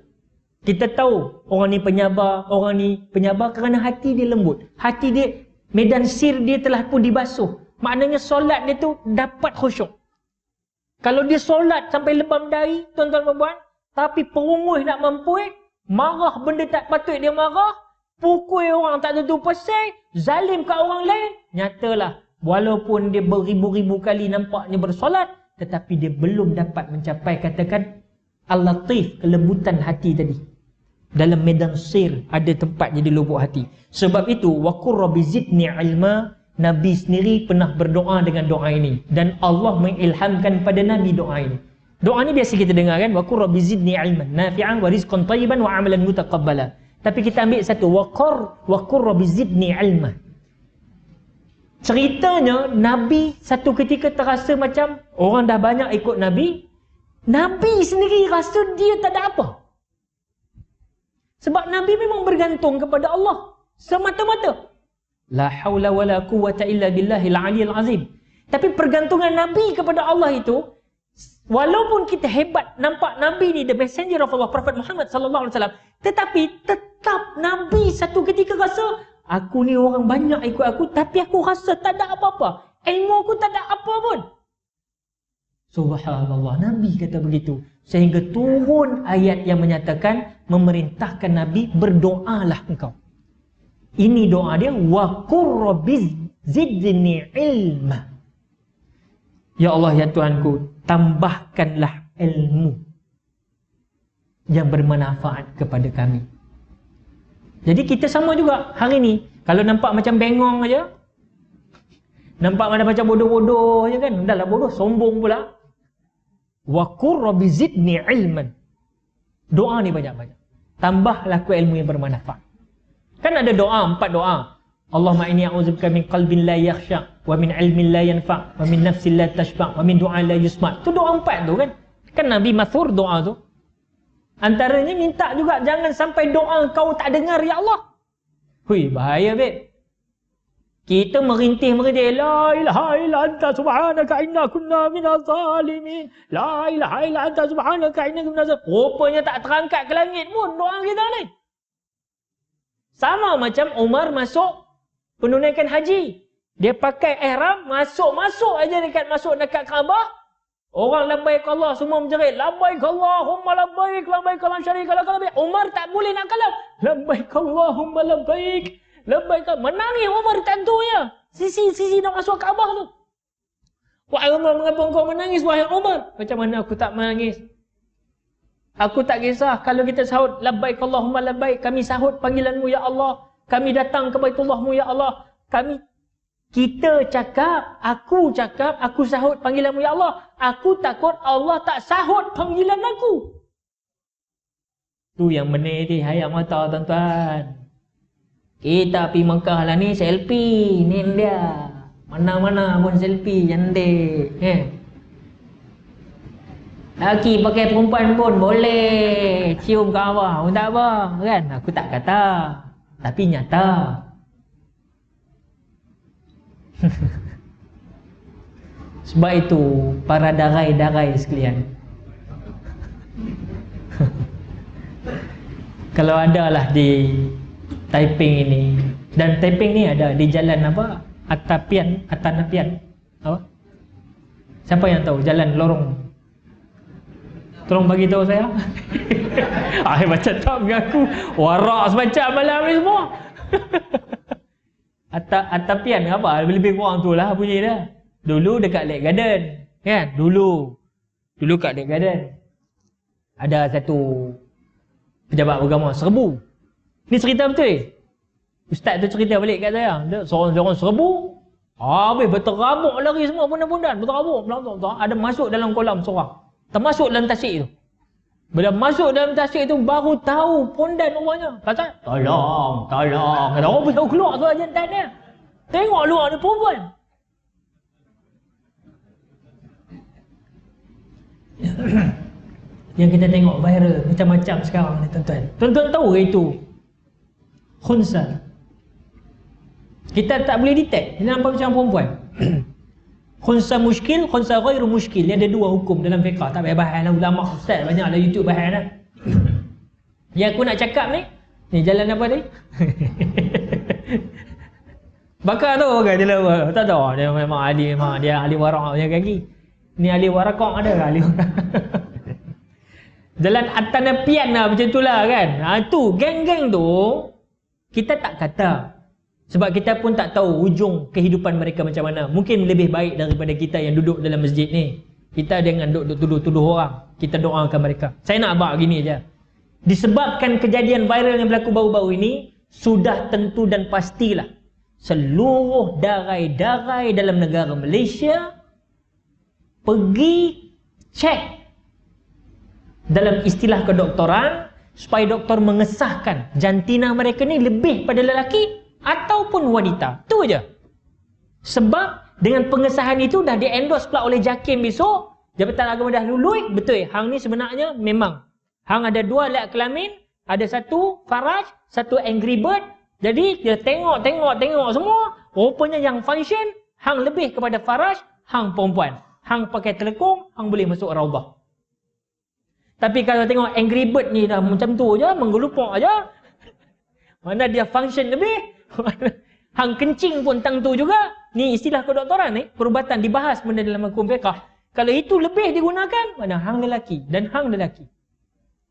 Kita tahu orang ni penyabar, orang ni penyabar kerana hati dia lembut. Hati dia medan sir dia telah pun dibasuh. Maknanya solat dia tu dapat khusyuk. Kalau dia solat sampai lebam dari, tuan-tuan perempuan, tapi perumus nak mampu, marah benda tak patut dia marah, pukul orang tak tentu pesai, zalim kat orang lain, nyatalah walaupun dia beribu-ribu kali nampaknya bersolat, tetapi dia belum dapat mencapai katakan al-latif kelembutan hati tadi dalam medan sir ada tempat jadi lubuk hati sebab itu waqur rabbi zidni ilma nabi sendiri pernah berdoa dengan doa ini dan Allah mengilhamkan pada nabi doa ini doa ni biasa kita dengar kan waqur rabbi zidni ilma nafi'an wa rizqan tayyiban wa amalan mutaqabbala tapi kita ambil satu waqur waqur rabbi zidni ilma Ceritanya Nabi satu ketika terasa macam orang dah banyak ikut Nabi. Nabi sendiri rasa dia tak ada apa. Sebab Nabi memang bergantung kepada Allah semata-mata. La haula wala quwata illa billahil aliyil azim. Tapi pergantungan Nabi kepada Allah itu walaupun kita hebat nampak Nabi ni the messenger of Allah Prophet Muhammad sallallahu alaihi wasallam tetapi tetap Nabi satu ketika rasa Aku ni orang banyak ikut aku tapi aku rasa tak ada apa-apa. Ilmu aku tak ada apa pun. Subhanallah. Nabi kata begitu. Sehingga turun ayat yang menyatakan memerintahkan Nabi berdoalah engkau. Ini doa dia wa qurrabiz zidni ilma. Ya Allah ya Tuhanku, tambahkanlah ilmu yang bermanfaat kepada kami. Jadi kita sama juga hari ni. Kalau nampak macam bengong aja. Nampak mana macam bodoh-bodoh aja kan. Dahlah bodoh, sombong pula. Wa qurrabi zidni ilman. Doa ni banyak-banyak. Tambahlah aku ilmu yang bermanfaat. Kan ada doa, empat doa. Allahumma inni a'udzubika min qalbin la yakhsha wa min ilmin la yanfa wa min nafsin la tashba wa min du'a la yusma. Tu doa empat tu kan. Kan Nabi mathur doa tu. Antaranya minta juga jangan sampai doa kau tak dengar ya Allah. Hui, bahaya beb. Kita merintih-merintih la ilaha illa anta subhanaka inna kunna minaz zalimin. La ilaha illa anta subhanaka inna kunna minaz. Rupanya tak terangkat ke langit pun doa kita ni. Sama macam Umar masuk penunaikan haji. Dia pakai ihram masuk-masuk aja dekat masuk dekat Kaabah. Orang labaik Allah semua menjerit. Labaik Allahumma labaik, labaik Allah syarih, kalau kalau labaik. Umar tak boleh nak kalah. Labaik Allahumma labaik. Labaik Menangis Umar tentunya. Sisi-sisi nak masuk Kaabah tu. Wahai Umar, mengapa kau menangis? Wahai Umar. Macam mana aku tak menangis? Aku tak kisah kalau kita sahut. Labaik Allahumma labaik. Kami sahut panggilanmu ya Allah. Kami datang ke baitullahmu ya Allah. Kami kita cakap, aku cakap, aku sahut panggilanmu ya Allah. Aku takut Allah tak sahut panggilan aku. Tu yang benar di hayat mata tuan-tuan. Kita pergi Mekah lah ni selfie. Ni dia. Mana-mana pun selfie. Cantik. Ya. Eh. Laki pakai perempuan pun boleh. Cium kawan pun tak apa. Kan? Aku tak kata. Tapi nyata. Nyata. Sebab itu para darai-darai sekalian. Kalau ada lah di Taiping ini dan Taiping ni ada di jalan apa? Atapian, Atanapian. Apa? Siapa yang tahu jalan lorong? Tolong bagi tahu saya. Ah, macam tak mengaku. Warak semacam malam ni semua atap atapian apa lebih kurang tu lah bunyi dia dulu dekat lake garden kan dulu dulu kat lake garden ada satu pejabat agama serbu ni cerita betul eh ustaz tu cerita balik kat saya dia seorang-seorang serbu habis berterabuk lari semua bunda-bunda berterabuk ada masuk dalam kolam seorang termasuk dalam tasik tu bila masuk dalam tasik itu baru tahu pondan rumahnya. Kata, tolong, tolong. Kata orang oh, pun keluar tu jantan dia. Tengok luar ni perempuan. Yang kita tengok viral macam-macam sekarang ni tuan-tuan. Tuan-tuan tahu ke itu? Khunsa. Kita tak boleh detect. Kita nampak macam perempuan. khunsa muskil, khunsa ghairu muskil. Dia ada dua hukum dalam fiqah. Tak payah bahas lah. Ulama ustaz banyak lah YouTube bahas lah. Yang aku nak cakap ni, ni jalan apa ni? Bakar tu orang dia lawa. Tak tahu dia memang ahli memang dia ahli warak punya kaki. Ni ahli warak ada lah, ahli warak. jalan atanapian lah macam tu lah kan. Ha, geng-geng tu kita tak kata sebab kita pun tak tahu ujung kehidupan mereka macam mana. Mungkin lebih baik daripada kita yang duduk dalam masjid ni. Kita dengan duduk tuduh-tuduh orang. Kita doakan mereka. Saya nak abang, gini aja. Disebabkan kejadian viral yang berlaku baru-baru ini, sudah tentu dan pastilah seluruh darai-darai dalam negara Malaysia pergi cek dalam istilah kedoktoran supaya doktor mengesahkan jantina mereka ni lebih pada lelaki ataupun wanita. Tu aja. Sebab dengan pengesahan itu dah diendos pula oleh JAKIM besok, Jabatan Agama dah lului, betul. Eh? Hang ni sebenarnya memang. Hang ada dua alat kelamin, ada satu faraj, satu angry bird. Jadi dia tengok, tengok, tengok semua. Rupanya yang function, hang lebih kepada faraj, hang perempuan. Hang pakai telekong, hang boleh masuk raubah. Tapi kalau tengok angry bird ni dah macam tu aja, menggelupok aja. Mana dia function lebih, hang kencing pun tang tu juga. Ni istilah kedoktoran ni, eh? perubatan dibahas benda dalam hukum fiqah. Kalau itu lebih digunakan, mana hang lelaki dan hang lelaki.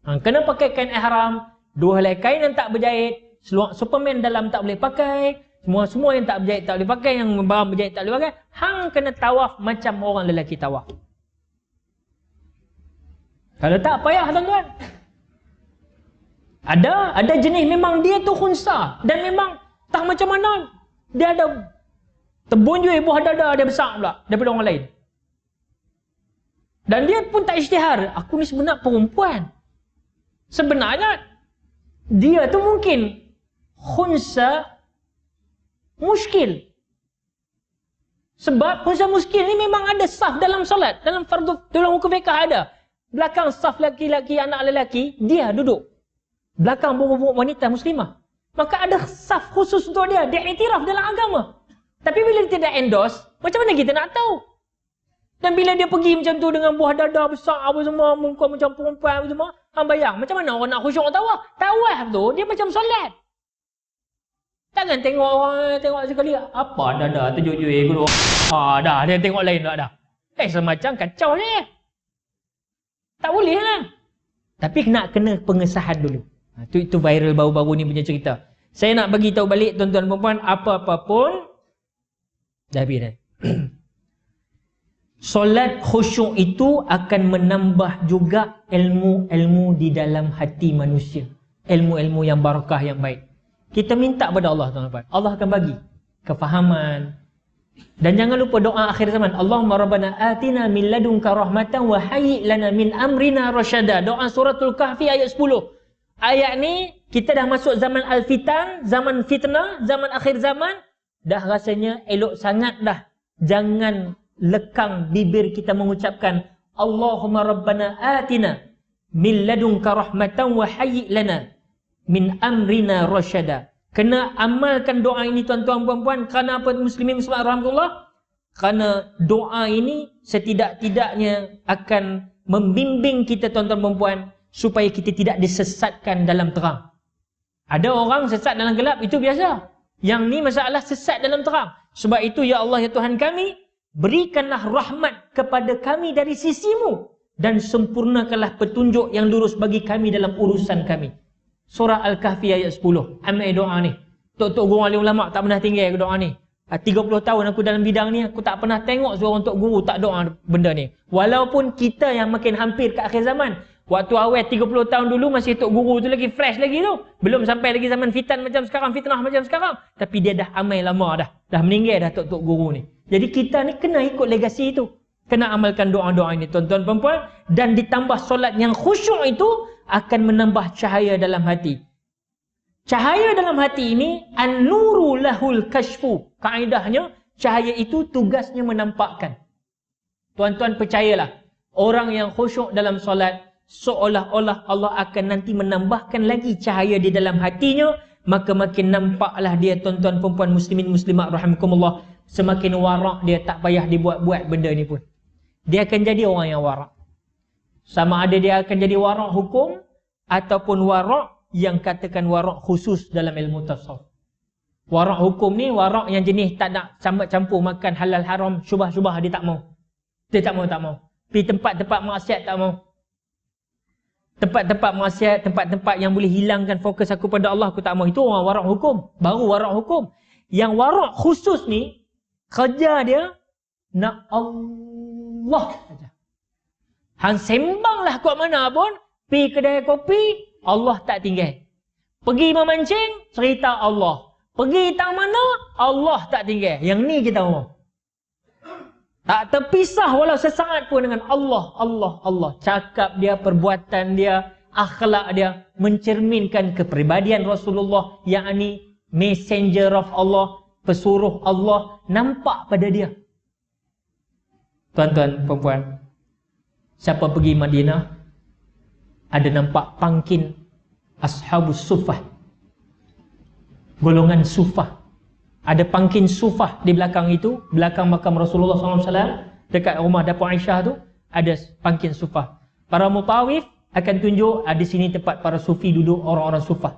Hang kena pakai kain ihram, dua helai kain yang tak berjahit, seluar Superman dalam tak boleh pakai, semua-semua yang tak berjahit tak boleh pakai, yang barang berjahit tak boleh pakai, hang kena tawaf macam orang lelaki tawaf. Kalau tak payah tuan-tuan. Ada ada jenis memang dia tu khunsa dan memang tak macam mana dia ada tebun juga buah ada dia besar pula daripada orang lain. Dan dia pun tak isytihar. Aku ni sebenarnya perempuan. Sebenarnya dia tu mungkin khunsa muskil. Sebab khunsa muskil ni memang ada saf dalam salat. Dalam fardu, dalam hukum fiqah ada. Belakang saf lelaki-lelaki, anak lelaki, dia duduk. Belakang buku-buku wanita muslimah maka ada saf khusus untuk dia. Dia itiraf dalam agama. Tapi bila dia tidak endorse, macam mana kita nak tahu? Dan bila dia pergi macam tu dengan buah dada besar apa semua, muka macam perempuan apa semua, hang bayang, macam mana orang nak khusyuk tawa? Tawaf lah tu dia macam solat. Takkan tengok orang tengok sekali apa dada terjujui guru. Ah dah dia tengok lain tak dah. Eh semacam kacau ni. Tak boleh lah. Tapi nak kena pengesahan dulu. Ha, tu itu viral baru-baru ni punya cerita. Saya nak bagi tahu balik tuan-tuan dan puan apa-apa pun dah habis dah. Solat khusyuk itu akan menambah juga ilmu-ilmu di dalam hati manusia. Ilmu-ilmu yang barakah yang baik. Kita minta kepada Allah tuan-tuan puan. Allah akan bagi kefahaman dan jangan lupa doa akhir zaman. Allahumma rabbana atina min ladunka rahmatan wa hayyi lana min amrina rasyada. Doa suratul Kahfi ayat 10 ayat ni kita dah masuk zaman al-fitan, zaman fitnah, zaman akhir zaman, dah rasanya elok sangat dah. Jangan lekang bibir kita mengucapkan Allahumma rabbana atina min ladunka rahmatan wa hayyi lana min amrina rasyada. Kena amalkan doa ini tuan-tuan puan-puan kerana apa muslimin muslimat rahimakumullah? Kerana doa ini setidak-tidaknya akan membimbing kita tuan-tuan puan-puan supaya kita tidak disesatkan dalam terang. Ada orang sesat dalam gelap itu biasa. Yang ni masalah sesat dalam terang. Sebab itu ya Allah ya Tuhan kami, berikanlah rahmat kepada kami dari sisimu dan sempurnakanlah petunjuk yang lurus bagi kami dalam urusan kami. Surah Al-Kahfi ayat 10. Amai doa ni. Tok-tok guru alim ulama tak pernah tinggal ke doa ni. 30 ah, tahun aku dalam bidang ni, aku tak pernah tengok seorang tok guru tak doa benda ni. Walaupun kita yang makin hampir ke akhir zaman, Waktu awal 30 tahun dulu masih tok guru tu lagi fresh lagi tu. Belum sampai lagi zaman fitan macam sekarang, fitnah macam sekarang. Tapi dia dah amai lama dah. Dah meninggal dah tok-tok guru ni. Jadi kita ni kena ikut legasi itu. Kena amalkan doa-doa ini tuan-tuan perempuan. Dan ditambah solat yang khusyuk itu akan menambah cahaya dalam hati. Cahaya dalam hati ini an-nuru lahul kashfu. Kaedahnya cahaya itu tugasnya menampakkan. Tuan-tuan percayalah. Orang yang khusyuk dalam solat, seolah-olah Allah akan nanti menambahkan lagi cahaya di dalam hatinya maka makin nampaklah dia tuan-tuan perempuan muslimin muslimat rahimakumullah semakin warak dia tak payah dibuat-buat benda ni pun dia akan jadi orang yang warak sama ada dia akan jadi warak hukum ataupun warak yang katakan warak khusus dalam ilmu tasawuf warak hukum ni warak yang jenis tak nak sama campur makan halal haram syubah-syubah dia tak mau dia tak mau tak mau pergi tempat-tempat maksiat tak mau Tempat-tempat maksiat, tempat-tempat yang boleh hilangkan fokus aku pada Allah, aku tak mahu. Itu orang warak hukum. Baru warak hukum. Yang warak khusus ni, kerja dia, nak Allah. Han sembanglah kuat mana pun, pi kedai kopi, Allah tak tinggal. Pergi memancing, cerita Allah. Pergi tang mana, Allah tak tinggal. Yang ni kita mahu. Tak terpisah walau sesaat pun dengan Allah, Allah, Allah. Cakap dia, perbuatan dia, akhlak dia mencerminkan kepribadian Rasulullah yang yakni messenger of Allah, pesuruh Allah nampak pada dia. Tuan-tuan, perempuan, siapa pergi Madinah ada nampak pangkin Ashabus Sufah. Golongan Sufah ada pangkin sufah di belakang itu belakang makam Rasulullah SAW dekat rumah dapur Aisyah tu ada pangkin sufah para mutawif akan tunjuk ah, di sini tempat para sufi duduk orang-orang sufah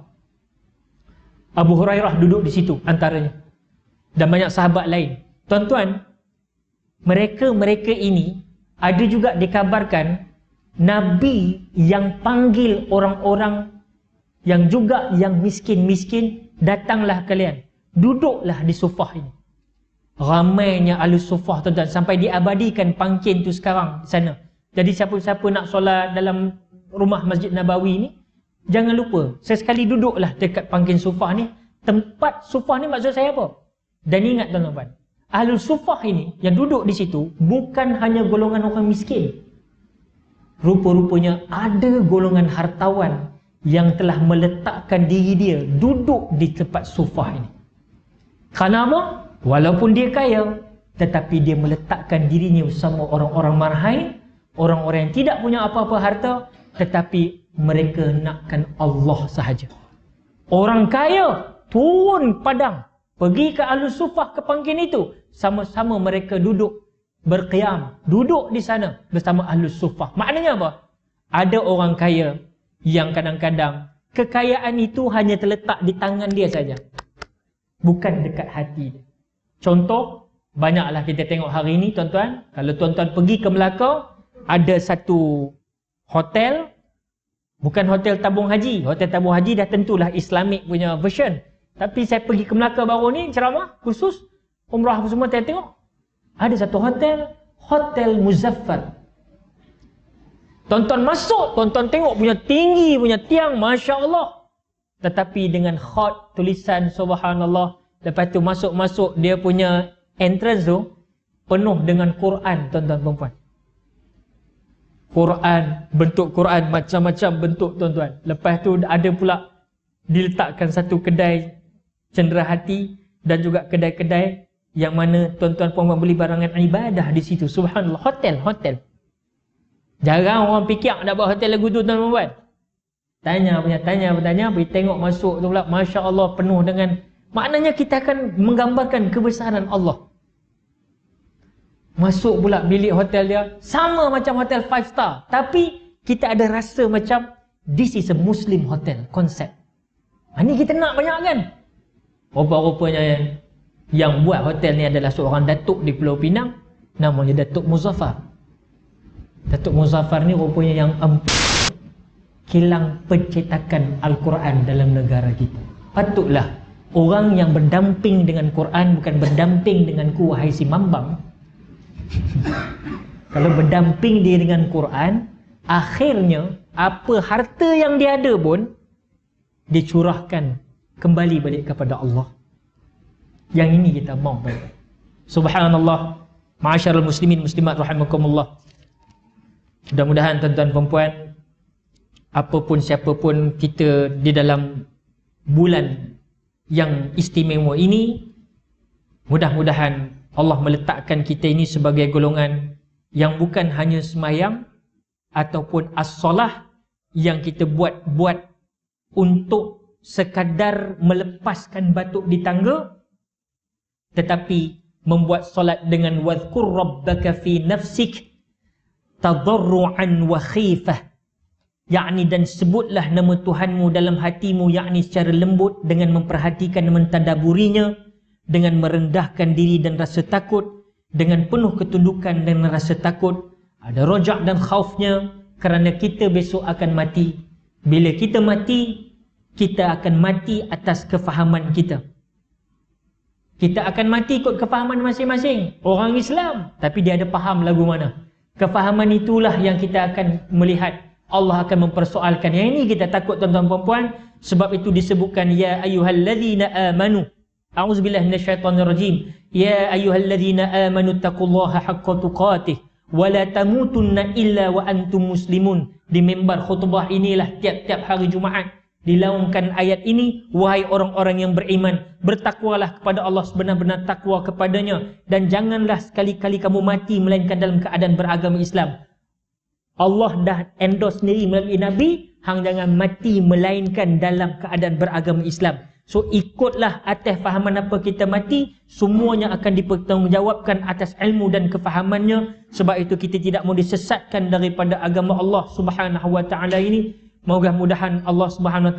Abu Hurairah duduk di situ antaranya dan banyak sahabat lain tuan-tuan mereka-mereka ini ada juga dikabarkan Nabi yang panggil orang-orang yang juga yang miskin-miskin datanglah kalian duduklah di sufah ini. Ramainya ahli sufah tuan-tuan sampai diabadikan pangkin tu sekarang di sana. Jadi siapa-siapa nak solat dalam rumah Masjid Nabawi ni, jangan lupa sesekali duduklah dekat pangkin sufah ni. Tempat sufah ni maksud saya apa? Dan ingat tuan-tuan, ahli sufah ini yang duduk di situ bukan hanya golongan orang miskin. Rupa-rupanya ada golongan hartawan yang telah meletakkan diri dia duduk di tempat sufah ini. Kerana apa? Walaupun dia kaya Tetapi dia meletakkan dirinya bersama orang-orang marhain Orang-orang yang tidak punya apa-apa harta Tetapi mereka nakkan Allah sahaja Orang kaya turun padang Pergi ke Al-Sufah ke panggil itu Sama-sama mereka duduk berqiyam Duduk di sana bersama Al-Sufah Maknanya apa? Ada orang kaya yang kadang-kadang Kekayaan itu hanya terletak di tangan dia saja bukan dekat hati Contoh, banyaklah kita tengok hari ini tuan-tuan, kalau tuan-tuan pergi ke Melaka, ada satu hotel, bukan hotel tabung haji. Hotel tabung haji dah tentulah Islamic punya version. Tapi saya pergi ke Melaka baru ni ceramah khusus umrah apa semua saya tengok. Ada satu hotel, Hotel Muzaffar. Tonton masuk, tonton tengok punya tinggi punya tiang, masya-Allah tetapi dengan khot tulisan subhanallah lepas tu masuk-masuk dia punya entrance tu penuh dengan Quran tuan-tuan puan-puan Quran bentuk Quran macam-macam bentuk tuan-tuan lepas tu ada pula diletakkan satu kedai cenderahati dan juga kedai-kedai yang mana tuan-tuan puan-puan beli barangan ibadah di situ subhanallah hotel hotel jarang orang fikir nak buat hotel lagu tu tuan-tuan Tanya punya tanya bertanya pergi tengok masuk tu pula masya-Allah penuh dengan maknanya kita akan menggambarkan kebesaran Allah. Masuk pula bilik hotel dia sama macam hotel 5 star tapi kita ada rasa macam this is a muslim hotel konsep. Ini ha, kita nak banyak kan? Rupa-rupanya yang, yang buat hotel ni adalah seorang datuk di Pulau Pinang namanya Datuk Muzaffar. Datuk Muzaffar ni rupanya yang empat kilang pencetakan Al-Quran dalam negara kita. Patutlah orang yang berdamping dengan Quran bukan berdamping dengan ku wahai si mambang. Kalau berdamping dia dengan Quran, akhirnya apa harta yang dia ada pun dicurahkan kembali balik kepada Allah. Yang ini kita mau balik. Subhanallah. Ma'asyarul muslimin muslimat rahimakumullah. Mudah-mudahan tuan-tuan dan apapun siapapun kita di dalam bulan yang istimewa ini mudah-mudahan Allah meletakkan kita ini sebagai golongan yang bukan hanya semayang ataupun as-salah yang kita buat-buat untuk sekadar melepaskan batuk di tangga tetapi membuat solat dengan wazkur rabbaka fi nafsik tadarruan wa khifah yakni dan sebutlah nama Tuhanmu dalam hatimu yakni secara lembut dengan memperhatikan mentadaburinya dengan merendahkan diri dan rasa takut dengan penuh ketundukan dan rasa takut ada rojak dan khaufnya kerana kita besok akan mati bila kita mati kita akan mati atas kefahaman kita kita akan mati ikut kefahaman masing-masing orang Islam tapi dia ada faham lagu mana kefahaman itulah yang kita akan melihat Allah akan mempersoalkan. Yang ini kita takut tuan-tuan puan Sebab itu disebutkan ya ayyuhallazina amanu. A'udzubillahi minasyaitonir rajim. Ya ayyuhallazina amanu taqullaha haqqa tuqatih wa la tamutunna illa wa antum muslimun. Di mimbar khutbah inilah tiap-tiap hari Jumaat dilaungkan ayat ini wahai orang-orang yang beriman bertakwalah kepada Allah sebenar-benar takwa kepadanya dan janganlah sekali-kali kamu mati melainkan dalam keadaan beragama Islam Allah dah endorse sendiri melalui Nabi Hang jangan mati melainkan dalam keadaan beragama Islam So ikutlah atas fahaman apa kita mati Semuanya akan dipertanggungjawabkan atas ilmu dan kefahamannya Sebab itu kita tidak mahu disesatkan daripada agama Allah subhanahu ini Moga mudahan Allah subhanahu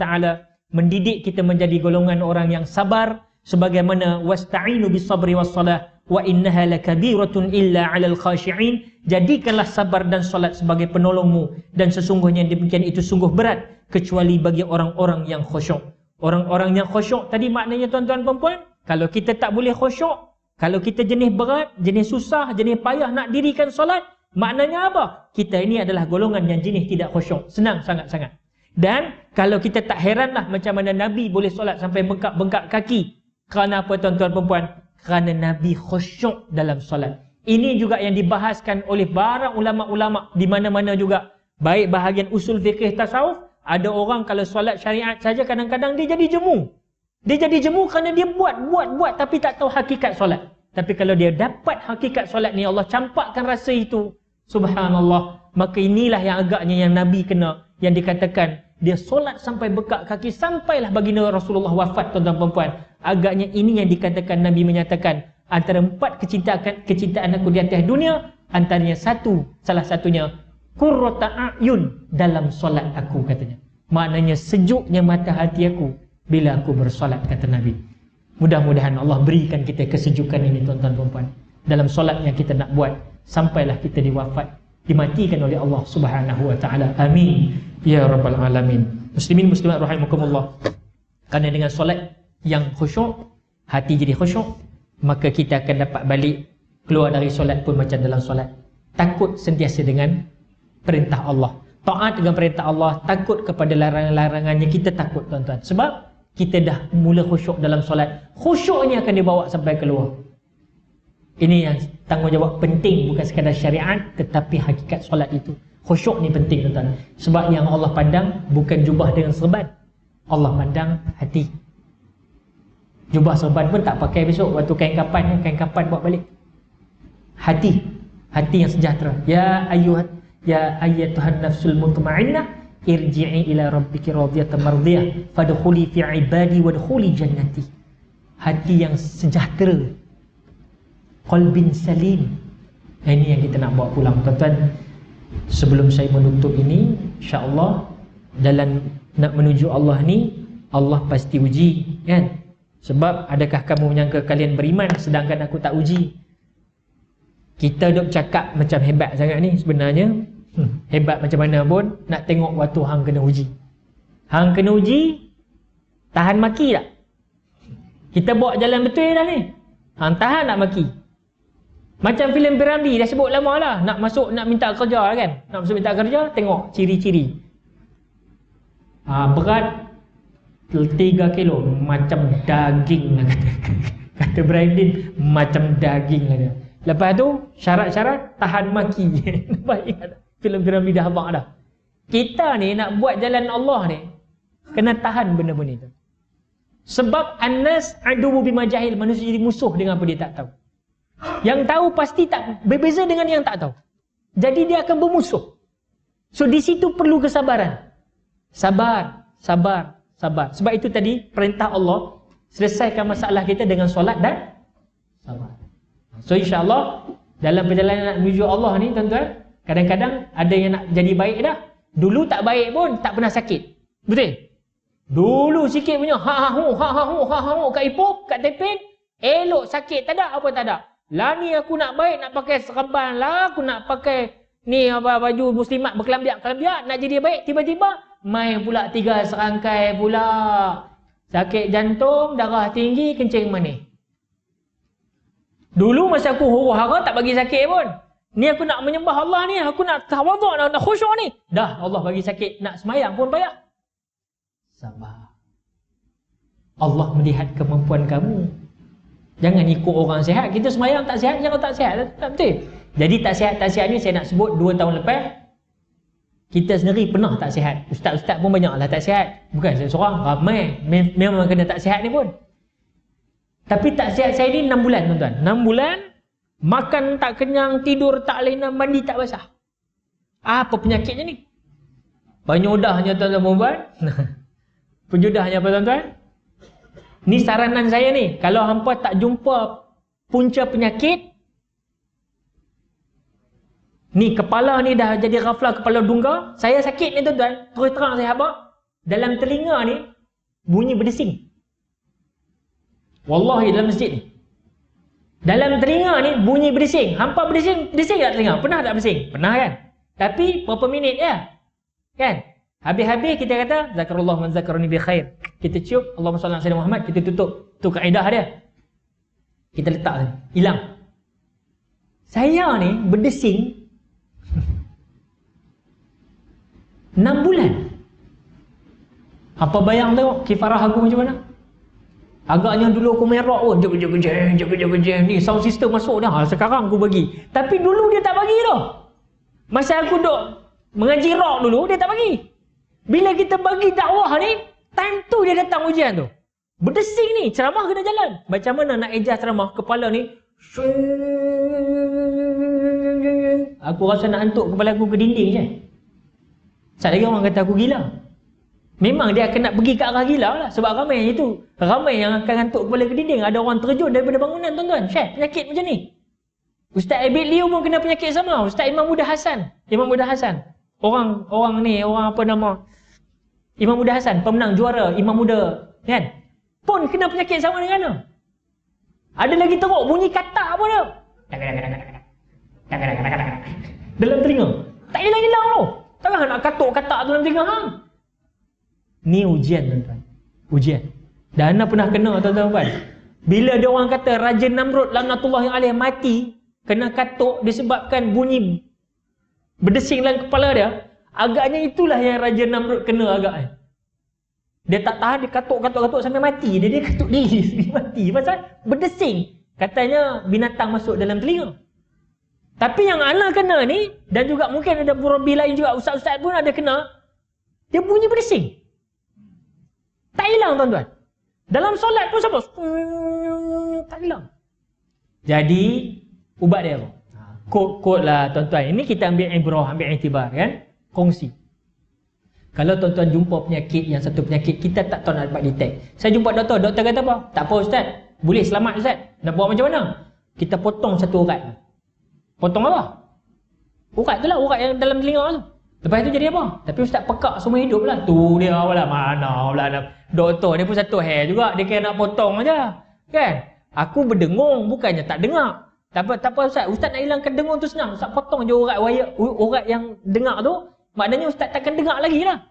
Mendidik kita menjadi golongan orang yang sabar sebagaimana wasta'inu bisabri wassalah wa innaha lakabiratun illa 'alal khashi'in jadikanlah sabar dan solat sebagai penolongmu dan sesungguhnya yang demikian itu sungguh berat kecuali bagi orang-orang yang khusyuk orang-orang yang khusyuk tadi maknanya tuan-tuan puan-puan kalau kita tak boleh khusyuk kalau kita jenis berat jenis susah jenis payah nak dirikan solat maknanya apa kita ini adalah golongan yang jenis tidak khusyuk senang sangat-sangat dan kalau kita tak heranlah macam mana Nabi boleh solat sampai bengkak-bengkak kaki kerana apa tuan-tuan perempuan? Kerana Nabi khusyuk dalam solat. Ini juga yang dibahaskan oleh para ulama-ulama di mana-mana juga. Baik bahagian usul fikih tasawuf, ada orang kalau solat syariat saja kadang-kadang dia jadi jemu. Dia jadi jemu kerana dia buat, buat, buat tapi tak tahu hakikat solat. Tapi kalau dia dapat hakikat solat ni Allah campakkan rasa itu. Subhanallah. Maka inilah yang agaknya yang Nabi kena yang dikatakan dia solat sampai bekak kaki sampailah bagi Nabi Rasulullah wafat tuan-tuan perempuan agaknya ini yang dikatakan Nabi menyatakan antara empat kecintaan kecintaan aku di atas dunia antaranya satu salah satunya qurrata dalam solat aku katanya maknanya sejuknya mata hati aku bila aku bersolat kata Nabi mudah-mudahan Allah berikan kita kesejukan ini tuan-tuan perempuan dalam solat yang kita nak buat sampailah kita diwafat dimatikan oleh Allah Subhanahu wa taala amin ya rabbal alamin muslimin muslimat rahimakumullah kerana dengan solat yang khusyuk hati jadi khusyuk maka kita akan dapat balik keluar dari solat pun macam dalam solat takut sentiasa dengan perintah Allah taat dengan perintah Allah takut kepada larangan-larangannya kita takut tuan-tuan sebab kita dah mula khusyuk dalam solat khusyuk ini akan dibawa sampai keluar ini yang tanggungjawab penting bukan sekadar syariat tetapi hakikat solat itu Khusyuk ni penting tuan-tuan. Sebab yang Allah pandang bukan jubah dengan serban. Allah pandang hati. Jubah serban pun tak pakai besok waktu kain kapan ni, kain kapan buat balik. Hati. Hati yang sejahtera. Ya ayyuhat ya ayyatuhan nafsul mutmainnah irji'i ila rabbiki radiyatan mardiyah fadkhuli fi ibadi wadkhuli jannati. Hati yang sejahtera. Qalbin salim. Ini yang kita nak bawa pulang tuan-tuan sebelum saya menutup ini insyaallah dalam nak menuju Allah ni Allah pasti uji kan sebab adakah kamu menyangka kalian beriman sedangkan aku tak uji kita duk cakap macam hebat sangat ni sebenarnya hmm, hebat macam mana pun nak tengok waktu hang kena uji hang kena uji tahan maki tak kita buat jalan betul dah ni hang tahan nak maki macam filem Piramli dah sebut lama lah Nak masuk nak minta kerja lah kan Nak masuk minta kerja tengok ciri-ciri ha, Berat 3 kilo Macam daging lah kata Kata Brandon Macam daging lah dia Lepas tu syarat-syarat tahan maki Filem Piramli dah abang dah Kita ni nak buat jalan Allah ni Kena tahan benda-benda tu Sebab Anas adu bima jahil Manusia jadi musuh dengan apa dia tak tahu yang tahu pasti tak berbeza dengan yang tak tahu. Jadi dia akan bermusuh. So di situ perlu kesabaran. Sabar, sabar, sabar. Sebab itu tadi perintah Allah selesaikan masalah kita dengan solat dan sabar. So insya-Allah dalam perjalanan nak menuju Allah ni tuan-tuan, kadang-kadang ada yang nak jadi baik dah. Dulu tak baik pun tak pernah sakit. Betul? Dulu sikit punya ha ha hu ha ha hu ha ha hu kat ipo, kat tepin, elok sakit tak ada apa tak ada. Lah ni aku nak baik nak pakai seremban lah, aku nak pakai ni apa baju muslimat berkelambiak-kelambiak nak jadi baik tiba-tiba mai pula tiga serangkai pula. Sakit jantung, darah tinggi, kencing manis. Dulu masa aku huru-hara tak bagi sakit pun. Ni aku nak menyembah Allah ni, aku nak tawaduk, nak, nak khusyuk ni. Dah Allah bagi sakit, nak semayang pun bayar. Sabar. Allah melihat kemampuan kamu. Jangan ikut orang sihat. Kita semayang tak sihat, jangan tak sihat. Tak betul. Jadi tak sihat, tak sihat ni saya nak sebut 2 tahun lepas. Kita sendiri pernah tak sihat. Ustaz-ustaz pun banyak lah tak sihat. Bukan saya seorang, ramai. Memang kena tak sihat ni pun. Tapi tak sihat saya ni 6 bulan tuan-tuan. 6 bulan, makan tak kenyang, tidur tak lena, mandi tak basah. Apa penyakitnya ni? banyak Penyudahnya tuan-tuan perempuan. Penyudahnya apa tuan-tuan? Ni saranan saya ni, kalau hampa tak jumpa punca penyakit, ni kepala ni dah jadi rafla kepala dungga, saya sakit ni tuan-tuan, terus terang saya habak, dalam telinga ni, bunyi berdesing. Wallahi dalam masjid ni. Dalam telinga ni bunyi berdesing. Hampa berdesing, berdesing tak telinga? Pernah tak berdesing? Pernah kan? Tapi berapa minit ya? Kan? Habis-habis kita kata zakarullah man zakarani bi khair. Kita cium Allahumma salli ala Muhammad, kita tutup. Tu kaedah dia. Kita letak sini. Hilang. Saya ni berdesing 6 bulan. Apa bayang tengok kifarah aku macam mana? Agaknya dulu aku main rock pun. Jep, jep, jep, jep, jep, jep. Ni sound system masuk dah. Ha, sekarang aku bagi. Tapi dulu dia tak bagi tu. Masa aku duduk mengaji rock dulu, dia tak bagi. Bila kita bagi dakwah ni, time tu dia datang ujian tu. Berdesing ni, ceramah kena jalan. Macam mana nak ejah ceramah, kepala ni. Aku rasa nak antuk kepala aku ke dinding je. Sat lagi orang kata aku gila. Memang dia akan nak pergi ke arah gila lah. Sebab ramai yang itu. Ramai yang akan antuk kepala ke dinding. Ada orang terjun daripada bangunan tuan-tuan. Syekh, penyakit macam ni. Ustaz Abid Liu pun kena penyakit sama. Ustaz Imam Muda Hasan. Imam Muda Hasan. Orang orang ni, orang apa nama. Imam Muda Hasan, pemenang juara Imam Muda kan? Pun kena penyakit sama dengan dia. Ada lagi teruk bunyi katak apa dia? Dalam telinga. Tak hilang-hilang tu. ada lah nak katuk katak tu dalam telinga hang. Ni ujian tuan-tuan. Ujian. Dan anda pernah kena tuan-tuan puan. Bila dia orang kata Raja Namrud Lamnatullah yang alih mati kena katuk disebabkan bunyi berdesing dalam kepala dia Agaknya itulah yang Raja Namrud kena agak eh. Dia tak tahan, dia katuk-katuk-katuk sampai mati. Dia, dia katuk diri sampai mati. Pasal berdesing. Katanya binatang masuk dalam telinga. Tapi yang Allah kena ni, dan juga mungkin ada burabi lain juga, ustaz-ustaz pun ada kena, dia bunyi berdesing. Tak hilang tuan-tuan. Dalam solat pun sama. Tak hilang. Jadi, ubat dia apa? Ha, Kod-kod lah tuan-tuan. Ini kita ambil ibrah, ambil intibar kan? kongsi kalau tuan-tuan jumpa penyakit yang satu penyakit kita tak tahu nak dapat detect saya jumpa doktor doktor kata apa tak apa ustaz boleh selamat ustaz nak buat macam mana kita potong satu urat potong apa urat tu lah urat yang dalam telinga tu lepas tu jadi apa tapi ustaz pekak semua hidup lah tu dia apa mana pula doktor dia pun satu hair juga dia kena nak potong aja kan aku berdengung bukannya tak dengar tak apa, tak apa ustaz ustaz nak hilangkan dengung tu senang ustaz potong je urat, wayak, urat yang dengar tu Maknanya ustaz takkan dengar lagi lah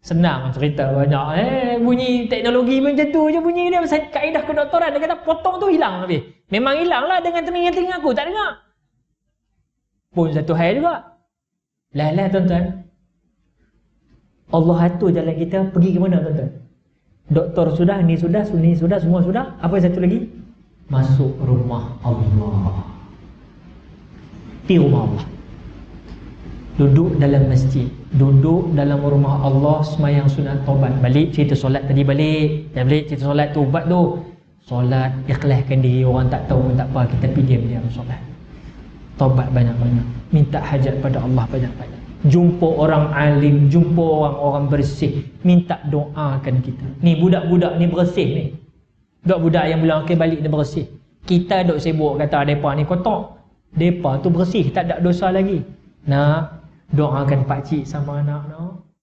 Senang cerita banyak eh bunyi teknologi macam tu je bunyi dia pasal kaedah kedoktoran dia kata potong tu hilang tapi memang hilang lah dengan telinga-telinga aku tak dengar pun satu hal juga Lelah lah tuan-tuan Allah atur jalan kita pergi ke mana tuan-tuan doktor sudah ni sudah sunni sudah semua sudah apa satu lagi masuk rumah Allah di rumah Allah duduk dalam masjid duduk dalam rumah Allah semayang sunat taubat balik cerita solat tadi balik dah balik cerita solat tu tu solat ikhlaskan diri orang tak tahu pun tak apa kita pergi diam-diam solat taubat banyak-banyak minta hajat pada Allah banyak-banyak jumpa orang alim jumpa orang-orang bersih minta doakan kita ni budak-budak ni bersih ni budak-budak yang bilang okay, balik dia bersih kita duk sibuk kata mereka ni kotak mereka tu bersih tak ada dosa lagi Nah doakan Pakcik sama anak noh.